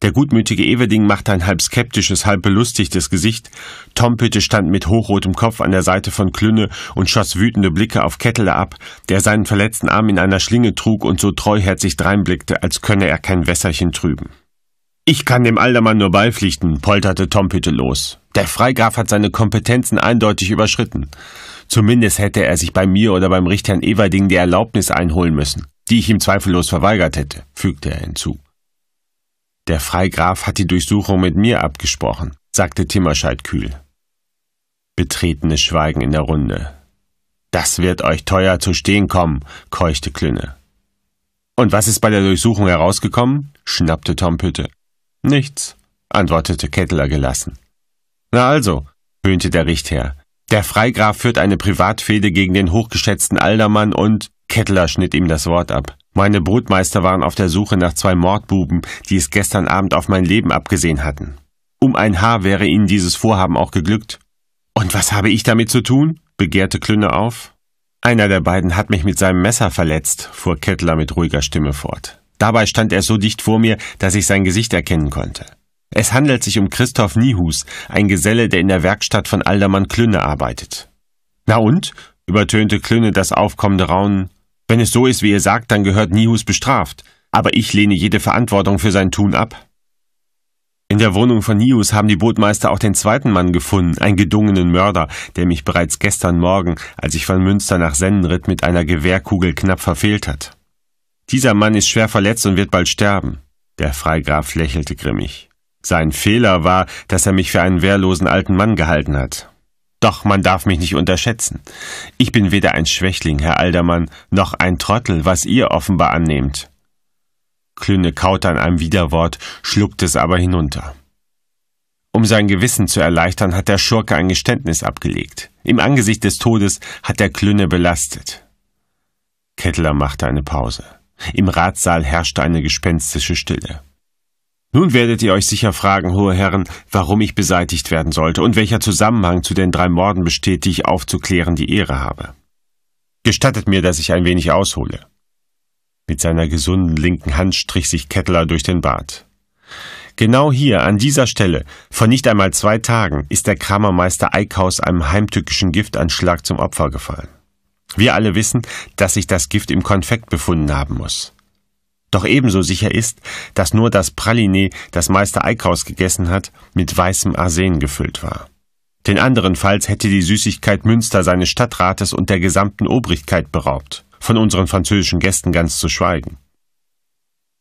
Der gutmütige Everding machte ein halb skeptisches, halb belustigtes Gesicht, Tompitte stand mit hochrotem Kopf an der Seite von Klünne und schoss wütende Blicke auf Ketteler ab, der seinen verletzten Arm in einer Schlinge trug und so treuherzig dreinblickte, als könne er kein Wässerchen trüben. Ich kann dem Aldermann nur beipflichten, polterte Tompitte los. Der Freigraf hat seine Kompetenzen eindeutig überschritten. Zumindest hätte er sich bei mir oder beim Richter Everding die Erlaubnis einholen müssen, die ich ihm zweifellos verweigert hätte, fügte er hinzu. Der Freigraf hat die Durchsuchung mit mir abgesprochen, sagte Timmerscheid kühl. Betretenes Schweigen in der Runde. Das wird euch teuer zu stehen kommen, keuchte Klünne. Und was ist bei der Durchsuchung herausgekommen? schnappte Tom Pütte. Nichts, antwortete Kettler gelassen. Na also, höhnte der Richtherr. Der Freigraf führt eine Privatfehde gegen den hochgeschätzten Aldermann und Kettler schnitt ihm das Wort ab. Meine Brutmeister waren auf der Suche nach zwei Mordbuben, die es gestern Abend auf mein Leben abgesehen hatten. Um ein Haar wäre ihnen dieses Vorhaben auch geglückt. Und was habe ich damit zu tun? begehrte Klünne auf. Einer der beiden hat mich mit seinem Messer verletzt, fuhr Kettler mit ruhiger Stimme fort. Dabei stand er so dicht vor mir, dass ich sein Gesicht erkennen konnte. Es handelt sich um Christoph Niehus, ein Geselle, der in der Werkstatt von Aldermann Klünne arbeitet. Na und? übertönte Klünne das aufkommende Raunen. Wenn es so ist, wie ihr sagt, dann gehört Niehus bestraft. Aber ich lehne jede Verantwortung für sein Tun ab. In der Wohnung von Nihus haben die Bootmeister auch den zweiten Mann gefunden, einen gedungenen Mörder, der mich bereits gestern Morgen, als ich von Münster nach Sennen ritt, mit einer Gewehrkugel knapp verfehlt hat. Dieser Mann ist schwer verletzt und wird bald sterben. Der Freigraf lächelte grimmig. Sein Fehler war, dass er mich für einen wehrlosen alten Mann gehalten hat. Doch man darf mich nicht unterschätzen. Ich bin weder ein Schwächling, Herr Aldermann, noch ein Trottel, was ihr offenbar annehmt. Klünne kaute an einem Widerwort, schluckte es aber hinunter. Um sein Gewissen zu erleichtern, hat der Schurke ein Geständnis abgelegt. Im Angesicht des Todes hat der Klünne belastet. Kettler machte eine Pause. Im Ratssaal herrschte eine gespenstische Stille. Nun werdet ihr euch sicher fragen, hohe Herren, warum ich beseitigt werden sollte und welcher Zusammenhang zu den drei Morden besteht, die ich aufzuklären die Ehre habe. Gestattet mir, dass ich ein wenig aushole. Mit seiner gesunden linken Hand strich sich Kettler durch den Bart. Genau hier, an dieser Stelle, vor nicht einmal zwei Tagen, ist der Kramermeister Eickhaus einem heimtückischen Giftanschlag zum Opfer gefallen. Wir alle wissen, dass sich das Gift im Konfekt befunden haben muss. Doch ebenso sicher ist, dass nur das Praliné, das Meister Eickhaus gegessen hat, mit weißem Arsen gefüllt war. Denn anderenfalls hätte die Süßigkeit Münster seines Stadtrates und der gesamten Obrigkeit beraubt, von unseren französischen Gästen ganz zu schweigen.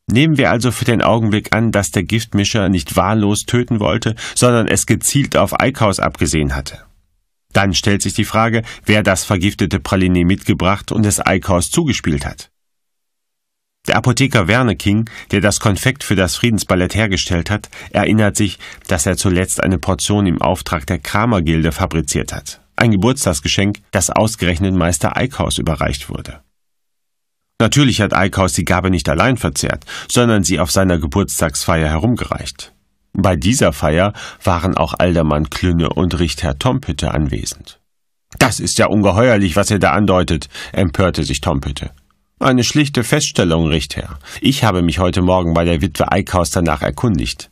Nehmen wir also für den Augenblick an, dass der Giftmischer nicht wahllos töten wollte, sondern es gezielt auf Eickhaus abgesehen hatte. Dann stellt sich die Frage, wer das vergiftete Praliné mitgebracht und es Eickhaus zugespielt hat. Der Apotheker Werner King, der das Konfekt für das Friedensballett hergestellt hat, erinnert sich, dass er zuletzt eine Portion im Auftrag der Kramergilde fabriziert hat. Ein Geburtstagsgeschenk, das ausgerechnet Meister Eickhaus überreicht wurde. Natürlich hat Eickhaus die Gabe nicht allein verzehrt, sondern sie auf seiner Geburtstagsfeier herumgereicht. Bei dieser Feier waren auch Aldermann Klünne und Richter Tompütte anwesend. Das ist ja ungeheuerlich, was er da andeutet, empörte sich Tompütte. Eine schlichte Feststellung, Richter. Ich habe mich heute Morgen bei der Witwe Eickhaus danach erkundigt.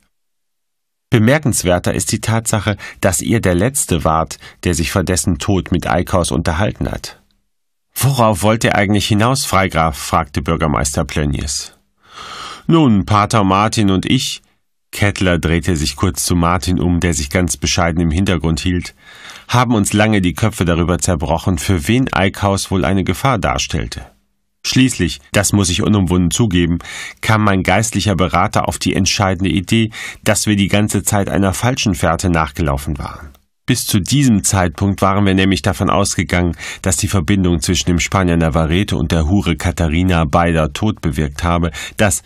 Bemerkenswerter ist die Tatsache, dass ihr der Letzte wart, der sich vor dessen Tod mit Eickhaus unterhalten hat. Worauf wollt ihr eigentlich hinaus, Freigraf? fragte Bürgermeister Plönjes. Nun, Pater Martin und ich. Kettler drehte sich kurz zu Martin um, der sich ganz bescheiden im Hintergrund hielt, haben uns lange die Köpfe darüber zerbrochen, für wen Eickhaus wohl eine Gefahr darstellte. Schließlich, das muss ich unumwunden zugeben, kam mein geistlicher Berater auf die entscheidende Idee, dass wir die ganze Zeit einer falschen Fährte nachgelaufen waren. Bis zu diesem Zeitpunkt waren wir nämlich davon ausgegangen, dass die Verbindung zwischen dem Spanier Navarrete und der Hure Katharina beider Tod bewirkt habe, dass,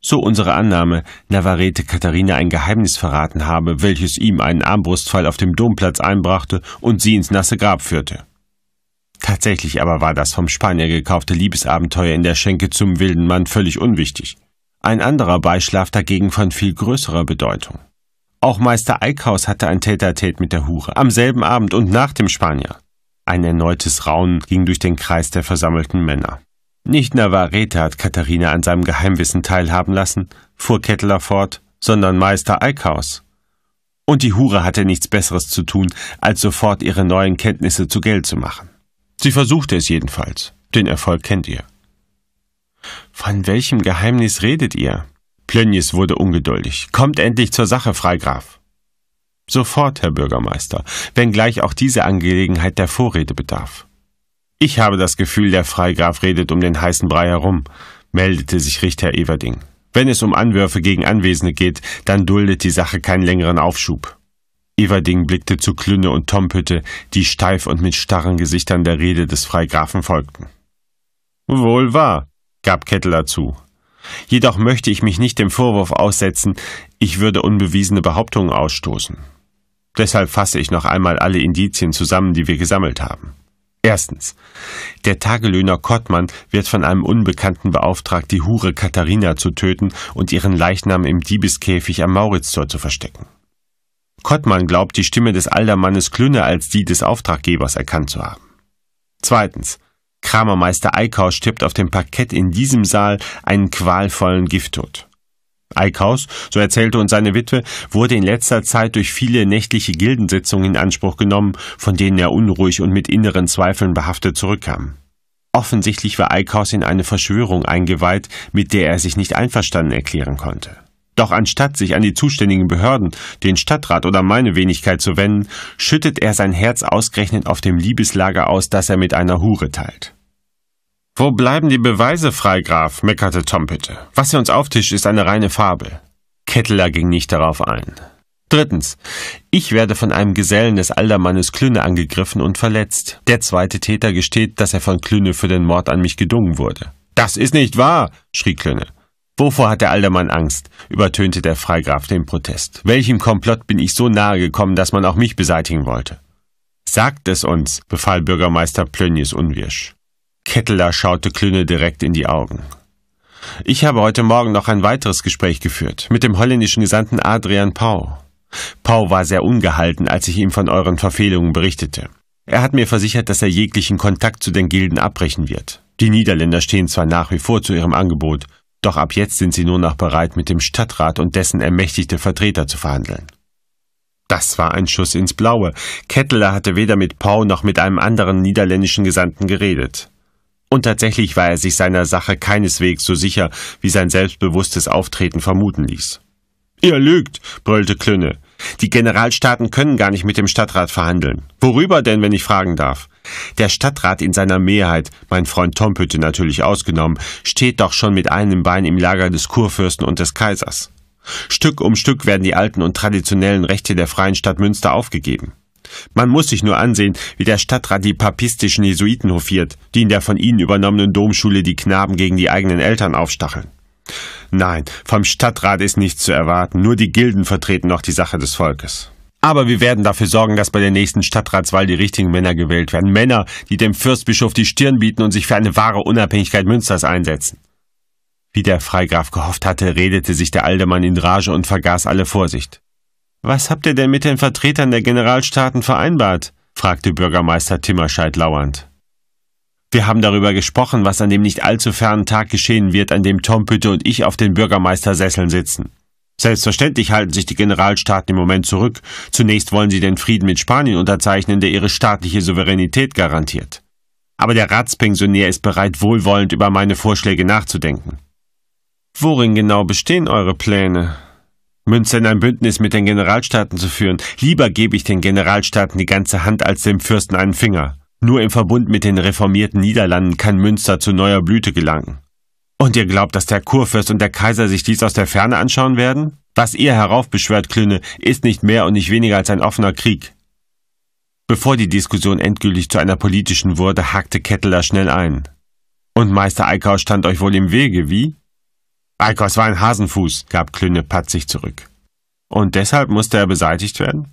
so unsere Annahme, Navarrete Katharina ein Geheimnis verraten habe, welches ihm einen Armbrustfall auf dem Domplatz einbrachte und sie ins nasse Grab führte. Tatsächlich aber war das vom Spanier gekaufte Liebesabenteuer in der Schenke zum wilden Mann völlig unwichtig. Ein anderer Beischlaf dagegen von viel größerer Bedeutung. Auch Meister Eickhaus hatte ein Tätertät mit der Hure, am selben Abend und nach dem Spanier. Ein erneutes Raunen ging durch den Kreis der versammelten Männer. Nicht Navarrete hat Katharina an seinem Geheimwissen teilhaben lassen, fuhr Kettler fort, sondern Meister Eickhaus. Und die Hure hatte nichts Besseres zu tun, als sofort ihre neuen Kenntnisse zu Geld zu machen. Sie versuchte es jedenfalls. Den Erfolg kennt ihr. Von welchem Geheimnis redet ihr? Plönjes wurde ungeduldig. Kommt endlich zur Sache, Freigraf. Sofort, Herr Bürgermeister, wenngleich auch diese Angelegenheit der Vorrede bedarf. Ich habe das Gefühl, der Freigraf redet um den heißen Brei herum, meldete sich Richter Everding. Wenn es um Anwürfe gegen Anwesende geht, dann duldet die Sache keinen längeren Aufschub. Everding blickte zu Klünne und Tomphütte, die steif und mit starren Gesichtern der Rede des Freigrafen folgten. Wohl wahr, gab Kettler zu. Jedoch möchte ich mich nicht dem Vorwurf aussetzen, ich würde unbewiesene Behauptungen ausstoßen. Deshalb fasse ich noch einmal alle Indizien zusammen, die wir gesammelt haben. Erstens. Der Tagelöhner Kottmann wird von einem Unbekannten beauftragt, die Hure Katharina zu töten und ihren Leichnam im Diebeskäfig am Mauritstor zu verstecken. Kottmann glaubt, die Stimme des Aldermannes Klünne als die des Auftraggebers erkannt zu haben. Zweitens. Kramermeister Eickhaus stirbt auf dem Parkett in diesem Saal einen qualvollen Gifttod. Eickhaus, so erzählte uns seine Witwe, wurde in letzter Zeit durch viele nächtliche Gildensitzungen in Anspruch genommen, von denen er unruhig und mit inneren Zweifeln behaftet zurückkam. Offensichtlich war Eickhaus in eine Verschwörung eingeweiht, mit der er sich nicht einverstanden erklären konnte. Doch anstatt sich an die zuständigen Behörden, den Stadtrat oder meine Wenigkeit zu wenden, schüttet er sein Herz ausgerechnet auf dem Liebeslager aus, das er mit einer Hure teilt. Wo bleiben die Beweise, Freigraf? meckerte Tom bitte. Was ihr uns auftischt, ist eine reine Fabel. Ketteler ging nicht darauf ein. Drittens. Ich werde von einem Gesellen des Aldermannes Klünne angegriffen und verletzt. Der zweite Täter gesteht, dass er von Klünne für den Mord an mich gedungen wurde. Das ist nicht wahr, schrie Klünne. Wovor hat der Aldermann Angst? übertönte der Freigraf den Protest. Welchem Komplott bin ich so nahe gekommen, dass man auch mich beseitigen wollte? Sagt es uns, befahl Bürgermeister Plönjes unwirsch. Ketteler schaute Klüne direkt in die Augen. Ich habe heute Morgen noch ein weiteres Gespräch geführt, mit dem holländischen Gesandten Adrian Pau. Pau war sehr ungehalten, als ich ihm von euren Verfehlungen berichtete. Er hat mir versichert, dass er jeglichen Kontakt zu den Gilden abbrechen wird. Die Niederländer stehen zwar nach wie vor zu ihrem Angebot, doch ab jetzt sind sie nur noch bereit, mit dem Stadtrat und dessen ermächtigte Vertreter zu verhandeln. Das war ein Schuss ins Blaue. Ketteler hatte weder mit Pau noch mit einem anderen niederländischen Gesandten geredet. Und tatsächlich war er sich seiner Sache keineswegs so sicher, wie sein selbstbewusstes Auftreten vermuten ließ. Ihr lügt, brüllte Klünne. Die Generalstaaten können gar nicht mit dem Stadtrat verhandeln. Worüber denn, wenn ich fragen darf? Der Stadtrat in seiner Mehrheit, mein Freund Tompütte natürlich ausgenommen, steht doch schon mit einem Bein im Lager des Kurfürsten und des Kaisers. Stück um Stück werden die alten und traditionellen Rechte der Freien Stadt Münster aufgegeben. Man muss sich nur ansehen, wie der Stadtrat die papistischen Jesuiten hofiert, die in der von ihnen übernommenen Domschule die Knaben gegen die eigenen Eltern aufstacheln. Nein, vom Stadtrat ist nichts zu erwarten, nur die Gilden vertreten noch die Sache des Volkes. Aber wir werden dafür sorgen, dass bei der nächsten Stadtratswahl die richtigen Männer gewählt werden. Männer, die dem Fürstbischof die Stirn bieten und sich für eine wahre Unabhängigkeit Münsters einsetzen. Wie der Freigraf gehofft hatte, redete sich der alte Mann in Rage und vergaß alle Vorsicht. Was habt ihr denn mit den Vertretern der Generalstaaten vereinbart? fragte Bürgermeister Timmerscheid lauernd. Wir haben darüber gesprochen, was an dem nicht allzu fernen Tag geschehen wird, an dem Tom Pütte und ich auf den Bürgermeistersesseln sitzen. Selbstverständlich halten sich die Generalstaaten im Moment zurück. Zunächst wollen sie den Frieden mit Spanien unterzeichnen, der ihre staatliche Souveränität garantiert. Aber der Ratspensionär ist bereit, wohlwollend über meine Vorschläge nachzudenken. Worin genau bestehen eure Pläne? Münster in ein Bündnis mit den Generalstaaten zu führen. Lieber gebe ich den Generalstaaten die ganze Hand als dem Fürsten einen Finger. Nur im Verbund mit den reformierten Niederlanden kann Münster zu neuer Blüte gelangen. Und ihr glaubt, dass der Kurfürst und der Kaiser sich dies aus der Ferne anschauen werden? Was ihr heraufbeschwört, Klüne, ist nicht mehr und nicht weniger als ein offener Krieg. Bevor die Diskussion endgültig zu einer politischen wurde, hackte Kettler schnell ein. Und Meister Eickhaus stand euch wohl im Wege, wie? Eickhaus war ein Hasenfuß, gab Klüne patzig zurück. Und deshalb musste er beseitigt werden?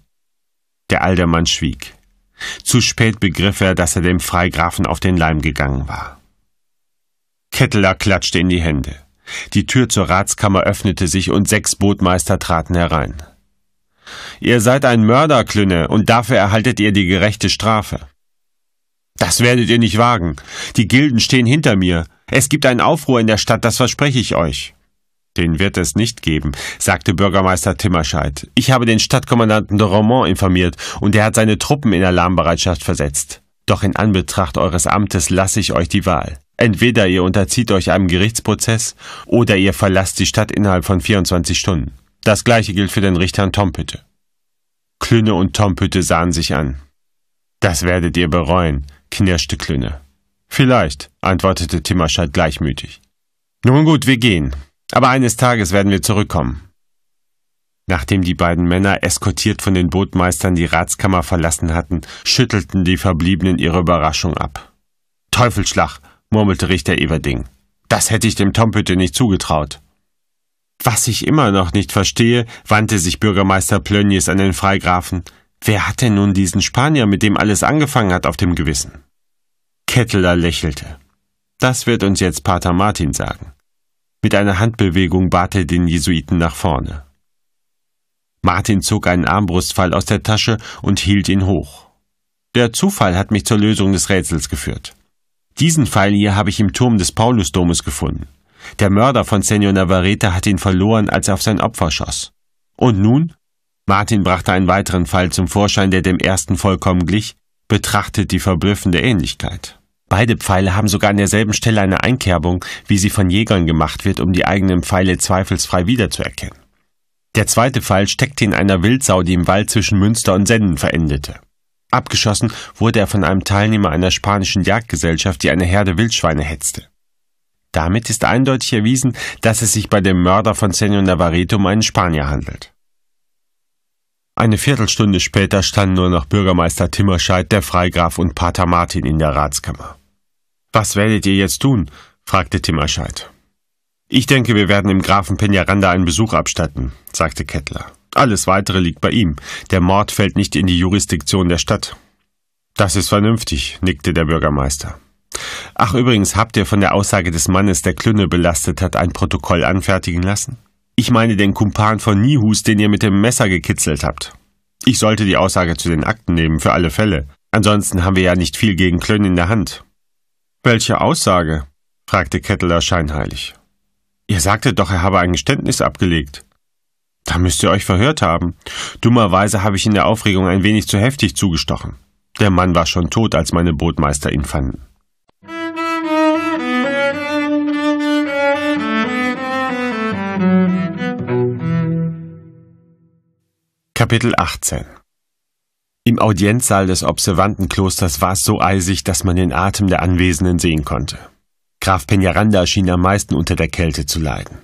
Der Aldermann schwieg. Zu spät begriff er, dass er dem Freigrafen auf den Leim gegangen war. Ketteler klatschte in die Hände. Die Tür zur Ratskammer öffnete sich und sechs Botmeister traten herein. Ihr seid ein Mörder, Klünne, und dafür erhaltet ihr die gerechte Strafe. Das werdet ihr nicht wagen. Die Gilden stehen hinter mir. Es gibt einen Aufruhr in der Stadt, das verspreche ich euch. Den wird es nicht geben, sagte Bürgermeister Timmerscheid. Ich habe den Stadtkommandanten de Romont informiert und er hat seine Truppen in Alarmbereitschaft versetzt. Doch in Anbetracht eures Amtes lasse ich euch die Wahl. Entweder ihr unterzieht euch einem Gerichtsprozess oder ihr verlasst die Stadt innerhalb von 24 Stunden. Das gleiche gilt für den Richtern Tompütte. Klünne und Tompütte sahen sich an. Das werdet ihr bereuen, knirschte Klünne. Vielleicht, antwortete Timmerscheid gleichmütig. Nun gut, wir gehen. Aber eines Tages werden wir zurückkommen. Nachdem die beiden Männer, eskortiert von den Bootmeistern, die Ratskammer verlassen hatten, schüttelten die Verbliebenen ihre Überraschung ab. Teufelschlag, murmelte Richter Everding. Das hätte ich dem Tompöte nicht zugetraut. Was ich immer noch nicht verstehe, wandte sich Bürgermeister Plönjes an den Freigrafen. Wer hat denn nun diesen Spanier, mit dem alles angefangen hat, auf dem Gewissen? Ketteler lächelte. Das wird uns jetzt Pater Martin sagen. Mit einer Handbewegung bat er den Jesuiten nach vorne. Martin zog einen Armbrustfall aus der Tasche und hielt ihn hoch. Der Zufall hat mich zur Lösung des Rätsels geführt. Diesen Pfeil hier habe ich im Turm des Paulusdomes gefunden. Der Mörder von Senor Navarrete hat ihn verloren, als er auf sein Opfer schoss. Und nun? Martin brachte einen weiteren Fall zum Vorschein, der dem ersten vollkommen glich, betrachtet die verblüffende Ähnlichkeit. Beide Pfeile haben sogar an derselben Stelle eine Einkerbung, wie sie von Jägern gemacht wird, um die eigenen Pfeile zweifelsfrei wiederzuerkennen. Der zweite Pfeil steckte in einer Wildsau, die im Wald zwischen Münster und Senden verendete. Abgeschossen wurde er von einem Teilnehmer einer spanischen Jagdgesellschaft, die eine Herde Wildschweine hetzte. Damit ist eindeutig erwiesen, dass es sich bei dem Mörder von Senor Navarrete um einen Spanier handelt. Eine Viertelstunde später standen nur noch Bürgermeister Timmerscheid, der Freigraf und Pater Martin in der Ratskammer. Was werdet ihr jetzt tun? fragte Timmerscheid. Ich denke, wir werden dem Grafen Peñaranda einen Besuch abstatten, sagte Kettler. Alles Weitere liegt bei ihm. Der Mord fällt nicht in die Jurisdiktion der Stadt. Das ist vernünftig, nickte der Bürgermeister. Ach übrigens, habt ihr von der Aussage des Mannes, der Klünne belastet hat, ein Protokoll anfertigen lassen? Ich meine den Kumpan von Nihus, den ihr mit dem Messer gekitzelt habt. Ich sollte die Aussage zu den Akten nehmen, für alle Fälle. Ansonsten haben wir ja nicht viel gegen Klön in der Hand. Welche Aussage? fragte Kettler scheinheilig. Ihr sagtet doch, er habe ein Geständnis abgelegt. Da müsst ihr euch verhört haben. Dummerweise habe ich in der Aufregung ein wenig zu heftig zugestochen. Der Mann war schon tot, als meine Bootmeister ihn fanden. Kapitel 18 Im Audienzsaal des Observantenklosters war es so eisig, dass man den Atem der Anwesenden sehen konnte. Graf Peñaranda schien am meisten unter der Kälte zu leiden.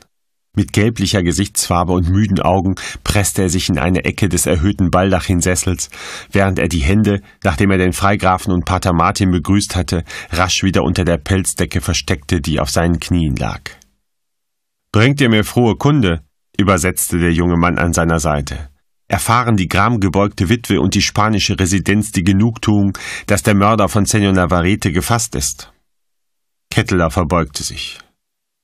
Mit gelblicher Gesichtsfarbe und müden Augen presste er sich in eine Ecke des erhöhten Baldachinsessels, während er die Hände, nachdem er den Freigrafen und Pater Martin begrüßt hatte, rasch wieder unter der Pelzdecke versteckte, die auf seinen Knien lag. Bringt ihr mir frohe Kunde, übersetzte der junge Mann an seiner Seite. Erfahren die gramgebeugte Witwe und die spanische Residenz die Genugtuung, dass der Mörder von Senor Navarrete gefasst ist? Kettler verbeugte sich.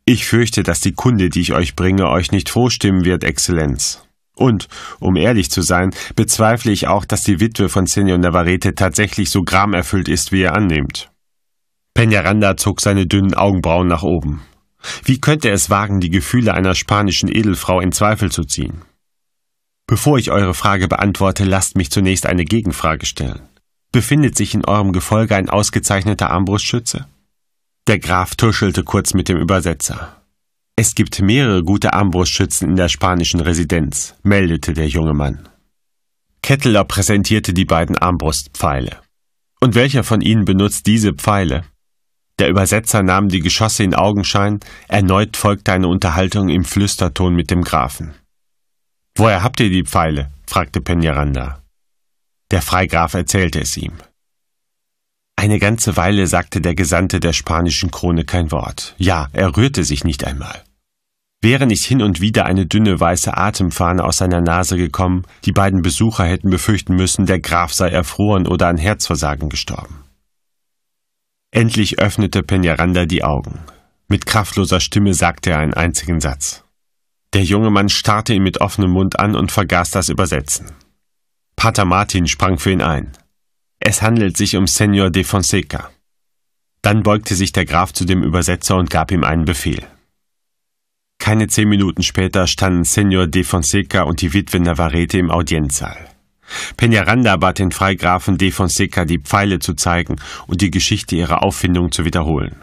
Ich fürchte, dass die Kunde, die ich euch bringe, euch nicht frohstimmen wird, Exzellenz. Und, um ehrlich zu sein, bezweifle ich auch, dass die Witwe von Senor Navarrete tatsächlich so gramerfüllt ist, wie ihr annehmt. Peñaranda zog seine dünnen Augenbrauen nach oben. Wie könnte es wagen, die Gefühle einer spanischen Edelfrau in Zweifel zu ziehen? Bevor ich eure Frage beantworte, lasst mich zunächst eine Gegenfrage stellen. Befindet sich in eurem Gefolge ein ausgezeichneter Armbrustschütze? Der Graf tuschelte kurz mit dem Übersetzer. Es gibt mehrere gute Armbrustschützen in der spanischen Residenz, meldete der junge Mann. Ketteler präsentierte die beiden Armbrustpfeile. Und welcher von ihnen benutzt diese Pfeile? Der Übersetzer nahm die Geschosse in Augenschein, erneut folgte eine Unterhaltung im Flüsterton mit dem Grafen. Woher habt ihr die Pfeile? fragte Peñaranda. Der Freigraf erzählte es ihm. Eine ganze Weile sagte der Gesandte der spanischen Krone kein Wort. Ja, er rührte sich nicht einmal. Wäre nicht hin und wieder eine dünne weiße Atemfahne aus seiner Nase gekommen, die beiden Besucher hätten befürchten müssen, der Graf sei erfroren oder an Herzversagen gestorben. Endlich öffnete Peñaranda die Augen. Mit kraftloser Stimme sagte er einen einzigen Satz. Der junge Mann starrte ihn mit offenem Mund an und vergaß das Übersetzen. Pater Martin sprang für ihn ein. Es handelt sich um Senor de Fonseca. Dann beugte sich der Graf zu dem Übersetzer und gab ihm einen Befehl. Keine zehn Minuten später standen Senor de Fonseca und die Witwe Navarrete im Audienzsaal. Peñaranda bat den Freigrafen de Fonseca, die Pfeile zu zeigen und die Geschichte ihrer Auffindung zu wiederholen.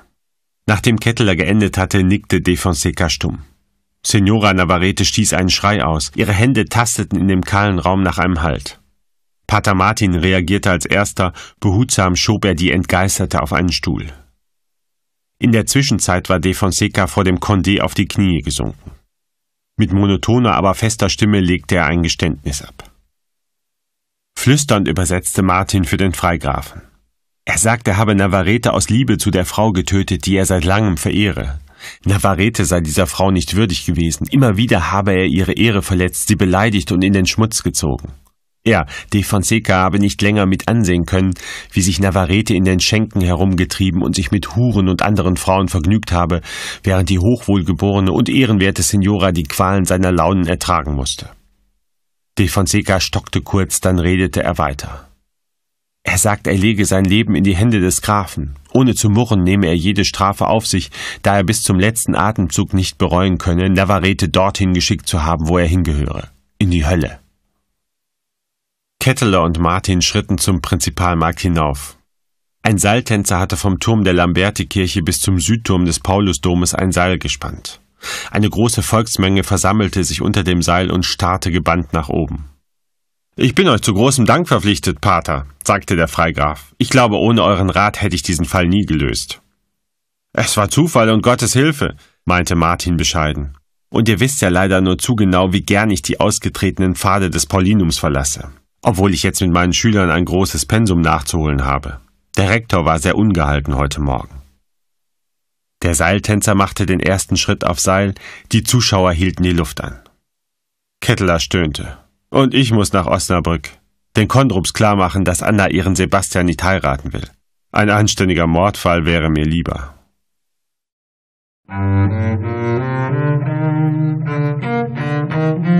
Nachdem Ketteler geendet hatte, nickte de Fonseca stumm. Senora Navarrete stieß einen Schrei aus. Ihre Hände tasteten in dem kahlen Raum nach einem Halt. Pater Martin reagierte als erster, behutsam schob er die Entgeisterte auf einen Stuhl. In der Zwischenzeit war De Fonseca vor dem Condé auf die Knie gesunken. Mit monotoner, aber fester Stimme legte er ein Geständnis ab. Flüsternd übersetzte Martin für den Freigrafen. Er sagt, er habe Navarrete aus Liebe zu der Frau getötet, die er seit langem verehre. Navarrete sei dieser Frau nicht würdig gewesen. Immer wieder habe er ihre Ehre verletzt, sie beleidigt und in den Schmutz gezogen. Er, De Fonseca, habe nicht länger mit ansehen können, wie sich Navarrete in den Schenken herumgetrieben und sich mit Huren und anderen Frauen vergnügt habe, während die hochwohlgeborene und ehrenwerte Signora die Qualen seiner Launen ertragen musste. De Fonseca stockte kurz, dann redete er weiter. Er sagt, er lege sein Leben in die Hände des Grafen. Ohne zu murren nehme er jede Strafe auf sich, da er bis zum letzten Atemzug nicht bereuen könne, Navarrete dorthin geschickt zu haben, wo er hingehöre. In die Hölle. Ketteler und Martin schritten zum Prinzipalmarkt hinauf. Ein Seiltänzer hatte vom Turm der Lamberti-Kirche bis zum Südturm des Paulusdomes ein Seil gespannt. Eine große Volksmenge versammelte sich unter dem Seil und starrte gebannt nach oben. Ich bin euch zu großem Dank verpflichtet, Pater, sagte der Freigraf. Ich glaube, ohne euren Rat hätte ich diesen Fall nie gelöst. Es war Zufall und Gottes Hilfe, meinte Martin bescheiden. Und ihr wisst ja leider nur zu genau, wie gern ich die ausgetretenen Pfade des Paulinums verlasse. Obwohl ich jetzt mit meinen Schülern ein großes Pensum nachzuholen habe. Der Rektor war sehr ungehalten heute Morgen. Der Seiltänzer machte den ersten Schritt auf Seil, die Zuschauer hielten die Luft an. Ketteler stöhnte. Und ich muss nach Osnabrück. Den Kondrups klarmachen, dass Anna ihren Sebastian nicht heiraten will. Ein anständiger Mordfall wäre mir lieber. Musik